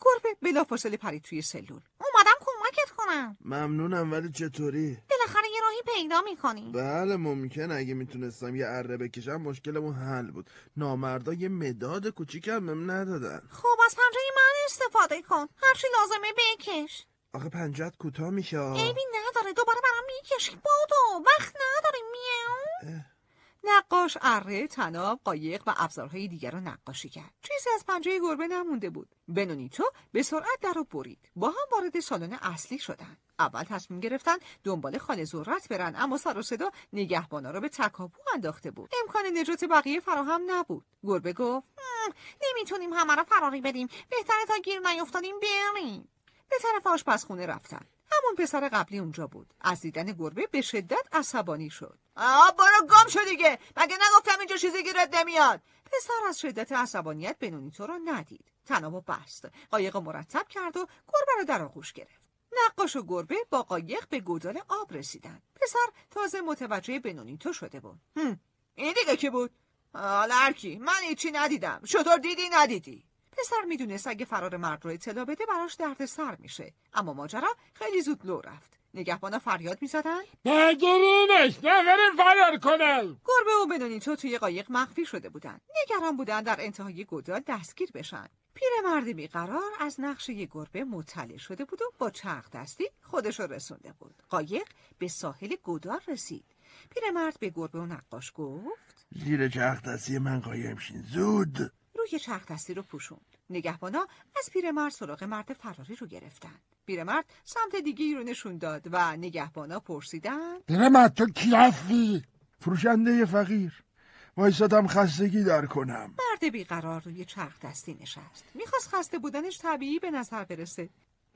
گربه بلا
فاصله پرید توی سلول
اومدم کمکت کنم
ممنونم ولی چطوری؟
بالاخره یه راهی پیدا میکنی
بله ممکن اگه میتونستم یه اره بکشم مشکلمون حل بود نامردا یه مداد کوچیکم ندادن
خب از پنجه من استفاده کن هرچی لازمه بکش
آخه پنجت کوتاه میشه عیبی
نداره دوباره برام میکشی بادو وقت نداره میو
نقاش اره تناب قایق و ابزارهای دیگر رو نقاشی کرد چیزی از پنجه گربه نمونده بود تو به سرعت در برید با هم وارد سالن اصلی شدند اول تصمیم گرفتن دنبال خانه زورت برن اما سر و صدا نگهبانا را به تکاپو انداخته بود امکان نجات بقیه فراهم
نبود گربه گفت نمیتونیم همه را فراری
بدیم بهتره تا گیر نیفتادیم بریم به طرف آشپزخونه رفتن همون پسر قبلی اونجا بود از دیدن گربه به شدت عصبانی شد آه برو گم شو دیگه مگه نگفتم اینجا چیزی گیرت نمیاد پسر از شدت عصبانیت تو رو ندید و بست قایق مرتب کرد و گربه رو در آغوش گرفت نقاش و گربه با قایق به گودال آب رسیدن پسر تازه متوجه بنونیتو شده بود هم. این دیگه کی بود حالا من هیچی ندیدم چطور دیدی ندیدی پسر میدونست اگه فرار مرد رو اطلاع بده براش دردسر میشه اما ماجرا خیلی زود لو رفت نگهبانا فریاد میزدن بدرونش نفرین فرار کنن گربه و تو توی قایق مخفی شده بودن نگران بودن در انتهای گودال دستگیر بشن پیرمرد بیقرار از نقشه یه گربه مطلع شده بود و با چرخ دستی خودش رسونده بود قایق به ساحل گودال رسید پیرمرد به گربه و نقاش گفت
زیر چرخ دستی من قایم زود
روی چرخ دستی رو پوشوند نگهبانا از پیرمرد سراغ مرد فراری رو گرفتن پیرمرد سمت دیگه ای رو نشون داد و نگهبانا پرسیدن
پیرمرد تو کی هستی فروشنده فقیر وایستادم خستگی در کنم
مرد بیقرار روی چرخ دستی نشست میخواست خسته بودنش طبیعی به نظر برسه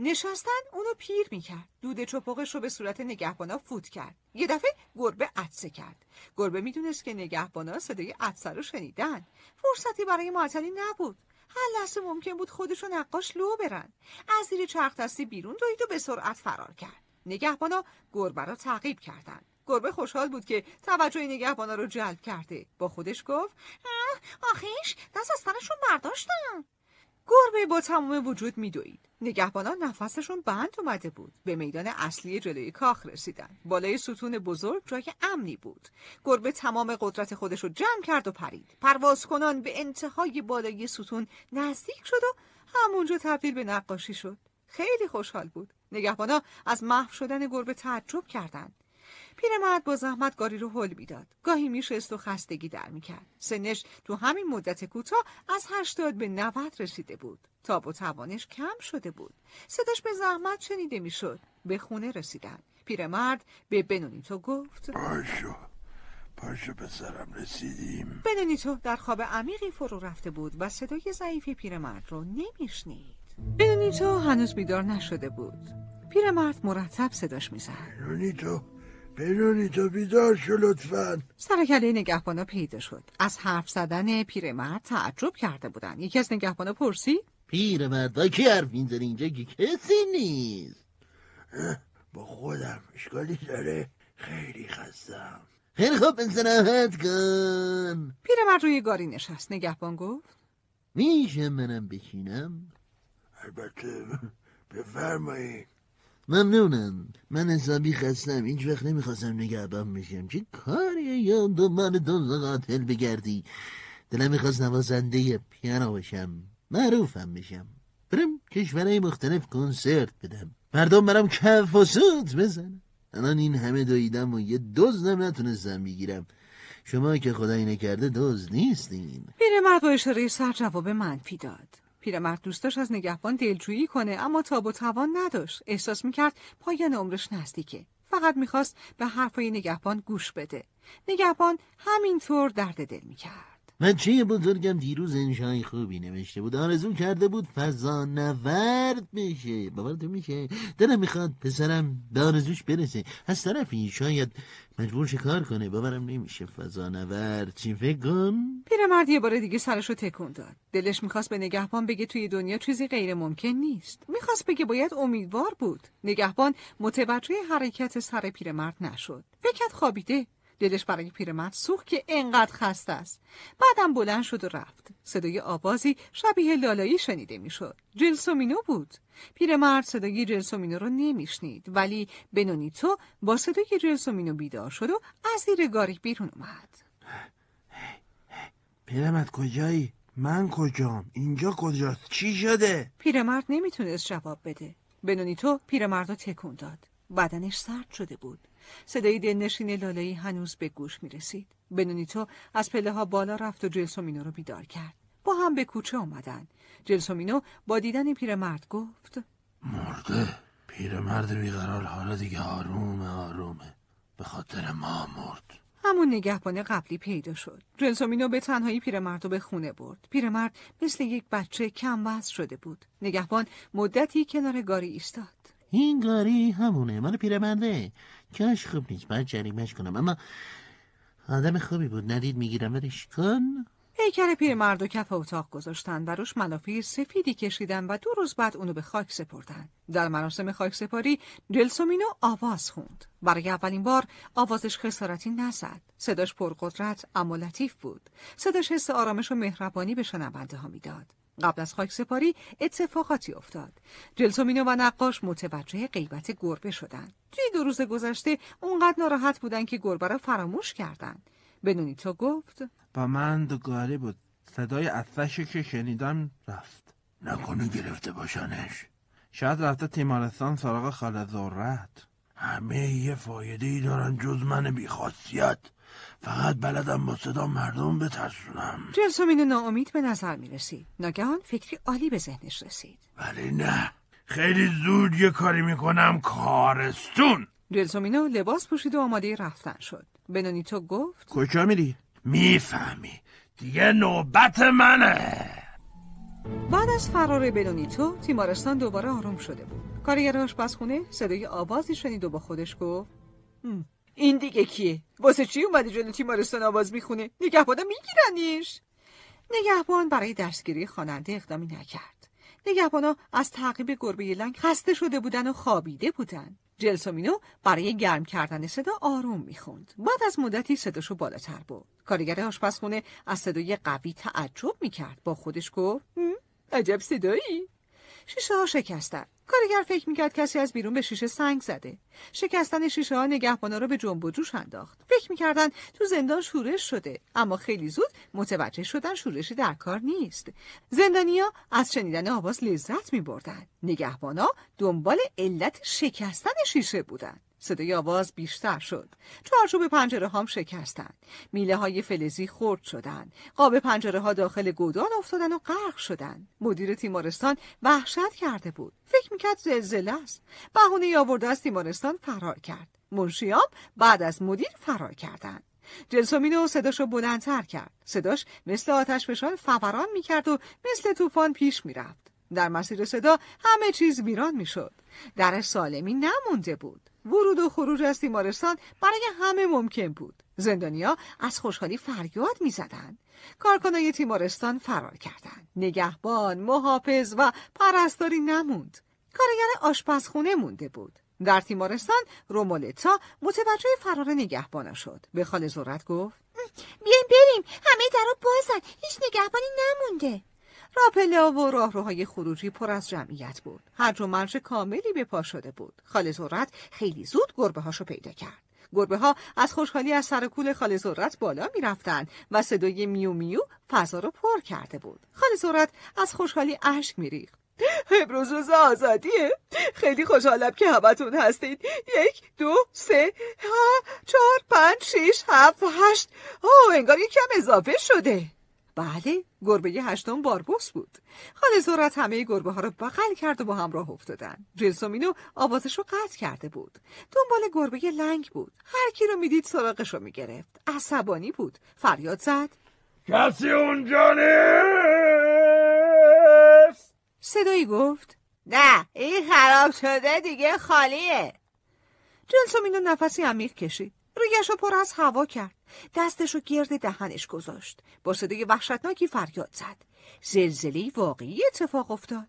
نشستن اونو پیر میکرد دود چپقش رو به صورت نگهبانا فوت کرد یه دفعه گربه عطسه کرد گربه میدونست که نگهبانا صدای عطسه رو شنیدن فرصتی برای معطلی نبود هر لحظه ممکن بود خودشو نقاش لو برن از زیر چرخ دستی بیرون دوید و به سرعت فرار کرد نگهبانا گربه را تعقیب کردند گربه خوشحال بود که توجه نگهبانا رو جلب کرده با خودش گفت آخیش دست از سرشون برداشتم گربه با تمام وجود دوید. نگهبانان نفسشون بند اومده بود به میدان اصلی جلوی کاخ رسیدن بالای ستون بزرگ جای امنی بود گربه تمام قدرت خودش رو جمع کرد و پرید پرواز کنان به انتهای بالای ستون نزدیک شد و همونجا تبدیل به نقاشی شد خیلی خوشحال بود نگهبانا از محو شدن گربه تعجب کردند پیرمرد با زحمت گاری رو حل میداد گاهی میشست و خستگی در میکرد سنش تو همین مدت کوتاه از هشتاد به نوت رسیده بود تا و توانش کم شده بود صداش به زحمت شنیده میشد به خونه رسیدن پیرمرد به بنونیتو گفت پاشو
پاشو سرم رسیدیم
بنونیتو در خواب عمیقی فرو رفته بود و صدای ضعیف پیرمرد رو نمیشنید بنونیتو هنوز بیدار نشده بود پیرمرد مرتب صداش میزد پیرونی تو بیدار شو لطفا سرکله نگهبانا پیدا شد از حرف زدن پیرمرد تعجب کرده بودن یکی از نگهبانا پرسی؟
پیرمرد با کی حرف اینجا که کسی نیست با خودم اشکالی داره
خیلی خستم
خیلی خوب استراحت کن
پیرمرد روی گاری نشست نگهبان گفت
میشه منم بشینم البته
بفرمایید
ممنونم من حسابی خستم هیچ وقت نمیخواستم نگهبان بشم چه کاری یا دنبال دزد قاتل بگردی دلم میخواست نوازنده پیانو بشم معروفم بشم برم کشورهای مختلف کنسرت بدم مردم برام کف و سوت بزن الان این همه دویدم و یه دزدم نتونستم بگیرم شما که خدایی نکرده دوز نیستین
مرد با اشاره سر جواب منفی داد پیرمرد دوست داشت از نگهبان دلجویی کنه اما تاب و توان نداشت احساس میکرد پایان عمرش نزدیکه فقط میخواست به حرفای نگهبان گوش بده نگهبان همینطور درد دل میکرد
بچه بزرگم دیروز انشای خوبی نوشته بود آرزو کرده بود فضا نورد بشه تو میشه دلم میخواد پسرم به آرزوش برسه از طرفی شاید مجبور کار کنه باورم نمیشه فضا نورد چی فکر کن
پیرمرد یه
بار دیگه سرش رو تکون داد دلش میخواست به نگهبان بگه توی دنیا چیزی غیر ممکن نیست میخواست بگه باید امیدوار بود نگهبان متوجه حرکت سر پیرمرد نشد فکر خوابیده دلش برای پیرمرد سوخت که انقدر خسته است بعدم بلند شد و رفت صدای آوازی شبیه لالایی شنیده میشد جلسومینو بود پیرمرد صدای جلسومینو رو نمیشنید ولی بنونیتو با صدای جلسومینو بیدار شد و از زیر گاری بیرون اومد
پیرمرد کجایی من کجام اینجا کجاست چی شده
پیرمرد نمیتونست جواب بده بنونیتو پیرمرد رو تکون داد بدنش سرد شده بود صدای دلنشین لالایی هنوز به گوش می رسید. بنونیتو از پله ها بالا رفت و جلسومینو رو بیدار کرد. با هم به کوچه آمدن. جلسومینو با دیدن پیرمرد گفت مرده
پیرمرد بیقرار حالا دیگه آرومه آرومه به خاطر ما مرد
همون نگهبان قبلی پیدا شد جلسومینو به تنهایی پیرمرد رو به خونه برد پیرمرد مثل یک بچه کم وز شده بود نگهبان مدتی کنار گاری ایستاد
این گاری همونه مال پیرمرده کش خوب نیست باید جریمش کنم اما آدم خوبی بود ندید میگیرم ورش کن
پیکر پیر مرد و کف اتاق گذاشتن و روش ملافه سفیدی کشیدن و دو روز بعد اونو به خاک سپردن در مراسم خاک سپاری جلسومینو آواز خوند برای اولین بار آوازش خسارتی نزد صداش پرقدرت اما لطیف بود صداش حس آرامش و مهربانی به شنونده ها میداد قبل از خاک سپاری اتفاقاتی افتاد جلسومینو و نقاش متوجه غیبت گربه شدند توی دو روز گذشته اونقدر ناراحت بودن که گربه را فراموش کردند تو گفت
با من دوگاره بود صدای اصفشو که شنیدم رفت نکنه گرفته باشنش شاید رفته تیمارستان سراغ خاله ذرت همه یه فایده ای دارن جز من بیخاصیت فقط بلدم با صدا مردم بترسونم
جلسومین ناامید به نظر می رسید ناگهان فکری عالی به ذهنش رسید
ولی نه خیلی زود یه کاری میکنم کارستون
جلسومینو لباس پوشید و آماده رفتن شد بنانیتو گفت
کجا میری؟ میفهمی دیگه نوبت منه
بعد از فرار بنونیتو تیمارستان دوباره آروم شده بود کارگر آشپزخونه صدای آوازی شنید و با خودش گفت این دیگه کیه واسه چی اومده جلو تیمارستان آواز میخونه نگهبانا میگیرنش نگهبان برای دستگیری خواننده اقدامی نکرد نگهبانا از تعقیب گربه لنگ خسته شده بودن و خوابیده بودن جلسومینو برای گرم کردن صدا آروم میخوند بعد از مدتی صداشو بالاتر بود کارگر آشپزخونه از صدای قوی تعجب میکرد با خودش گفت عجب صدایی شیشه ها شکستن کارگر فکر میکرد کسی از بیرون به شیشه سنگ زده شکستن شیشه ها نگهبانا را به جنب و جوش انداخت فکر میکردن تو زندان شورش شده اما خیلی زود متوجه شدن شورشی در کار نیست زندانیا از شنیدن آواز لذت میبردند نگهبانا دنبال علت شکستن شیشه بودند صدای آواز بیشتر شد چارچوب پنجره هام شکستند میله های فلزی خرد شدند قاب پنجره ها داخل گودان افتادن و غرق شدند مدیر تیمارستان وحشت کرده بود فکر میکرد زلزله است بهونه آورده از تیمارستان فرار کرد منشیام بعد از مدیر فرار کردند جلسومینو صداش رو بلندتر کرد صداش مثل آتش فشان فوران میکرد و مثل طوفان پیش میرفت در مسیر صدا همه چیز ویران میشد در سالمی نمونده بود ورود و خروج از تیمارستان برای همه ممکن بود زندانیا از خوشحالی فریاد میزدند کارکنای تیمارستان فرار کردند نگهبان محافظ و پرستاری نموند کارگر آشپزخونه مونده بود در تیمارستان رومولتا متوجه فرار نگهبانا شد به خال ذرت گفت
بیایم بریم همه درا بازن هیچ نگهبانی نمونده
راپلا و راهروهای خروجی پر از جمعیت بود هر و کاملی به پا شده بود خاله زورت خیلی زود گربه هاشو پیدا کرد گربه ها از خوشحالی از سر کول خاله بالا می رفتن و صدای میو میو فضا رو پر کرده بود خاله زورت از خوشحالی اشک می ریخت امروز روز آزادیه خیلی خوشحالم که همتون هستید یک دو سه ها چهار پنج شیش هفت هشت او انگار یکم اضافه شده بله گربه هشتم باربوس بود خاله زورت همه گربه ها رو بغل کرد و با هم راه افتادن جلسومینو آوازش رو قطع کرده بود دنبال گربه لنگ بود هر کی رو میدید سراغش رو میگرفت عصبانی بود فریاد زد کسی اونجا نیست صدایی گفت نه این خراب شده دیگه خالیه جلسومینو نفسی عمیق کشید رویش رو پر از هوا کرد دستش رو گرد دهنش گذاشت با صدای وحشتناکی فریاد زد زلزله واقعی اتفاق افتاد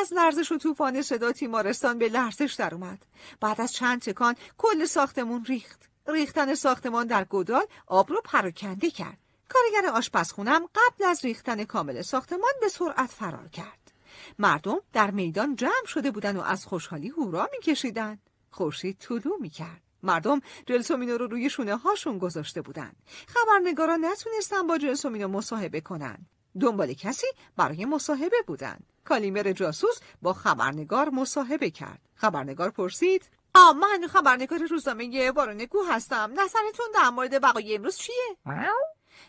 از لرزش و طوفان صدا تیمارستان به لرزش درآمد بعد از چند تکان کل ساختمون ریخت ریختن ساختمان در گودال آب رو پراکنده کرد کارگر آشپزخونم قبل از ریختن کامل ساختمان به سرعت فرار کرد مردم در میدان جمع شده بودن و از خوشحالی هورا میکشیدند خورشید طلوع میکرد مردم جلسومینو رو روی شونه هاشون گذاشته بودن خبرنگارا نتونستن با جلسومینو مصاحبه کنن دنبال کسی برای مصاحبه بودن کالیمر جاسوس با خبرنگار مصاحبه کرد خبرنگار پرسید آ من خبرنگار روزنامه وارونگو هستم نظرتون در مورد وقایع امروز چیه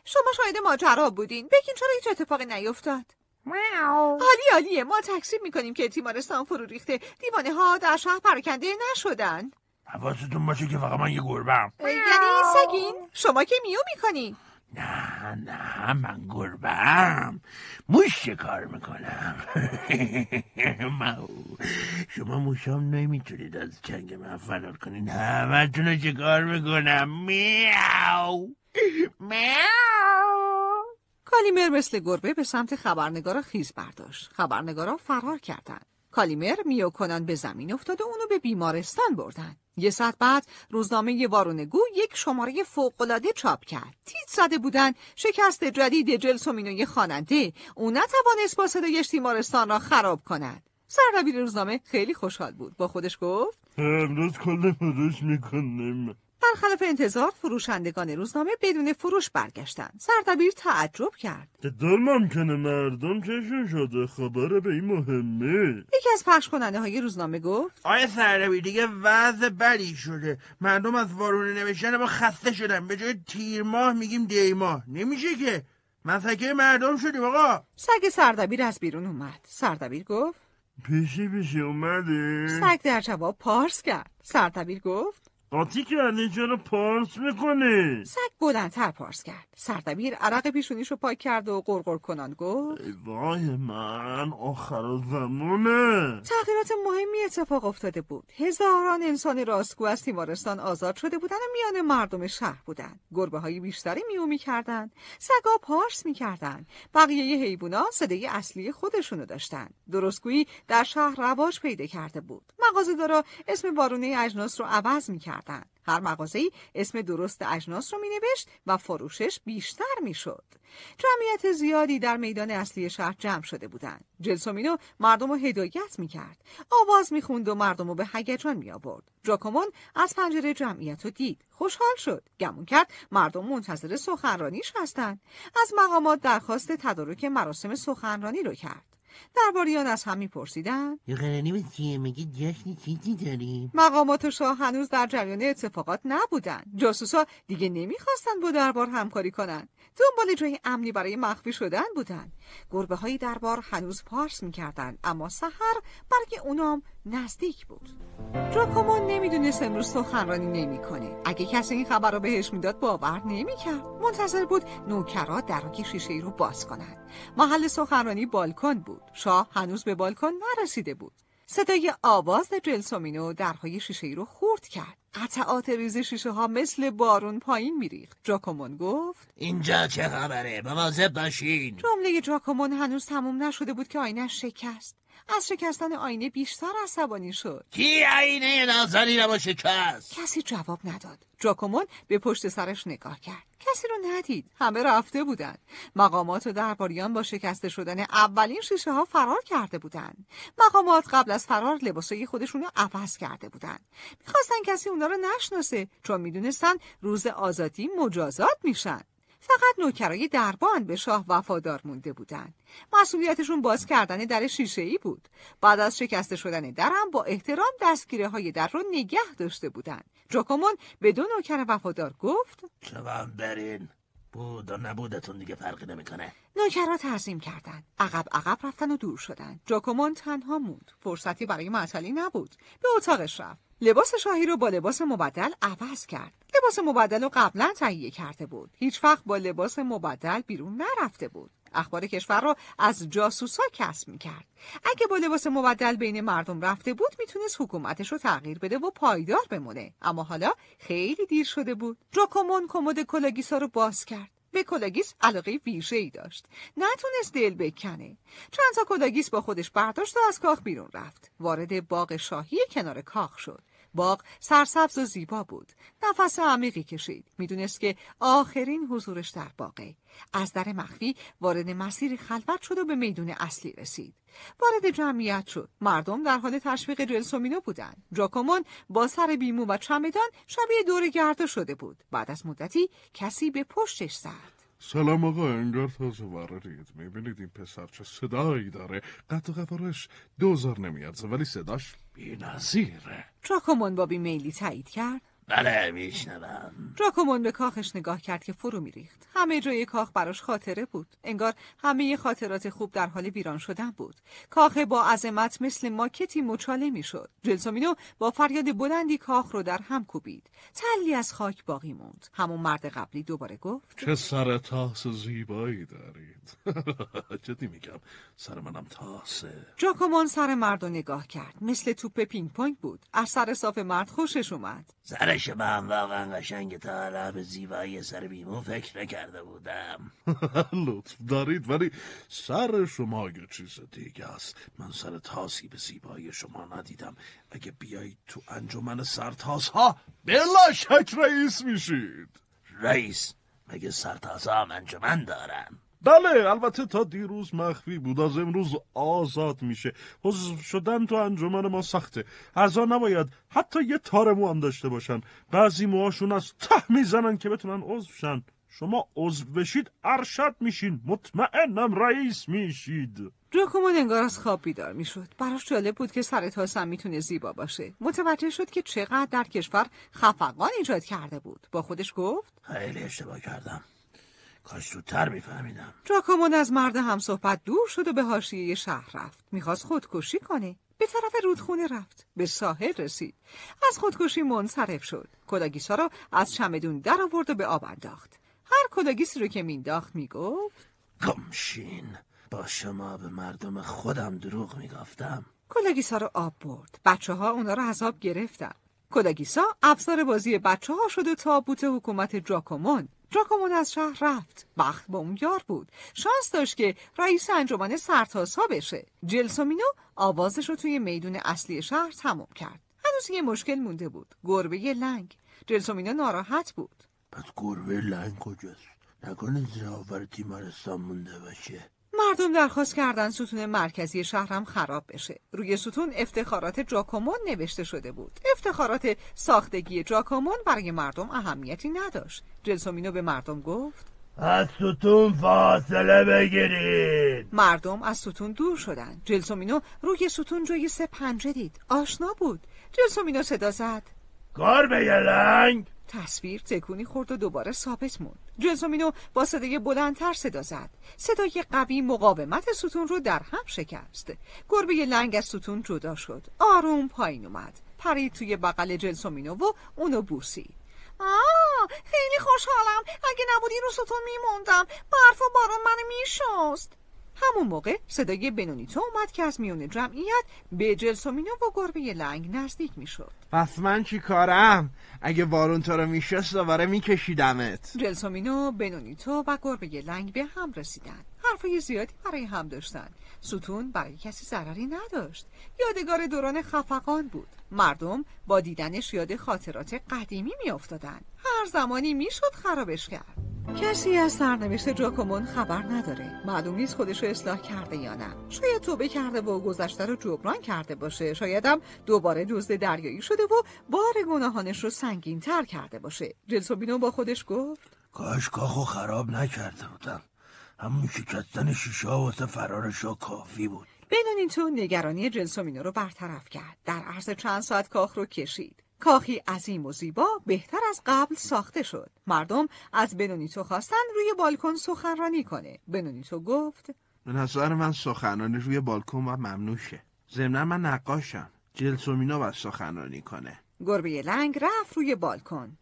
شما شاید ماجرا بودین بگین چرا هیچ اتفاقی نیفتاد عالی عالیه ما تکسیب میکنیم که تیمارستان فرو ریخته دیوانه ها در شهر پراکنده نشدن
حواستون باشه که فقط من یه هم
یعنی سگین شما که میو میکنی
نه نه من گربم موش کار میکنم شما موشام نمیتونید از چنگ من فرار کنین همتون رو کار میکنم
میاو میاو کالیمر مثل گربه به سمت خبرنگارا خیز برداشت خبرنگارا فرار کردند کالیمر میو کنن به زمین افتاد و اونو به بیمارستان بردن یه ساعت بعد روزنامه وارونگو یک شماره فوقالعاده چاپ کرد تیت زده بودن شکست جدید مینوی خواننده او نتوانست با صدایش تیمارستان را خراب کند سردبیر روزنامه خیلی خوشحال بود با خودش گفت
امروز کل پروش میکنیم
برخلاف انتظار فروشندگان روزنامه بدون فروش برگشتند سردبیر تعجب کرد
چطور ممکنه مردم چشون شده خبر به این مهمه
یکی از پخش کننده
های روزنامه گفت آیا سردبیر دیگه وضع بدی شده مردم از وارونه نوشتن با خسته شدن به جای تیر ماه میگیم دی ماه نمیشه که مسکه مردم
شدیم آقا سگ سردبیر از بیرون اومد سردبیر گفت
پیشی پیشی
اومده سگ در جواب پارس کرد سردبیر گفت
قاطی کردی
رو
پارس میکنی؟ سگ
بلندتر پارس کرد سردبیر عرق پیشونیشو پاک کرد و گرگر کنان گفت ای وای من آخر زمانه. تغییرات مهمی اتفاق افتاده بود هزاران انسان راستگو از تیمارستان آزاد شده بودن و میان مردم شهر بودن گربه های بیشتری میو میکردن سگا پارس میکردن بقیه حیبونا صدای اصلی خودشونو داشتن درستگویی در شهر رواج پیدا کرده بود مغازه‌دارا اسم بارونه اجناس رو عوض میکرد کردن. هر ای اسم درست اجناس رو مینوشت و فروشش بیشتر شد جمعیت زیادی در میدان اصلی شهر جمع شده بودند. جلسومینو مردم رو هدایت کرد آواز خوند و مردم رو به هیجان آورد. جاکومون از پنجره جمعیت رو دید. خوشحال شد. گمون کرد مردم منتظر سخنرانیش هستند. از مقامات درخواست تدارک مراسم سخنرانی رو کرد. درباریان آن از یه پرسیدن
به چیه مگه جشن چیزی داریم
مقامات شاه هنوز در جریان اتفاقات نبودن ها دیگه نمیخواستن با دربار همکاری کنند. دنبال جای امنی برای مخفی شدن بودن گربه های دربار هنوز پارس میکردن اما سحر برگ اونام نزدیک بود راکومون نمیدونست امروز سخنرانی نمیکنه اگه کسی این خبر رو بهش میداد باور نمیکرد منتظر بود نوکرها در شیشه ای رو باز کنند محل سخنرانی بالکن بود شاه هنوز به بالکن نرسیده بود صدای آواز جلسومینو درهای شیشه ای رو خورد کرد. قطعات ریز شیشه ها مثل بارون پایین میریخت. جاکومون گفت اینجا چه خبره؟
مواظب باشین.
جمله جاکومون هنوز تموم نشده بود که آینه شکست. از شکستن آینه بیشتر عصبانی شد کی آینه نازنی رو شکست کسی جواب نداد جاکومون به پشت سرش نگاه کرد کسی رو ندید همه رفته بودند مقامات و درباریان با شکسته شدن اولین شیشه ها فرار کرده بودند مقامات قبل از فرار لباسای خودشون رو عوض کرده بودند میخواستن کسی اونا رو نشناسه چون میدونستن روز آزادی مجازات میشن فقط نوکرای دربان به شاه وفادار مونده بودند. مسئولیتشون باز کردن در شیشه ای بود. بعد از شکسته شدن هم با احترام دستگیره های در رو نگه داشته بودند. جاکومون به دو نوکر وفادار گفت
شما برین بود و نبودتون دیگه فرقی نمیکنه
نوکرها ترزیم کردن عقب عقب رفتن و دور شدن جاکومون تنها موند فرصتی برای معطلی نبود به اتاقش رفت لباس شاهی رو با لباس مبدل عوض کرد لباس مبدل رو قبلا تهیه کرده بود هیچ وقت با لباس مبدل بیرون نرفته بود اخبار کشور رو از جاسوسا کسب کرد اگه با لباس مبدل بین مردم رفته بود میتونست حکومتش رو تغییر بده و پایدار بمونه اما حالا خیلی دیر شده بود جاکومون کمد کلاگیسا رو باز کرد به کلاگیس علاقه ویژه ای داشت نتونست دل بکنه چند کلاگیس با خودش برداشت و از کاخ بیرون رفت وارد باغ شاهی کنار کاخ شد باغ سرسبز و زیبا بود نفس عمیقی کشید میدونست که آخرین حضورش در باغه از در مخفی وارد مسیر خلوت شد و به میدون اصلی رسید وارد جمعیت شد مردم در حال تشویق جلسومینو بودند جاکومون با سر بیمو و چمدان شبیه دور گرده شده بود بعد از مدتی کسی به پشتش زد
سلام آقا انگار تازه وارد میبینید این پسر چه صدایی داره و قفارش دوزار نمیارزه ولی صداش بی نظیره
بابی میلی تایید کرد
بله میشنوم
راکومون به کاخش نگاه کرد که فرو میریخت همه جای کاخ براش خاطره بود انگار همه خاطرات خوب در حال ویران شدن بود کاخ با عظمت مثل ماکتی مچاله میشد جلسومینو با فریاد بلندی کاخ رو در هم کوبید تلی از خاک باقی موند همون مرد قبلی دوباره گفت چه
سر تاس زیبایی دارید جدی میگم سر منم تاسه
جاکومون سر مرد رو نگاه کرد مثل توپ پینگ پونگ بود از سر صاف مرد خوشش اومد
سر باشه من واقعا قشنگ تا به زیبایی سر بیمو فکر نکرده بودم
لطف دارید ولی سر شما یه چیز دیگه است من سر تاسی به زیبایی شما ندیدم اگه بیایید تو انجمن تاس ها بلا شک رئیس
میشید رئیس مگه تاس ها انجمن دارم
بله البته تا دیروز مخفی بود از امروز آزاد میشه حضور شدن تو انجمن ما سخته اعضا نباید حتی یه تار مو هم داشته باشن بعضی موهاشون از ته میزنن که بتونن عضو شن شما عضو بشید ارشد میشین مطمئنم رئیس میشید
جوکومون انگار از خواب بیدار میشد براش جالب بود که سر تاسم میتونه زیبا باشه متوجه شد که چقدر در کشور خفقان ایجاد کرده بود با خودش گفت خیلی اشتباه کردم
کاش زودتر میفهمیدم
جاکامون از مرد هم صحبت دور شد و به حاشیه شهر رفت میخواست خودکشی کنه به طرف رودخونه رفت به ساحل رسید از خودکشی منصرف شد کلاگیسا را از چمدون در آورد و به آب انداخت هر کلاگیسی رو که مینداخت میگفت گمشین
با شما به مردم خودم دروغ میگفتم
کلاگیسا رو آب برد بچه ها اونا رو از آب گرفتن کلاگیسا، افسر بازی بچه ها شده و تابوت حکومت جاکومون جاکومون از شهر رفت وقت با اون یار بود شانس داشت که رئیس انجمن سرتاسا بشه جلسومینو آوازش رو توی میدون اصلی شهر تمام کرد هنوز یه مشکل مونده بود گربه لنگ جلسومینو ناراحت بود
پس گربه لنگ کجاست نکنه زیاور تیمارستان مونده باشه
مردم درخواست کردن ستون مرکزی شهرم خراب بشه روی ستون افتخارات جاکومون نوشته شده بود افتخارات ساختگی جاکومون برای مردم اهمیتی نداشت جلسومینو به مردم گفت از ستون فاصله بگیرید مردم از ستون دور شدن جلسومینو روی ستون جوی سه پنجه دید آشنا بود جلسومینو صدا زد
کار به لنگ
تصویر تکونی خورد و دوباره ثابت موند جنسومینو با صدای بلندتر صدا زد صدای قوی مقاومت ستون رو در هم شکست گربه لنگ از ستون جدا شد آروم پایین اومد پرید توی بغل جنسومینو و اونو بوسید
آه خیلی خوشحالم اگه نبودی رو ستون میموندم برف و بارون منو میشست
همون موقع صدای بنونیتو اومد که از میون جمعیت به جلسومینو و گربه لنگ نزدیک میشد
پس من چی کارم؟ اگه وارون تو رو میشست دوباره میکشیدمت
جلسومینو، بنونیتو و گربه لنگ به هم رسیدند حرفای زیادی برای هم داشتن ستون برای کسی ضرری نداشت یادگار دوران خفقان بود مردم با دیدنش یاد خاطرات قدیمی میافتادند هر زمانی میشد خرابش کرد کسی از سرنوشت جاکومون خبر نداره معلوم نیست خودش رو اصلاح کرده یا نه شاید توبه کرده و گذشته رو جبران کرده باشه شایدم دوباره دزد دریایی شده و بار گناهانش رو سنگین تر کرده باشه جلسوبینو با خودش گفت
کاش کاخو خراب نکرده بودم همون شکستن شیشا واسه فرارشا کافی بود
تو نگرانی جنسومینو رو برطرف کرد در عرض چند ساعت کاخ رو کشید کاخی عظیم و زیبا بهتر از قبل ساخته شد مردم از بنونیتو خواستن روی بالکن سخنرانی کنه بنونیتو گفت
به نظر من سخنرانی روی بالکن و ممنوشه زمنا من نقاشم جلسومینا و سخنرانی کنه
گربه لنگ رفت روی بالکن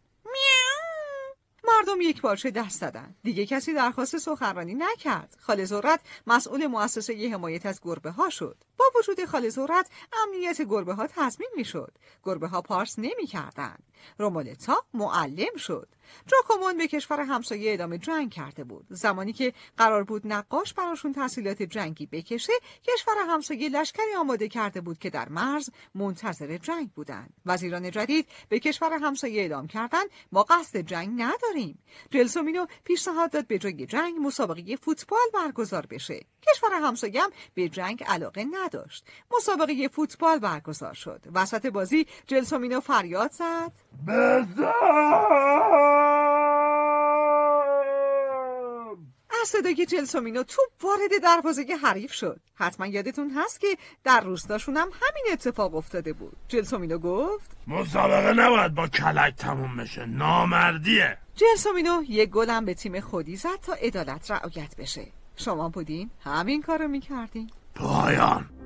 مردم یک پارچه دست زدن دیگه کسی درخواست سخنرانی نکرد خاله ذرت مسئول مؤسسه حمایت از گربه ها شد با وجود خال زورت امنیت گربه ها تضمین شد گربه ها پارس نمی کردن رومولتا معلم شد جاکومون به کشور همسایه ادامه جنگ کرده بود زمانی که قرار بود نقاش براشون تحصیلات جنگی بکشه کشور همسایه لشکری آماده کرده بود که در مرز منتظر جنگ بودند وزیران جدید به کشور همسایه اعلام کردند ما قصد جنگ نداریم جلسومینو پیشنهاد داد به جای جنگ مسابقه فوتبال برگزار بشه کشور همسایه به جنگ علاقه ندارد نداشت مسابقه فوتبال برگزار شد وسط بازی جلسومینو فریاد زد بزار! از صدای جلسومینو تو وارد دروازه حریف شد حتما یادتون هست که در روستاشون هم همین اتفاق افتاده بود جلسومینو گفت مسابقه
نباید با کلک تموم بشه نامردیه
جلسومینو یه گلم به تیم خودی زد تا عدالت رعایت بشه شما بودین همین کارو میکردین
پایان